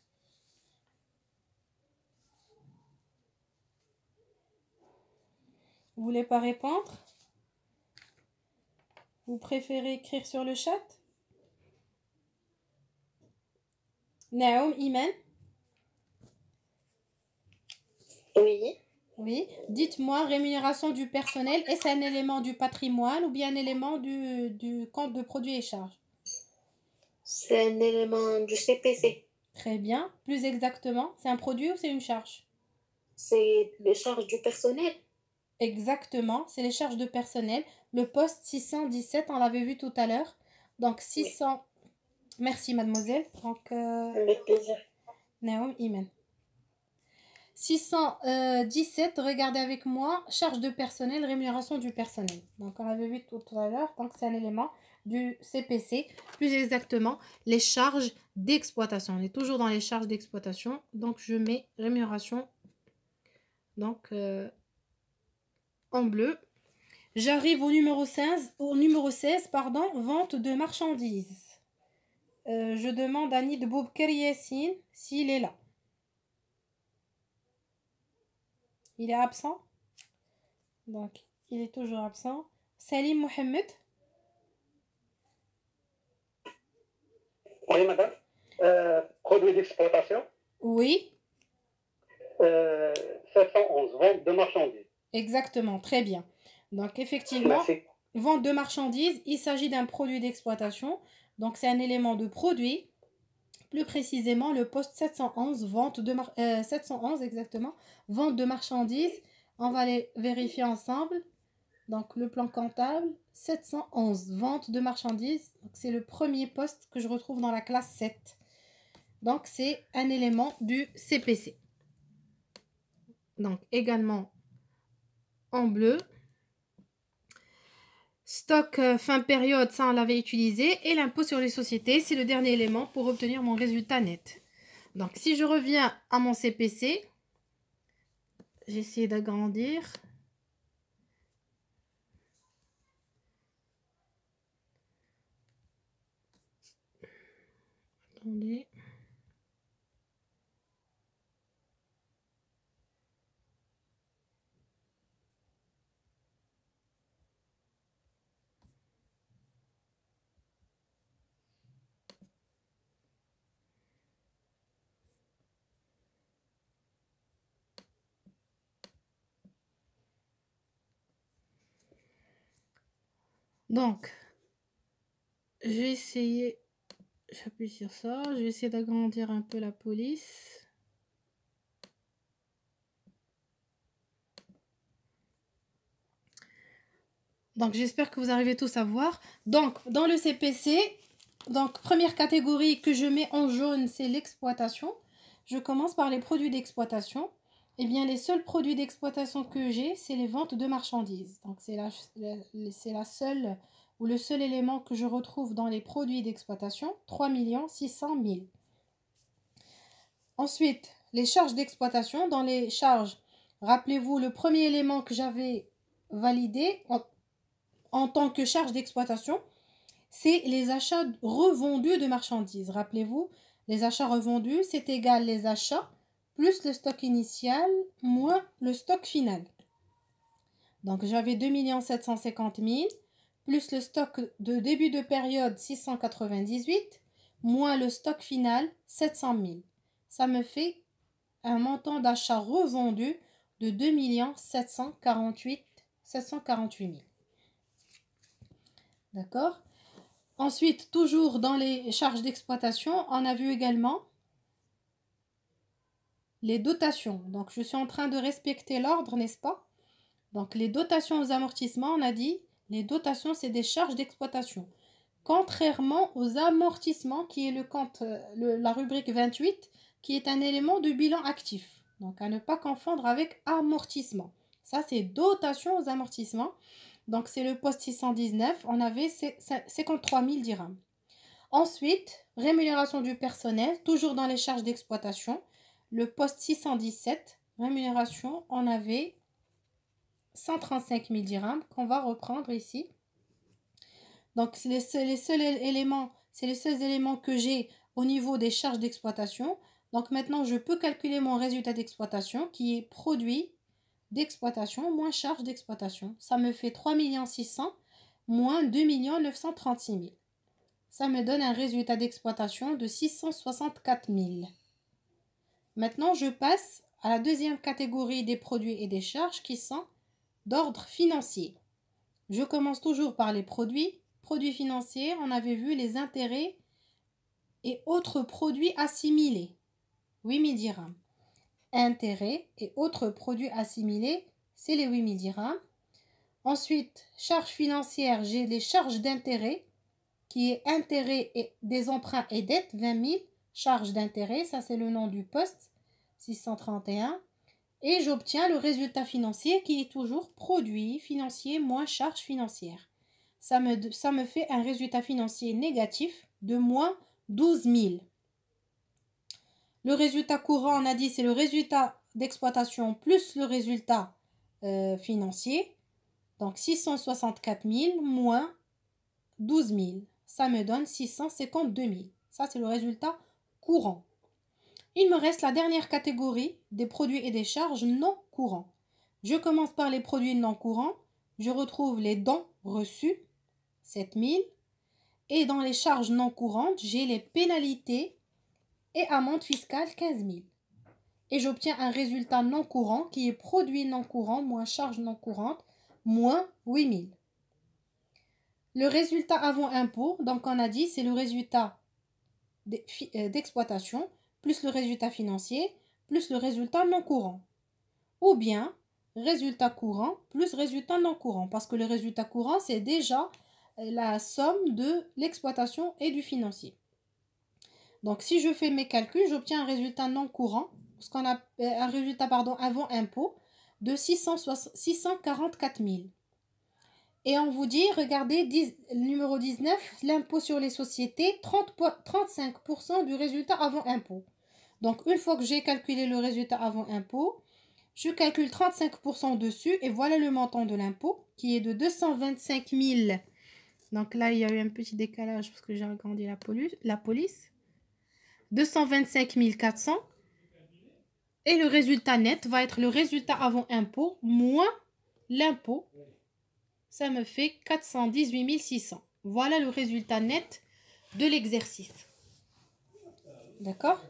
Vous voulez pas répondre Vous préférez écrire sur le chat Naoum, Imen Oui. Oui. Dites-moi, rémunération du personnel, est-ce un élément du patrimoine ou bien un élément du compte de produits et charges c'est un élément du CPC. Très bien. Plus exactement, c'est un produit ou c'est une charge C'est les charges du personnel. Exactement, c'est les charges de personnel. Le poste 617, on l'avait vu tout à l'heure. Donc 600. Merci mademoiselle. Donc, euh, Avec plaisir. Naomi Imen. 617, regardez avec moi, charge de personnel, rémunération du personnel. Donc on l'avait vu tout à l'heure, donc c'est un élément du CPC, plus exactement les charges d'exploitation. On est toujours dans les charges d'exploitation, donc je mets rémunération donc, euh, en bleu. J'arrive au numéro 16, au numéro 16 pardon, vente de marchandises. Euh, je demande à Nid Bob s'il est là. Il est absent. Donc, il est toujours absent. Salim Mohamed. Oui, madame. Euh, produit d'exploitation Oui. 711, euh, vente de marchandises. Exactement, très bien. Donc, effectivement, vente de marchandises, il s'agit d'un produit d'exploitation. Donc, c'est un élément de produit. Plus précisément, le poste 711, vente de 711 euh, exactement, vente de marchandises. On va les vérifier ensemble. Donc, le plan comptable, 711, vente de marchandises. C'est le premier poste que je retrouve dans la classe 7. Donc, c'est un élément du CPC. Donc, également en bleu. Stock euh, fin période, ça on l'avait utilisé. Et l'impôt sur les sociétés, c'est le dernier élément pour obtenir mon résultat net. Donc, si je reviens à mon CPC, j'essaie d'agrandir. Donc, j'ai essayé J'appuie sur ça. Je vais essayer d'agrandir un peu la police. Donc j'espère que vous arrivez tous à voir. Donc dans le CPC, donc première catégorie que je mets en jaune, c'est l'exploitation. Je commence par les produits d'exploitation. Eh bien les seuls produits d'exploitation que j'ai, c'est les ventes de marchandises. Donc c'est la, la seule ou le seul élément que je retrouve dans les produits d'exploitation, 3 600 000. Ensuite, les charges d'exploitation. Dans les charges, rappelez-vous, le premier élément que j'avais validé en, en, tant que charge d'exploitation, c'est les achats revendus de marchandises. Rappelez-vous, les achats revendus, c'est égal les achats plus le stock initial moins le stock final. Donc j'avais 2 750 000 plus le stock de début de période 698, moins le stock final 700 000. Ça me fait un montant d'achat revendu de 2 748, 000. D'accord Ensuite, toujours dans les charges d'exploitation, on a vu également les dotations. Donc, je suis en train de respecter l'ordre, n'est-ce pas Donc, les dotations aux amortissements, on a dit les dotations, c'est des charges d'exploitation. Contrairement aux amortissements, qui est le compte, euh, la rubrique 28, qui est un élément de bilan actif. Donc, à ne pas confondre avec amortissement. Ça, c'est dotation aux amortissements. Donc, c'est le poste 619. On avait 53 000 dirhams. Ensuite, rémunération du personnel, toujours dans les charges d'exploitation. Le poste 617, rémunération, on avait 135 000 dirhams qu'on va reprendre ici. Donc, c'est les, seuls, éléments, c'est les seuls éléments que j'ai au niveau des charges d'exploitation. Donc maintenant, je peux calculer mon résultat d'exploitation qui est produit d'exploitation moins charge d'exploitation. Ça me fait 3 600 moins 2 936 000. Ça me donne un résultat d'exploitation de 664 000. Maintenant, je passe à la deuxième catégorie des produits et des charges qui sont d'ordre financier. Je commence toujours par les produits. Produits financiers, on avait vu les intérêts et autres produits assimilés. Oui, dirhams. Intérêts et autres produits assimilés, c'est les 8 dirhams. Ensuite, charges financières, j'ai les charges d'intérêt, qui est intérêt et des emprunts et dettes, 20 000. Charges d'intérêt, ça c'est le nom du poste, 631 et j'obtiens le résultat financier qui est toujours produit financier moins charge financière. Ça me, ça me fait un résultat financier négatif de moins 12 000. Le résultat courant, on a dit, c'est le résultat d'exploitation plus le résultat euh, financier. Donc 664 000 moins 12 000. Ça me donne 652 000. Ça, c'est le résultat courant. Il me reste la dernière catégorie des produits et des charges non courants. Je commence par les produits non courants. Je retrouve les dons reçus, 7000. Et dans les charges non courantes, j'ai les pénalités et amendes fiscales, 15000. Et j'obtiens un résultat non courant qui est produit non courant moins charges non courantes, moins 8000. Le résultat avant impôt, donc on a dit, c'est le résultat euh, d'exploitation plus le résultat financier, plus le résultat non courant. Ou bien résultat courant plus résultat non courant, parce que le résultat courant, c'est déjà euh, la somme de l'exploitation et du financier. Donc si je fais mes calculs, j'obtiens un résultat non courant, ce qu'on euh, un résultat pardon, avant impôt de 644 000. Et on vous dit, regardez, 10, numéro 19, l'impôt sur les sociétés, 35% du résultat avant impôt. Donc, une fois que j'ai calculé le résultat avant impôt, je calcule 35% dessus et voilà le montant de l'impôt qui est de 225 000. Donc là, il y a eu un petit décalage parce que j'ai agrandi la police, la police. 225 400. Et le résultat net va être le résultat avant impôt moins l'impôt. Ça me fait 418 600. Voilà le résultat net de l'exercice. D'accord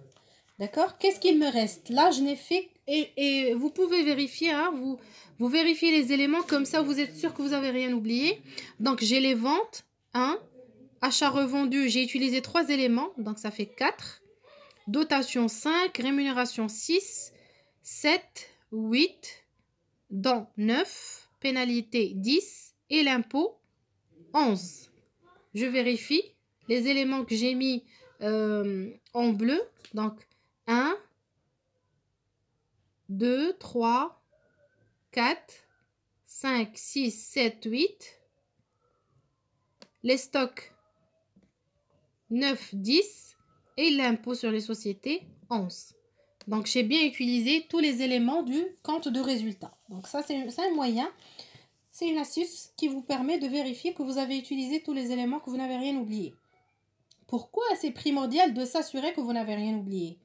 D'accord Qu'est-ce qu'il me reste Là, je n'ai fait... Et, et, vous pouvez vérifier, hein, vous, vous vérifiez les éléments, comme ça vous êtes sûr que vous n'avez rien oublié. Donc, j'ai les ventes, 1, achat revendu, j'ai utilisé 3 éléments, donc ça fait 4. Dotation 5, rémunération 6, 7, 8, dents 9, pénalité 10 et l'impôt 11. Je vérifie les éléments que j'ai mis euh, en bleu, donc 1, 2, 3, 4, 5, 6, 7, 8. Les stocks 9, 10 et l'impôt sur les sociétés 11. Donc j'ai bien utilisé tous les éléments du compte de résultat. Donc ça c'est un moyen, c'est une astuce qui vous permet de vérifier que vous avez utilisé tous les éléments, que vous n'avez rien oublié. Pourquoi c'est primordial de s'assurer que vous n'avez rien oublié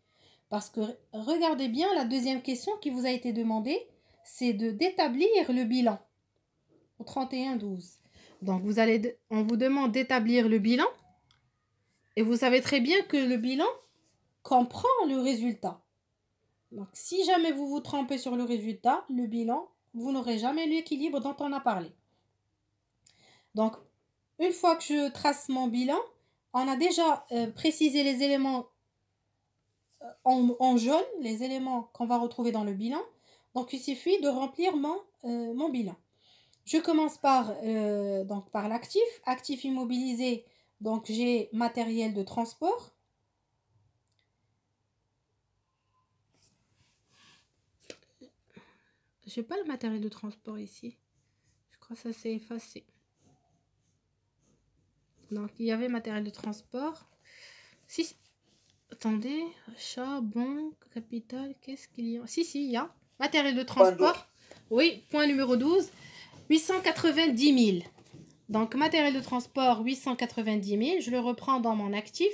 parce que regardez bien la deuxième question qui vous a été demandée, c'est de d'établir le bilan au 31-12. Donc vous allez, on vous demande d'établir le bilan et vous savez très bien que le bilan comprend le résultat. Donc si jamais vous vous trompez sur le résultat, le bilan, vous n'aurez jamais l'équilibre dont on a parlé. Donc une fois que je trace mon bilan, on a déjà euh, précisé les éléments en, jaune les éléments qu'on va retrouver dans le bilan. Donc il suffit de remplir mon, euh, mon bilan. Je commence par, euh, donc par l'actif. Actif immobilisé, donc j'ai matériel de transport. J'ai pas le matériel de transport ici. Je crois que ça s'est effacé. Donc il y avait matériel de transport. Si, Attendez, achat, banque, capital, qu'est-ce qu'il y a Si, si, il y a. Matériel de transport. Oui, point numéro 12. 890 000. Donc, matériel de transport, 890 000. Je le reprends dans mon actif.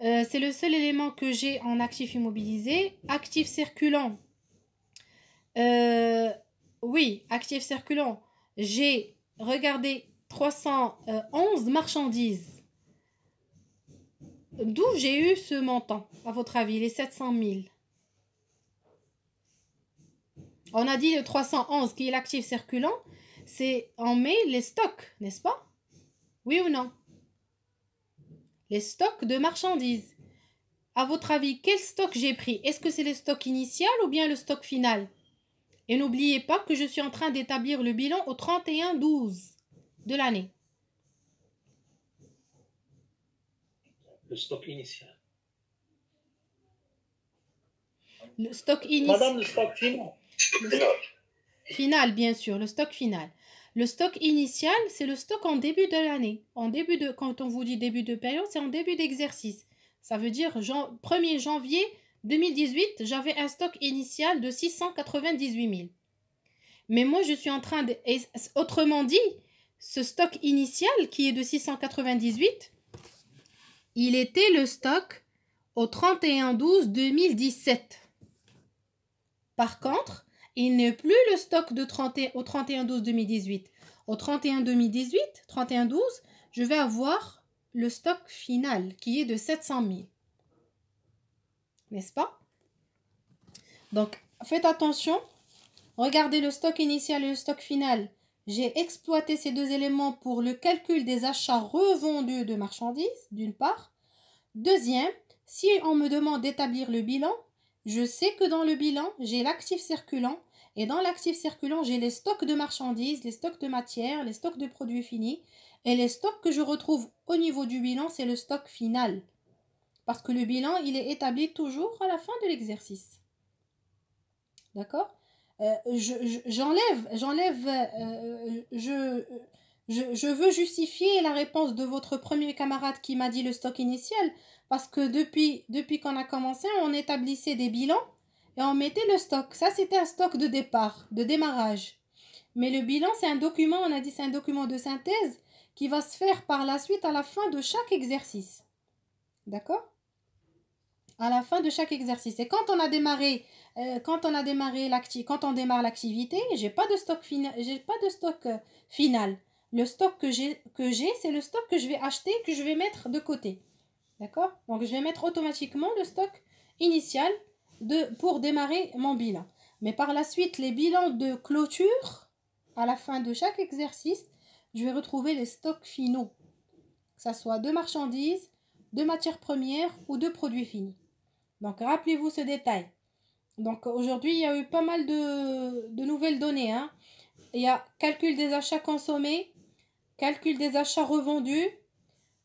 Euh, c'est le seul élément que j'ai en actif immobilisé. Actif circulant. Euh, oui, actif circulant. J'ai, regardé 311 euh, marchandises. D'où j'ai eu ce montant, à votre avis, les 700 000 On a dit le 311 qui est l'actif circulant, c'est en mai les stocks, n'est-ce pas Oui ou non Les stocks de marchandises. À votre avis, quel stock j'ai pris Est-ce que c'est le stock initial ou bien le stock final Et n'oubliez pas que je suis en train d'établir le bilan au 31-12 de l'année. stock initial. Le stock initial. Madame, le stock final. final, bien sûr, le stock final. Le stock initial, c'est le stock en début de l'année. En début de, quand on vous dit début de période, c'est en début d'exercice. Ça veut dire 1er janvier 2018, j'avais un stock initial de 698 000. Mais moi, je suis en train de... Autrement dit, ce stock initial qui est de 698, il était le stock au 31-12-2017. Par contre, il n'est plus le stock de 30, au 31-12-2018. Au 31-2018, 31-12, je vais avoir le stock final qui est de 700 000. N'est-ce pas Donc, faites attention. Regardez le stock initial et le stock final. J'ai exploité ces deux éléments pour le calcul des achats revendus de marchandises, d'une part. Deuxième, si on me demande d'établir le bilan, je sais que dans le bilan, j'ai l'actif circulant et dans l'actif circulant, j'ai les stocks de marchandises, les stocks de matières, les stocks de produits finis et les stocks que je retrouve au niveau du bilan, c'est le stock final. Parce que le bilan, il est établi toujours à la fin de l'exercice. D'accord euh, j'enlève, je, j'enlève, euh, euh, je, je, veux justifier la réponse de votre premier camarade qui m'a dit le stock initial, parce que depuis, depuis qu'on a commencé, on établissait des bilans et on mettait le stock. Ça, c'était un stock de départ, de démarrage. Mais le bilan, c'est un document, on a dit c'est un document de synthèse qui va se faire par la suite à la fin de chaque exercice. D'accord À la fin de chaque exercice. Et quand on a démarré euh, quand on a démarré quand on démarre l'activité, j'ai pas de stock j'ai pas de stock euh, final. Le stock que j'ai que j'ai, c'est le stock que je vais acheter que je vais mettre de côté. D'accord Donc je vais mettre automatiquement le stock initial de pour démarrer mon bilan. Mais par la suite, les bilans de clôture à la fin de chaque exercice, je vais retrouver les stocks finaux. Que ce soit de marchandises, de matières premières ou de produits finis. Donc rappelez-vous ce détail. Donc aujourd'hui, il y a eu pas mal de, nouvelles données. Hein. Il y a calcul des achats consommés, calcul des achats revendus,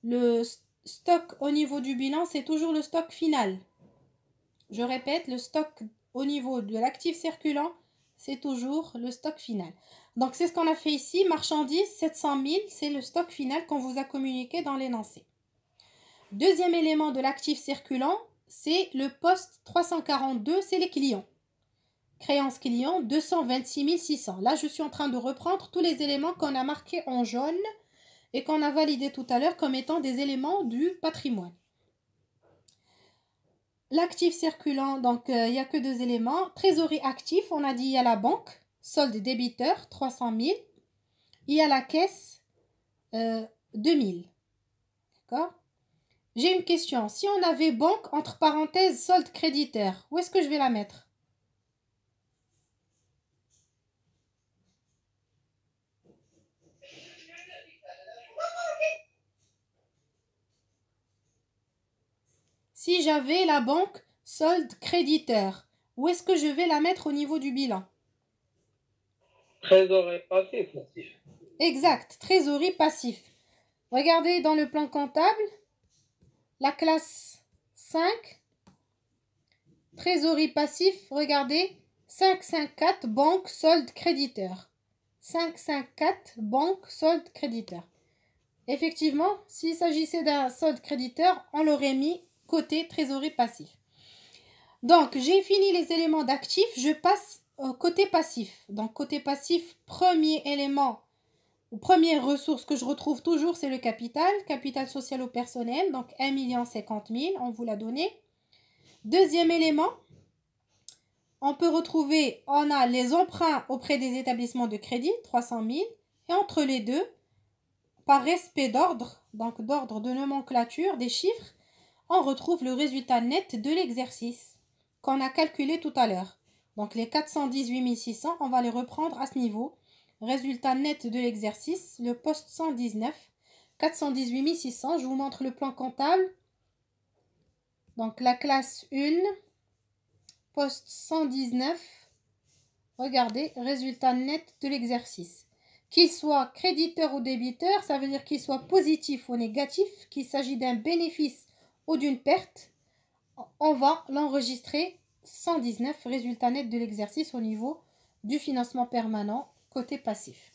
le stock au niveau du bilan, c'est toujours le stock final. Je répète, le stock au niveau de l'actif circulant, c'est toujours le stock final. Donc c'est ce qu'on a fait ici, marchandises 700 000, c'est le stock final qu'on vous a communiqué dans l'énoncé. Deuxième élément de l'actif circulant, c'est le poste 342, c'est les clients. Créance client 226 600. Là, je suis en train de reprendre tous les éléments qu'on a marqués en jaune et qu'on a validés tout à l'heure comme étant des éléments du patrimoine. L'actif circulant, donc euh, il n'y a que deux éléments. Trésorerie actif, on a dit il y a la banque, solde débiteur, 300 000. Il y a la caisse, euh, D'accord j'ai une question. Si on avait banque entre parenthèses solde créditaire, où est-ce que je vais la mettre Si j'avais la banque solde créditaire, où est-ce que je vais la mettre au niveau du bilan Trésorerie passif. Exact, trésorerie passif. Regardez dans le plan comptable, la classe 5, trésorerie passif, regardez, 4 banque, solde, créditeur. 5-5-4 banque, solde, créditeur. Effectivement, s'il s'agissait d'un solde créditeur, on l'aurait mis côté trésorerie passif. Donc, j'ai fini les éléments d'actifs, je passe au côté passif. Donc, côté passif, premier élément Première ressource que je retrouve toujours, c'est le capital, capital social au personnel, donc 1 million on vous l'a donné. Deuxième élément, on peut retrouver, on a les emprunts auprès des établissements de crédit, 300 000, et entre les deux, par respect d'ordre, donc d'ordre de nomenclature, des chiffres, on retrouve le résultat net de l'exercice qu'on a calculé tout à l'heure. Donc les 418 600, on va les reprendre à ce niveau Résultat net de l'exercice, le poste 119, 418 600. Je vous montre le plan comptable. Donc la classe 1, poste 119. Regardez, résultat net de l'exercice. Qu'il soit créditeur ou débiteur, ça veut dire qu'il soit positif ou négatif, qu'il s'agit d'un bénéfice ou d'une perte. On va l'enregistrer 119, résultat net de l'exercice au niveau du financement permanent côté passif.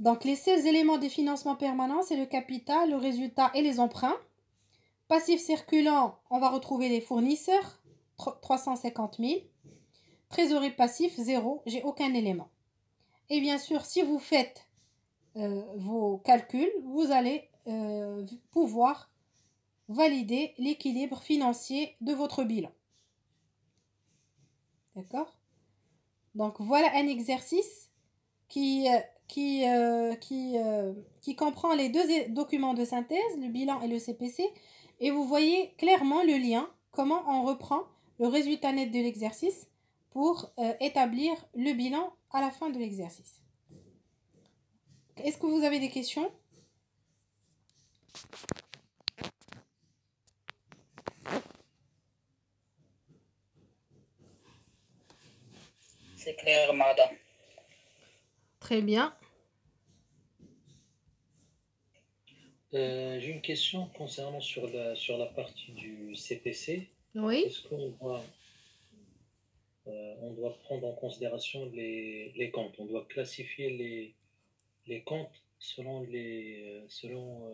Donc les 16 éléments des financements permanents, c'est le capital, le résultat et les emprunts. Passif circulant, on va retrouver les fournisseurs, 350 000. Trésorerie passif, zéro, j'ai aucun élément. Et bien sûr, si vous faites euh, vos calculs, vous allez euh, pouvoir valider l'équilibre financier de votre bilan. D'accord donc voilà un exercice qui, euh, qui, euh, qui, euh, qui comprend les deux documents de synthèse, le bilan et le CPC, et vous voyez clairement le lien, comment on reprend le résultat net de l'exercice pour établir le bilan à la fin de l'exercice. Est-ce que vous avez des questions Très bien. Euh, j'ai une question concernant sur la, sur la partie du CPC. Oui. Est-ce qu'on doit, euh, on doit prendre en considération les, comptes On doit classifier les, les comptes selon les euh, selon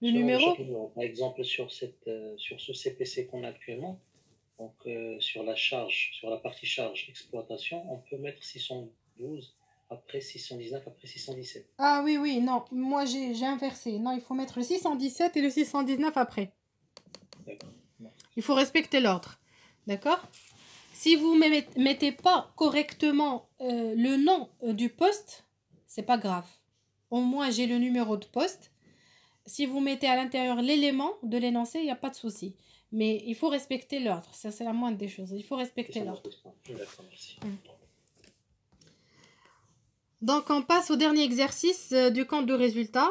le numéro. Par exemple, sur cette sur ce CPC qu'on a actuellement, donc, euh, sur la charge, sur la partie charge exploitation, on peut mettre 612 après 619, après 617. Ah oui, oui, non, moi j'ai inversé. Non, il faut mettre le 617 et le 619 après. D'accord. Il faut respecter l'ordre. D'accord Si vous ne mettez pas correctement euh, le nom euh, du poste, c'est pas grave. Au moins, j'ai le numéro de poste. Si vous mettez à l'intérieur l'élément de l'énoncé, il n'y a pas de souci. Mais il faut respecter l'ordre. Ça, c'est la moindre des choses. Il faut respecter l'ordre. Hum. Donc, on passe au dernier exercice euh, du compte de résultats.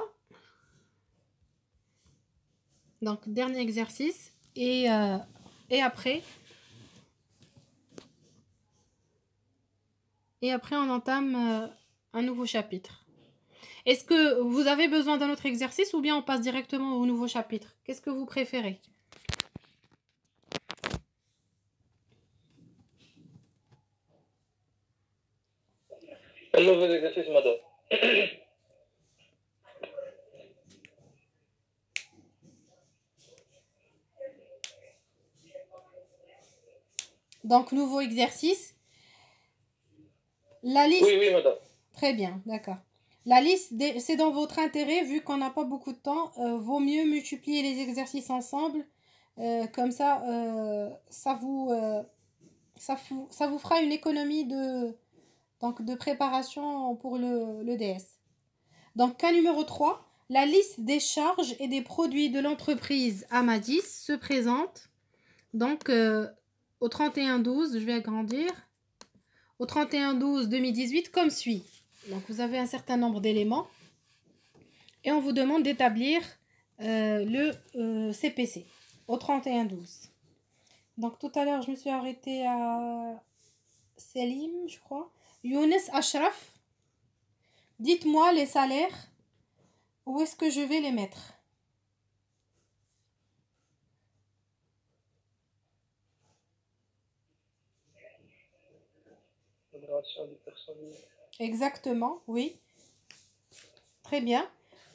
Donc, dernier exercice. Et, euh, et après... Et après, on entame euh, un nouveau chapitre. Est-ce que vous avez besoin d'un autre exercice ou bien on passe directement au nouveau chapitre Qu'est-ce que vous préférez nouveau exercice madame Donc, nouveau exercice. La liste. Oui, oui, madame. Très bien, d'accord. La liste, c'est dans votre intérêt, vu qu'on n'a pas beaucoup de temps, euh, vaut mieux multiplier les exercices ensemble. Euh, comme ça, euh, ça, vous, ça, vous, ça vous fera une économie de, donc de préparation pour le, DS. Donc cas numéro 3, la liste des charges et des produits de l'entreprise Amadis se présente donc euh, au 31-12, je vais agrandir, au 31-12-2018 comme suit. Donc vous avez un certain nombre d'éléments et on vous demande d'établir euh, le CPC euh, au 31-12. Donc tout à l'heure, je me suis arrêtée à Selim, je crois. Younes Ashraf, dites-moi les salaires, où est-ce que je vais les mettre Exactement, oui. Très bien.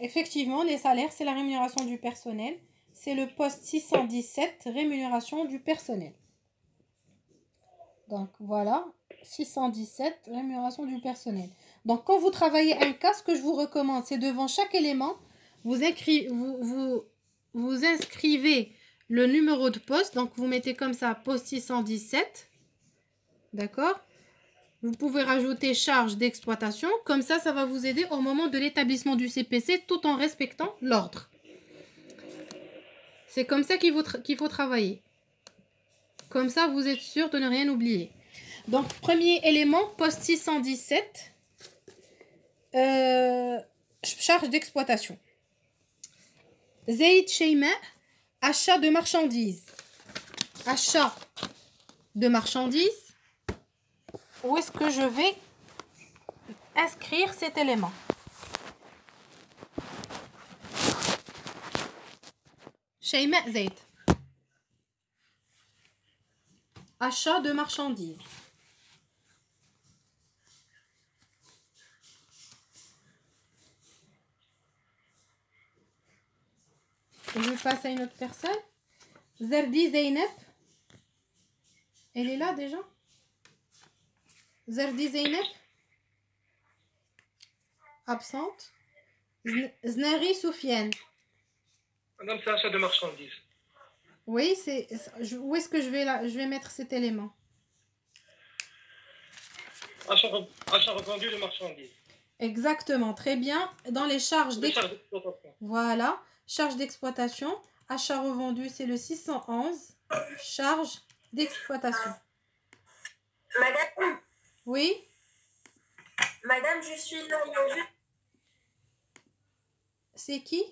Effectivement, les salaires, c'est la rémunération du personnel. C'est le poste 617, rémunération du personnel. Donc voilà, 617, rémunération du personnel. Donc quand vous travaillez un cas, ce que je vous recommande, c'est devant chaque élément, vous, inscrivez, le numéro de poste. Donc vous mettez comme ça, poste 617. D'accord Vous pouvez rajouter charge d'exploitation. Comme ça, ça va vous aider au moment de l'établissement du CPC tout en respectant l'ordre. C'est comme ça qu'il faut, qu'il faut travailler. Comme ça, vous êtes sûr de ne rien oublier. Donc, premier élément, poste 617, euh, charge d'exploitation. Zaid Sheima, achat de marchandises. Achat de marchandises. Où est-ce que je vais inscrire cet élément Sheima Zaid. Achat de marchandises. Je passe à une autre personne. Zerdi Zeynep. Elle est là déjà Zerdi Zeynep Absente. Zneri Soufiane. Madame, c'est achat de marchandises. Oui, c'est où est-ce que je vais, là, je vais mettre cet élément achat, revendu de marchandises. Exactement, très bien. Dans les charges d'exploitation. Voilà, charges d'exploitation. Achat revendu, c'est le 611. Charges d'exploitation. Madame Oui Madame, je suis... C'est qui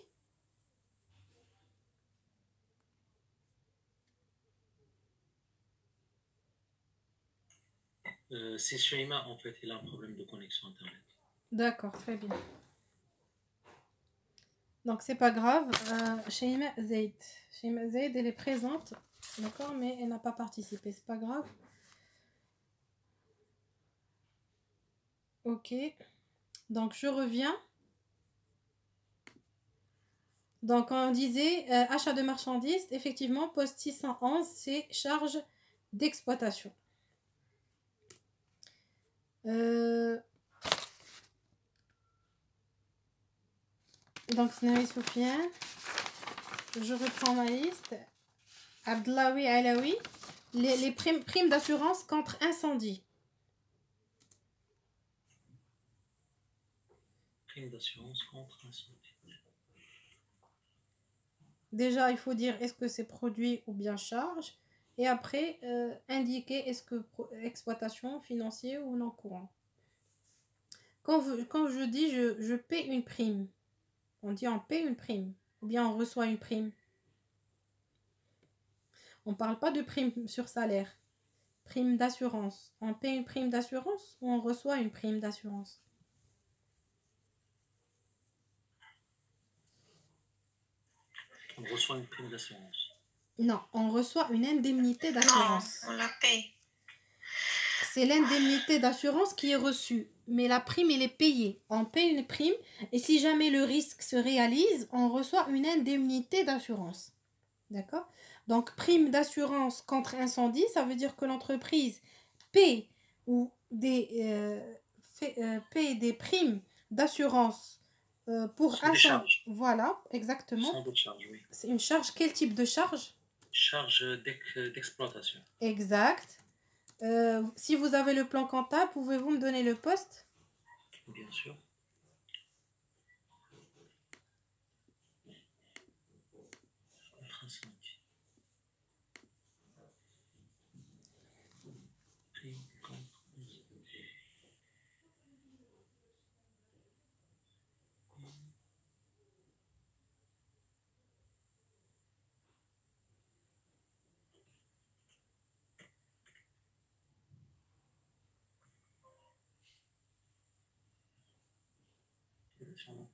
Euh, c'est Shaima, en fait, il a un problème de connexion Internet. D'accord, très bien. Donc, c'est pas grave. Euh, chez Shaima Zaid. Shaima Zaid, elle est présente, d'accord, mais elle n'a pas participé. C'est pas grave. Ok. Donc, je reviens. Donc, on disait euh, achat de marchandises, effectivement, poste 611, c'est charge d'exploitation. Euh, donc, Snawi Soufiane. Je reprends ma liste. Abdlawi Alawi. Les, primes, primes d'assurance contre incendie. Primes d'assurance contre incendie. Déjà, il faut dire est-ce que c'est produit ou bien charge et après euh, indiquer est-ce que exploitation financière ou non courant. Quand, quand je dis je, je paie une prime, on dit on paie une prime ou bien on reçoit une prime. On ne parle pas de prime sur salaire, prime d'assurance. On paie une prime d'assurance ou on reçoit une prime d'assurance. On reçoit une prime d'assurance. Non, on reçoit une indemnité d'assurance. on la paye. C'est l'indemnité d'assurance qui est reçue, mais la prime, elle est payée. On paye une prime et si jamais le risque se réalise, on reçoit une indemnité d'assurance. D'accord Donc, prime d'assurance contre incendie, ça veut dire que l'entreprise paie ou des, euh, euh, des primes d'assurance euh, pour incendie. Voilà, exactement. C'est une charge. Quel type de charge charge d'exploitation. Exact. Euh, si vous avez le plan comptable, pouvez-vous me donner le poste Bien sûr.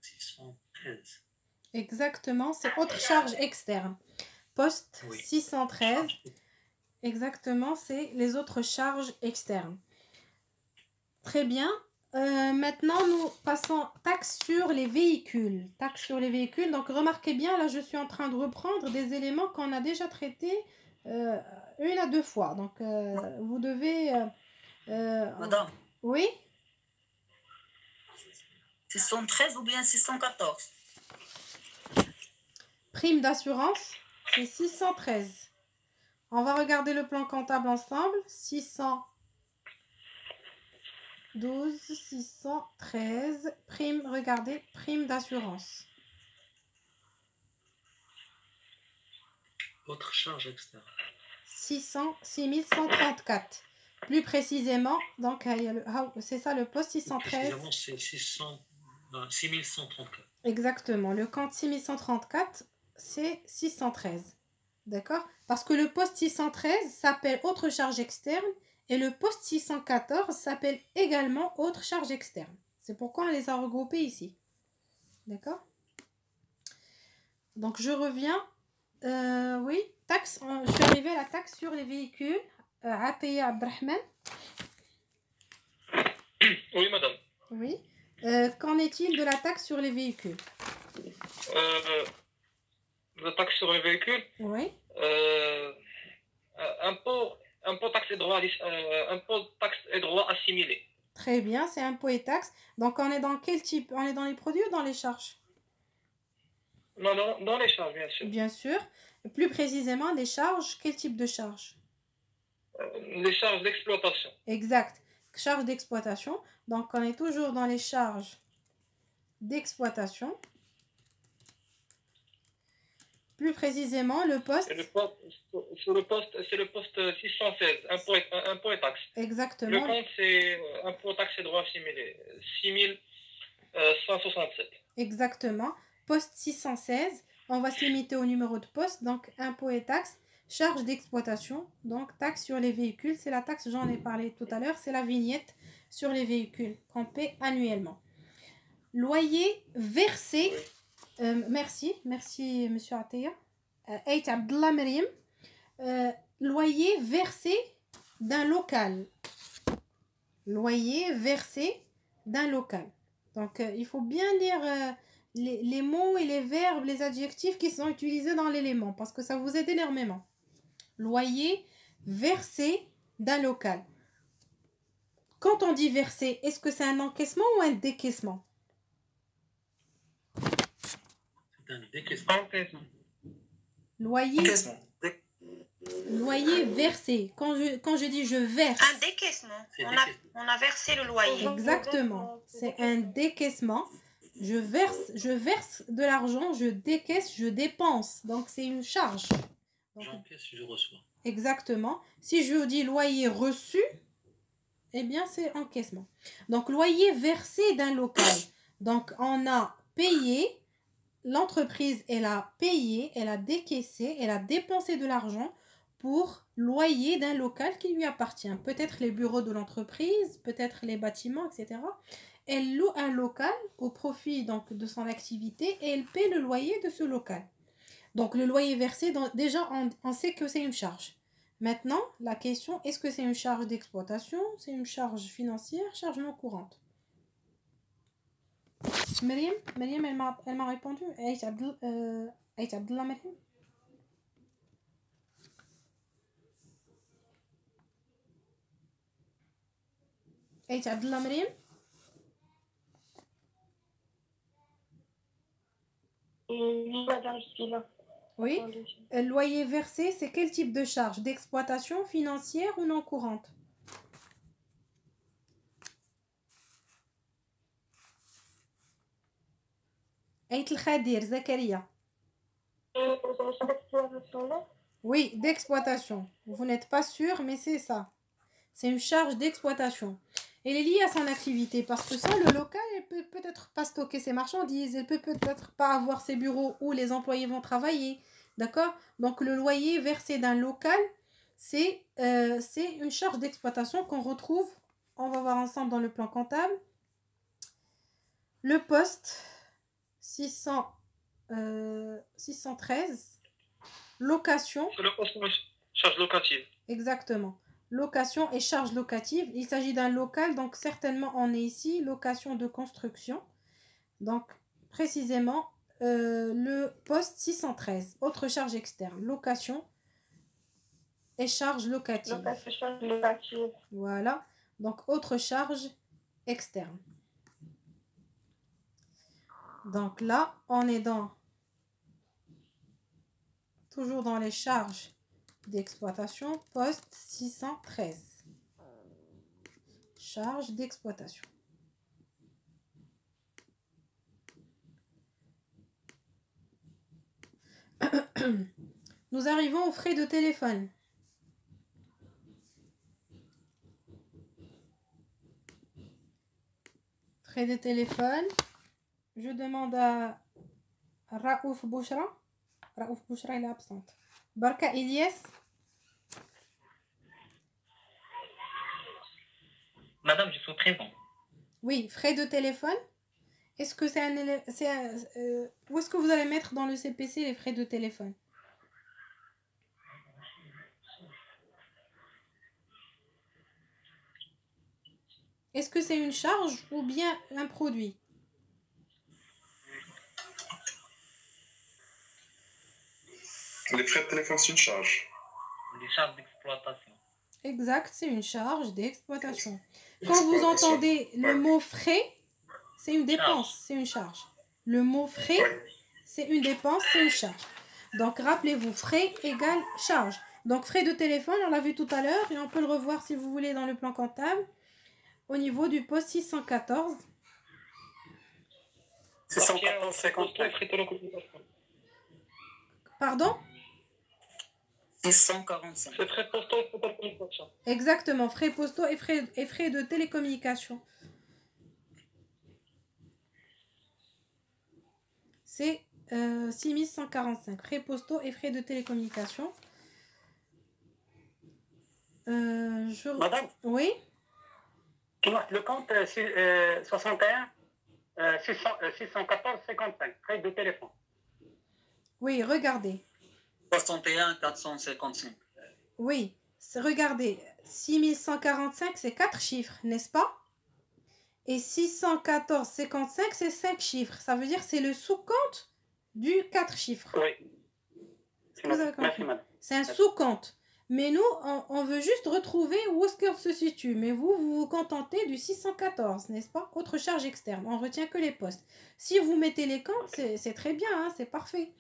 613. Exactement, c'est autre ah, charge externe. Poste 613. Exactement, c'est les autres charges externes. Très bien. Euh, maintenant, nous passons taxe sur les véhicules. Taxe sur les véhicules. Donc, remarquez bien, là, je suis en train de reprendre des éléments qu'on a déjà traités euh, une à deux fois. Donc, euh, vous devez... Madame Oui 613 ou bien 614 Prime d'assurance, c'est 613. On va regarder le plan comptable ensemble. 612, 613. Prime, regardez, prime d'assurance. Autre charge externe. 600, 6134. Plus précisément, donc euh, ah, c'est ça le poste 613. c'est 6134. Euh, Exactement. Le compte 6134, c'est 613. D'accord Parce que le poste 613 s'appelle autre charge externe et le poste 614 s'appelle également autre charge externe. C'est pourquoi on les a regroupés ici. D'accord Donc je reviens. Euh, oui, taxe, je suis arrivée à la taxe sur les véhicules. à euh, Abdrahman. Oui, madame. Oui. Euh, qu'en est-il de la taxe sur les véhicules euh, euh La taxe sur les véhicules Oui. impôt, euh, impôt, taxe et droits droit assimilés. Très bien, c'est impôt et taxe. Donc on est dans quel type On est dans les produits ou dans les charges non, non, dans les charges, bien sûr. Bien sûr. Plus précisément, les charges, quel type de charges Les charges d'exploitation. Exact charges d'exploitation. Donc, on est toujours dans les charges d'exploitation. Plus précisément, le poste... C'est le poste, le 616, impôt et, impôt Exactement. Le compte, c'est euh, impôt, taxe et droits assimilés, 6167. Euh, Exactement. Poste 616, on va se limiter au numéro de poste, donc impôt et taxe Charge d'exploitation, donc taxe sur les véhicules, c'est la taxe, j'en ai parlé tout à l'heure, c'est la vignette sur les véhicules qu'on paie annuellement. Loyer versé, euh, merci, merci Monsieur Ateya, euh, euh, loyer versé d'un local. Loyer versé d'un local. Donc il faut bien lire les, les mots et les verbes, les adjectifs qui sont utilisés dans l'élément parce que ça vous aide énormément loyer versé d'un local. Quand on dit versé, est-ce que c'est un encaissement ou un décaissement c'est Un décaissement. Loyer. Loyer versé. Quand je, dis je verse. Un décaissement. On a, versé le loyer. Exactement. C'est un décaissement. Je verse, je verse de l'argent, je décaisse, je dépense. Donc c'est une charge. J'encaisse, je reçois. Exactement. Si je vous dis loyer reçu, eh bien, c'est encaissement. Donc, loyer versé d'un local. Donc, on a payé, l'entreprise, elle a payé, elle a décaissé, elle a dépensé de l'argent pour loyer d'un local qui lui appartient. Peut-être les bureaux de l'entreprise, peut-être les bâtiments, etc. Elle loue un local au profit donc de son activité et elle paie le loyer de ce local. Donc le loyer versé, donc déjà on, sait que c'est une charge. Maintenant, la question, est-ce que c'est une charge d'exploitation, c'est une charge financière, charge non courante Mariam, Mariam elle m'a répondu. Euh, Aït Abdullah, Mariam Aït Abdullah, Mariam euh, Oui, madame, je suis là. Oui. Le loyer versé, c'est quel type de charge D'exploitation financière ou non courante euh, Oui, d'exploitation. Vous n'êtes pas sûr, mais c'est ça. C'est une charge d'exploitation. Elle est liée à son activité parce que sans le local, elle peut peut-être pas stocker ses marchandises, elle peut peut-être pas avoir ses bureaux où les employés vont travailler. D'accord Donc le loyer versé d'un local, euh, c'est une charge d'exploitation qu'on retrouve, on va voir ensemble dans le plan comptable. Le poste 613, euh, location. le poste charge locative. Exactement location et charges locatives. Il s'agit d'un local, donc certainement on est ici, location de construction. Donc précisément euh, le poste 613, autre charge externe, location et charges locatives. locative. Voilà, donc autre charge externe. Donc là, on est dans toujours dans les charges d'exploitation, poste 613. Charge d'exploitation. Nous arrivons aux frais de téléphone. Frais de téléphone. Je demande à Raouf Bouchra. Raouf Bouchra, est absente. Barca Elias. Madame, je suis bon. Oui, frais de téléphone. Est-ce que c'est un, euh, où est-ce que vous allez mettre dans le CPC les frais de téléphone Est-ce que c'est une charge ou bien un produit Les frais de téléphone, c'est une charge. Les charges d'exploitation. Exact, c'est une charge d'exploitation. Quand vous entendez le mot frais, c'est une dépense, c'est une charge. Le mot frais, c'est une dépense, c'est une charge. Donc rappelez-vous, frais égale charge. Donc frais de téléphone, on l'a vu tout à l'heure et on peut le revoir si vous voulez dans le plan comptable au niveau du poste 614. téléphone. Pardon c'est frais postaux et frais Exactement, frais postaux et frais, et frais de télécommunication. C'est 6145, euh, frais postaux et frais de télécommunication. Euh, Madame Oui Le compte 61 614 55, frais de téléphone. Oui, regardez. 61 455. Oui, regardez, 6145, c'est 4 chiffres, n'est-ce pas Et 614, 55, c'est cinq chiffres. Ça veut dire c'est le sous-compte du quatre chiffres. Oui. C'est un sous-compte. Mais nous, on, veut juste retrouver où est-ce qu'on se situe. Mais vous, vous vous contentez du 614, n'est-ce pas Autre charge externe. On retient que les postes. Si vous mettez les comptes, c'est très bien, hein, c'est parfait.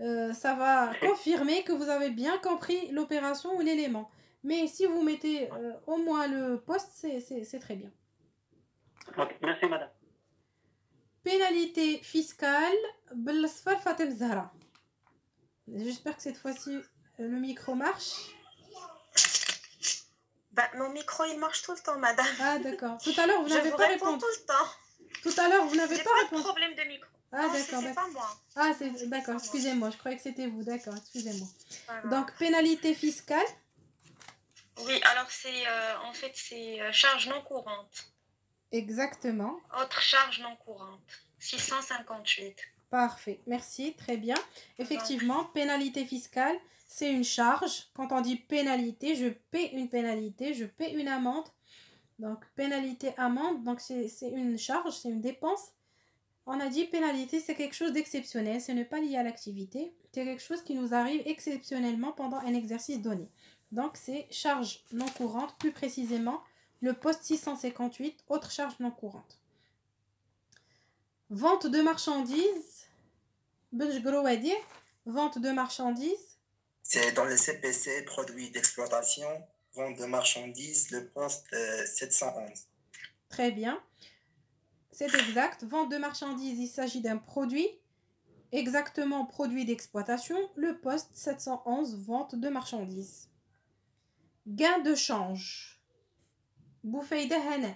Euh, ça va confirmer que vous avez bien compris l'opération ou l'élément. Mais si vous mettez euh, au moins le poste, c'est très bien. merci madame. Pénalité fiscale, Fatem Zahra. J'espère que cette fois-ci, euh, le micro marche. Bah, mon micro, il marche tout le temps, madame. Ah, d'accord. Tout à l'heure, vous n'avez pas répondu. tout le temps. Tout à l'heure, vous n'avez pas, répondu. pas problème de micro. Ah, d'accord, Ah, d'accord, excusez-moi, je croyais que c'était vous, d'accord, excusez-moi. Donc, pénalité fiscale Oui, alors c'est euh, en fait c'est euh, charge non courante. Exactement. Autre charge non courante, 658. Parfait, merci, très bien. Effectivement, pénalité fiscale, c'est une charge. Quand on dit pénalité, je paie une pénalité, je paie une amende. Donc, pénalité, amende, donc c'est une charge, c'est une dépense on a dit pénalité, c'est quelque chose d'exceptionnel, ce n'est pas lié à l'activité, c'est quelque chose qui nous arrive exceptionnellement pendant un exercice donné. Donc c'est charge non courante, plus précisément le poste 658, autre charge non courante. Vente de marchandises, vente de marchandises. C'est dans le CPC, produit d'exploitation, vente de marchandises, le poste 711. Euh, Très bien c'est exact. Vente de marchandises, il s'agit d'un produit, exactement produit d'exploitation. Le poste 711, vente de marchandises. Gain de change. de hana.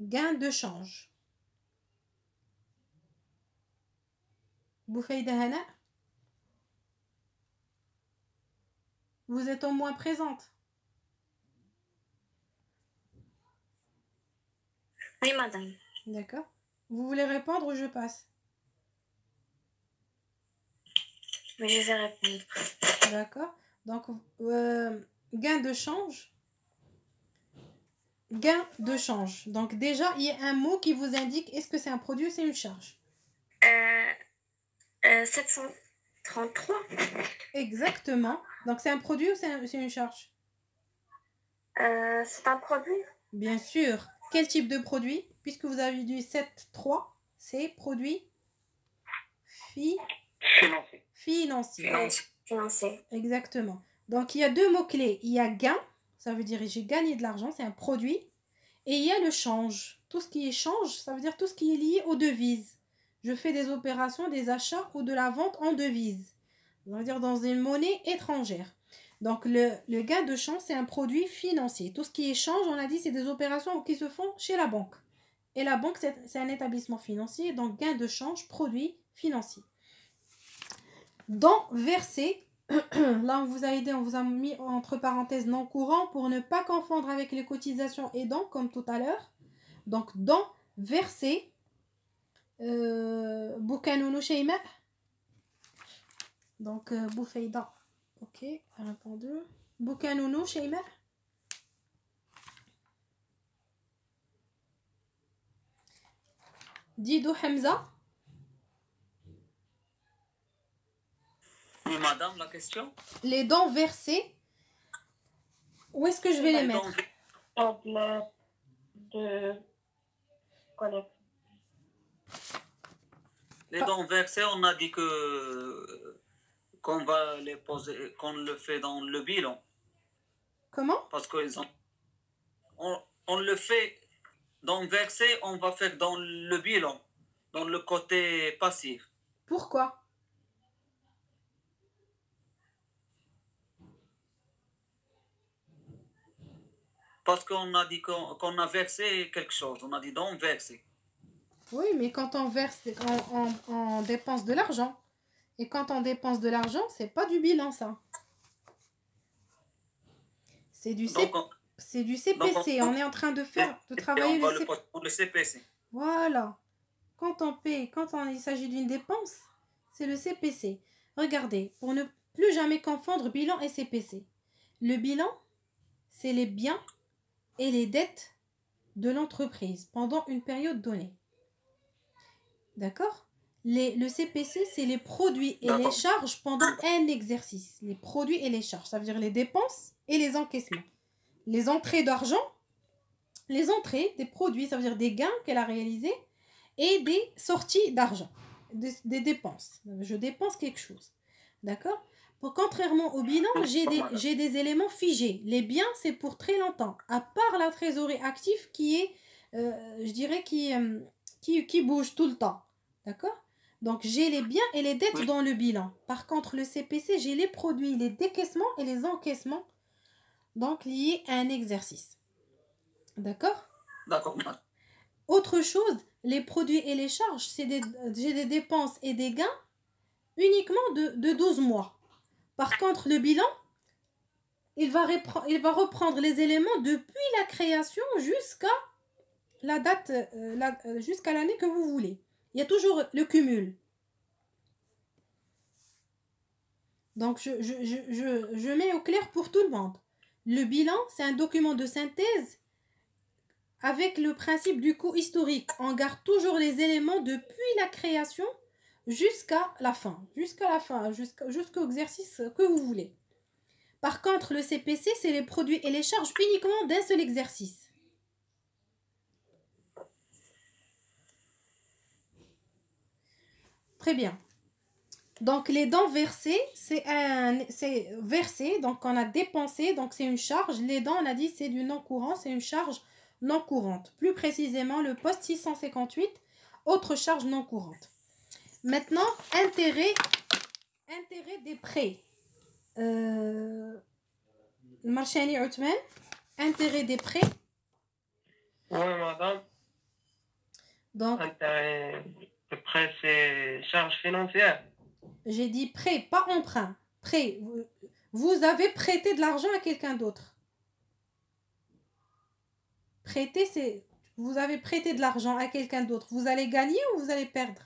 Gain de change. de hana. Vous êtes au moins présente. Oui, ah, madame. D'accord. Vous voulez répondre ou je passe Mais je vais répondre. D'accord. Donc, euh, gain de change. Gain de change. Donc, déjà, il y a un mot qui vous indique est-ce que c'est un produit ou c'est une charge 733. Euh, euh, Exactement. Donc, c'est un produit ou c'est une charge C'est un produit. Bien sûr. Quel type de produit Puisque vous avez dit 7-3, c'est produit financier. Financier. Financier. Exactement. Donc il y a deux mots-clés. Il y a gain, ça veut dire j'ai gagné de l'argent, c'est un produit. Et il y a le change. Tout ce qui est change, ça veut dire tout ce qui est lié aux devises. Je fais des opérations, des achats ou de la vente en devises. Ça veut dire dans une monnaie étrangère. Donc le, gain de change, c'est un produit financier. Tout ce qui échange, on a dit, c'est des opérations qui se font chez la banque. Et la banque, c'est un établissement financier, donc gain de change, produit financier. Dans verser, là on vous a aidé, on vous a mis entre parenthèses non courant pour ne pas confondre avec les cotisations aidants, comme tout à l'heure. Donc dans verser, euh, donc, euh, Ok, Bouquin nounou, Sheimer Didou Hamza Oui, madame, la question Les dents versées, où est-ce que je vais les, mettre Les dents versées, on a dit que qu'on va les poser, qu'on le fait dans le bilan. Comment Parce qu'ils ont. On, on, le fait dans verser, on va faire dans le bilan, dans le côté passif. Pourquoi Parce qu'on a dit qu'on a versé quelque chose, on a dit dans verser. Oui, mais quand on verse, on dépense de l'argent. Et quand on dépense de l'argent, c'est pas du bilan, ça. C'est du, c'est du CPC. On... est en train de faire, de travailler le, le, CPC. Voilà. Quand on paye, quand on... il s'agit d'une dépense, c'est le CPC. Regardez, pour ne plus jamais confondre bilan et CPC. Le bilan, c'est les biens et les dettes de l'entreprise pendant une période donnée. D'accord les, le CPC, c'est les produits et les charges pendant un exercice. Les produits et les charges, ça veut dire les dépenses et les encaissements. Les entrées d'argent, les entrées des produits, ça veut dire des gains qu'elle a réalisés, et des sorties d'argent, des, dépenses. Je dépense quelque chose. D'accord Contrairement au bilan, ah, j'ai des, éléments figés. Les biens, c'est pour très longtemps, à part la trésorerie active qui est, euh, je dirais, euh, qui, qui bouge tout le temps. D'accord donc, j'ai les biens et les dettes dans le bilan. Par contre, le CPC, j'ai les produits, les décaissements et les encaissements, donc liés à un exercice. D'accord D'accord. Autre chose, les produits et les charges, c'est des, j'ai des dépenses et des gains uniquement de, 12 mois. Par contre, le bilan, il va, il va, reprendre les éléments depuis la création jusqu'à la date, euh, euh, jusqu'à l'année que vous voulez il y a toujours le cumul. Donc je, mets au clair pour tout le monde. Le bilan, c'est un document de synthèse avec le principe du coût historique. On garde toujours les éléments depuis la création jusqu'à la fin, jusqu'à la fin, jusqu'au exercice que vous voulez. Par contre, le CPC, c'est les produits et les charges uniquement d'un seul exercice. Très bien. Donc, les dents versées, c'est un, c'est versé, donc on a dépensé, donc c'est une charge. Les dents, on a dit, c'est du non-courant, c'est une charge non-courante. Plus précisément, le poste 658, autre charge non-courante. Maintenant, intérêt, intérêt des prêts. Euh, Marchani intérêt des prêts. Oui, madame. Donc, Prêt, c'est charge financière. J'ai dit prêt, pas emprunt. Prêt. Vous avez prêté de l'argent à quelqu'un d'autre. Prêter, c'est. Vous avez prêté de l'argent à quelqu'un d'autre. Vous allez gagner ou vous allez perdre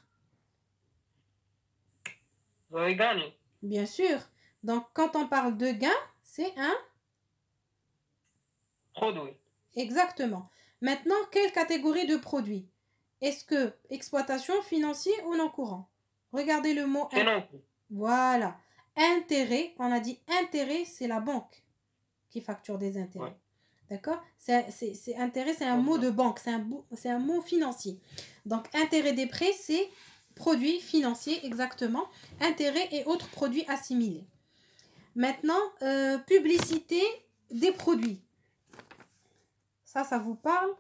Vous allez gagner. Bien sûr. Donc, quand on parle de gain, c'est un. Produit. Exactement. Maintenant, quelle catégorie de produits est-ce que exploitation financier ou non courant Regardez le mot. intérêt. Voilà. Intérêt, on a dit intérêt, c'est la banque qui facture des intérêts. D'accord c'est, intérêt, c'est un mot de banque, c'est un, un mot financier. Donc intérêt des prêts, c'est produits financiers exactement, Intérêt et autres produits assimilés. Maintenant, euh, publicité des produits. Ça, ça vous parle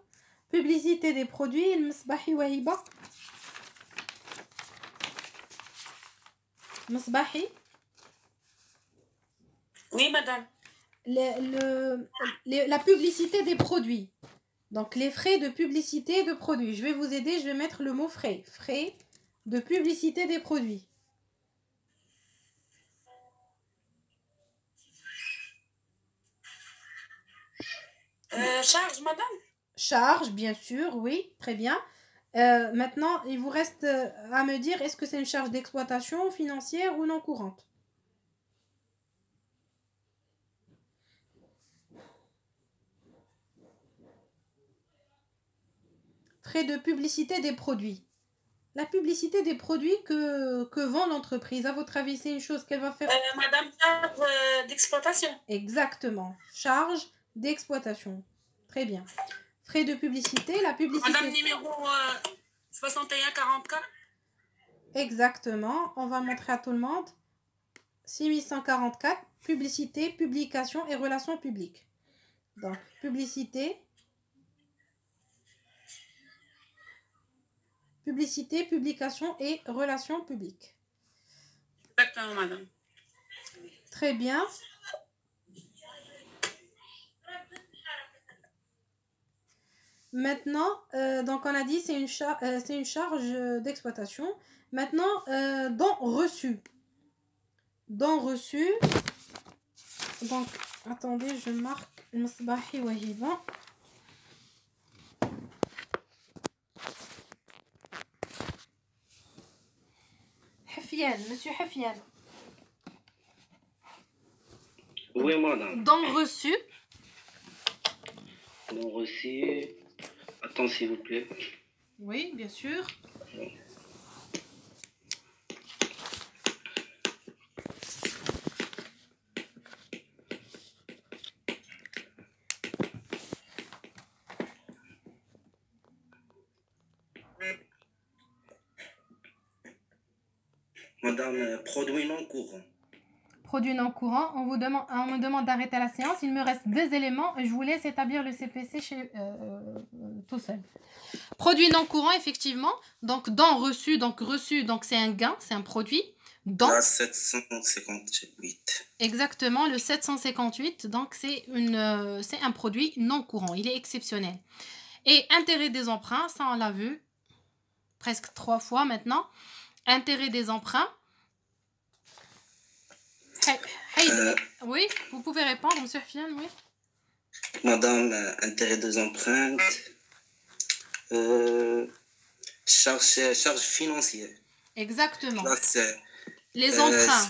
Publicité des produits, le Wahiba. Oui, madame. la publicité des produits. Donc, les frais de publicité de produits. Je vais vous aider, je vais mettre le mot frais. Frais de publicité des produits. Euh, charge, madame charge, bien sûr, oui, très bien. Euh, maintenant, il vous reste euh, à me dire, est-ce que c'est une charge d'exploitation financière ou non courante Frais de publicité des produits. La publicité des produits que, vend l'entreprise, à votre avis, c'est une chose qu'elle va faire euh, Madame, charge d'exploitation. Exactement, charge d'exploitation. Très bien. Frais de publicité, la publicité. Madame numéro 6144 euh, Exactement, on va montrer à tout le monde. 6144, publicité, publication et relations publiques. Donc, publicité. Publicité, publication et relations publiques. Exactement, madame. Très bien. Maintenant, euh, donc on a dit c'est une, euh, une charge d'exploitation. Maintenant, euh, dans reçu. Dans reçu. Donc, attendez, je marque Msbahi monsieur Hafian. Oui, madame. Dans reçu. Dans reçu. Attends, s'il vous plaît. Oui, bien sûr. Madame, euh, produit non courant. Produit non courant, on, vous demande, on me demande d'arrêter la séance. Il me reste deux éléments. Je vous laisse établir le CPC chez, euh, tout seul. Produit non courant, effectivement. Donc, dans reçu, donc reçu, donc c'est un gain, c'est un produit. Dans 758. Exactement, le 758, donc c'est euh, c'est un produit non courant, il est exceptionnel. Et intérêt des emprunts, ça on l'a vu presque trois fois maintenant. Intérêt des emprunts. Euh. oui, vous pouvez répondre, monsieur Fian, oui. Madame, euh, intérêt des emprunts, euh, euh, charge financière Exactement. les euh, emprunts.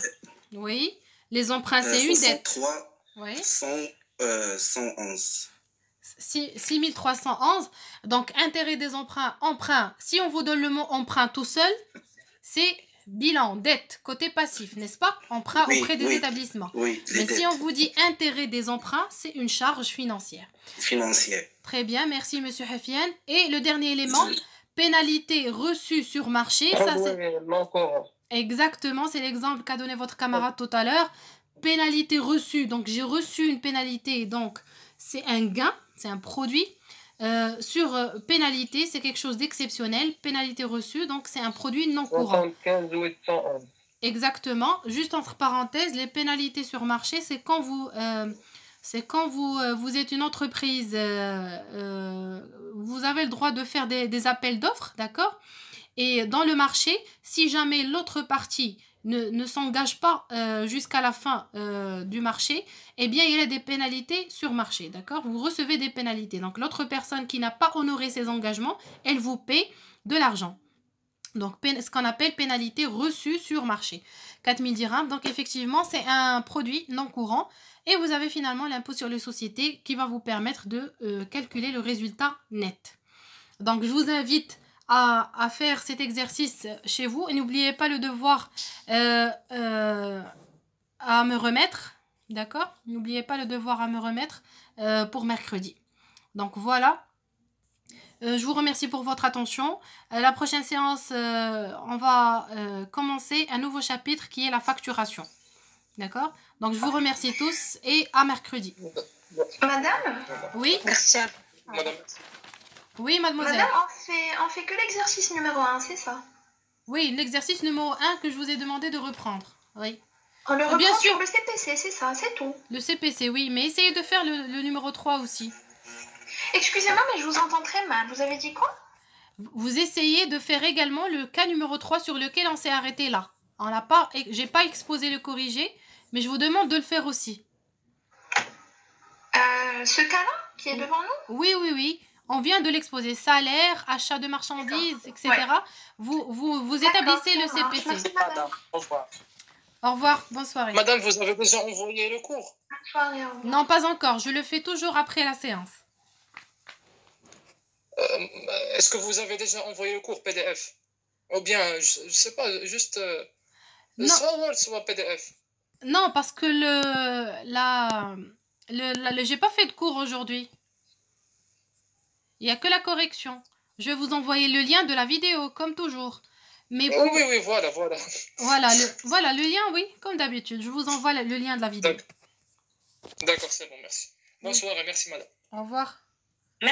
oui, les emprunts, c'est une dette. 3 6311. Donc, intérêt des emprunts, emprunt. Si on vous donne le mot emprunt tout seul, c'est bilan, dette, côté passif, n'est-ce pas Emprunt oui, auprès des établissements. Mais si on vous dit intérêt des emprunts, c'est une charge financière. Financière. Très bien, merci Monsieur Hafian. Et le dernier élément, pénalité reçue sur marché. Ça, ah Exactement, c'est l'exemple qu'a donné votre camarade tout à l'heure. Pénalité reçue, donc j'ai reçu une pénalité, donc c'est un gain, c'est un produit. Euh, sur euh, pénalité, c'est quelque chose d'exceptionnel. Pénalité reçue, donc c'est un produit non courant. 75 Exactement. Juste entre parenthèses, les pénalités sur marché, c'est quand vous, euh, c'est quand vous, vous êtes une entreprise, vous avez le droit de faire des appels d'offres, d'accord Et dans le marché, si jamais l'autre partie ne, s'engage pas euh, jusqu'à la fin euh, du marché, eh bien, il y a des pénalités sur marché, d'accord Vous recevez des pénalités. Donc, l'autre personne qui n'a pas honoré ses engagements, elle vous paie de l'argent. Donc, ce qu'on appelle pénalité reçue sur marché. 4000 dirhams. Donc, effectivement, c'est un produit non courant. Et vous avez finalement l'impôt sur les sociétés qui va vous permettre de euh, calculer le résultat net. Donc, je vous invite à, faire cet exercice chez vous. Et n'oubliez pas le devoir euh, euh, à me remettre. D'accord N'oubliez pas le devoir à me remettre euh, pour mercredi. Donc voilà. je vous remercie pour votre attention. la prochaine séance, on va commencer un nouveau chapitre qui est la facturation. D'accord Donc, je vous remercie tous et à mercredi. Madame Oui Merci Madame. Oui, mademoiselle. on fait, fait que l'exercice numéro 1, c'est ça Oui, l'exercice numéro 1 que je vous ai demandé de reprendre. Oui. On le oh, reprend Bien sûr. sur le CPC, c'est ça, c'est tout. Le CPC, oui, mais essayez de faire le, numéro 3 aussi. Excusez-moi, mais je vous entends très mal. Vous avez dit quoi Vous essayez de faire également le cas numéro 3 sur lequel on s'est arrêté là. On n'ai pas, j'ai pas exposé le corrigé, mais je vous demande de le faire aussi. Euh, ce cas-là qui est devant nous Oui, oui, oui. On vient de l'exposer. salaire, achat de marchandises, etc. Vous, vous, établissez le CPC. Au revoir. Au revoir, bonne Madame, vous avez besoin d'envoyer le cours Non, pas encore. Je le fais toujours après la séance. Euh, est-ce que vous avez déjà envoyé le cours PDF Ou bien, je ne sais pas, juste. Euh, soit Word, soit PDF. Non, parce que le. La, J'ai pas fait de cours aujourd'hui. Il n'y a que la correction. Je vais vous envoyer le lien de la vidéo, comme toujours. Mais Oui, oui, voilà, voilà. Voilà le, voilà, le lien, oui, comme d'habitude. Je vous envoie le lien de la vidéo. D'accord, c'est bon, merci. Bonsoir et merci, madame. Au revoir.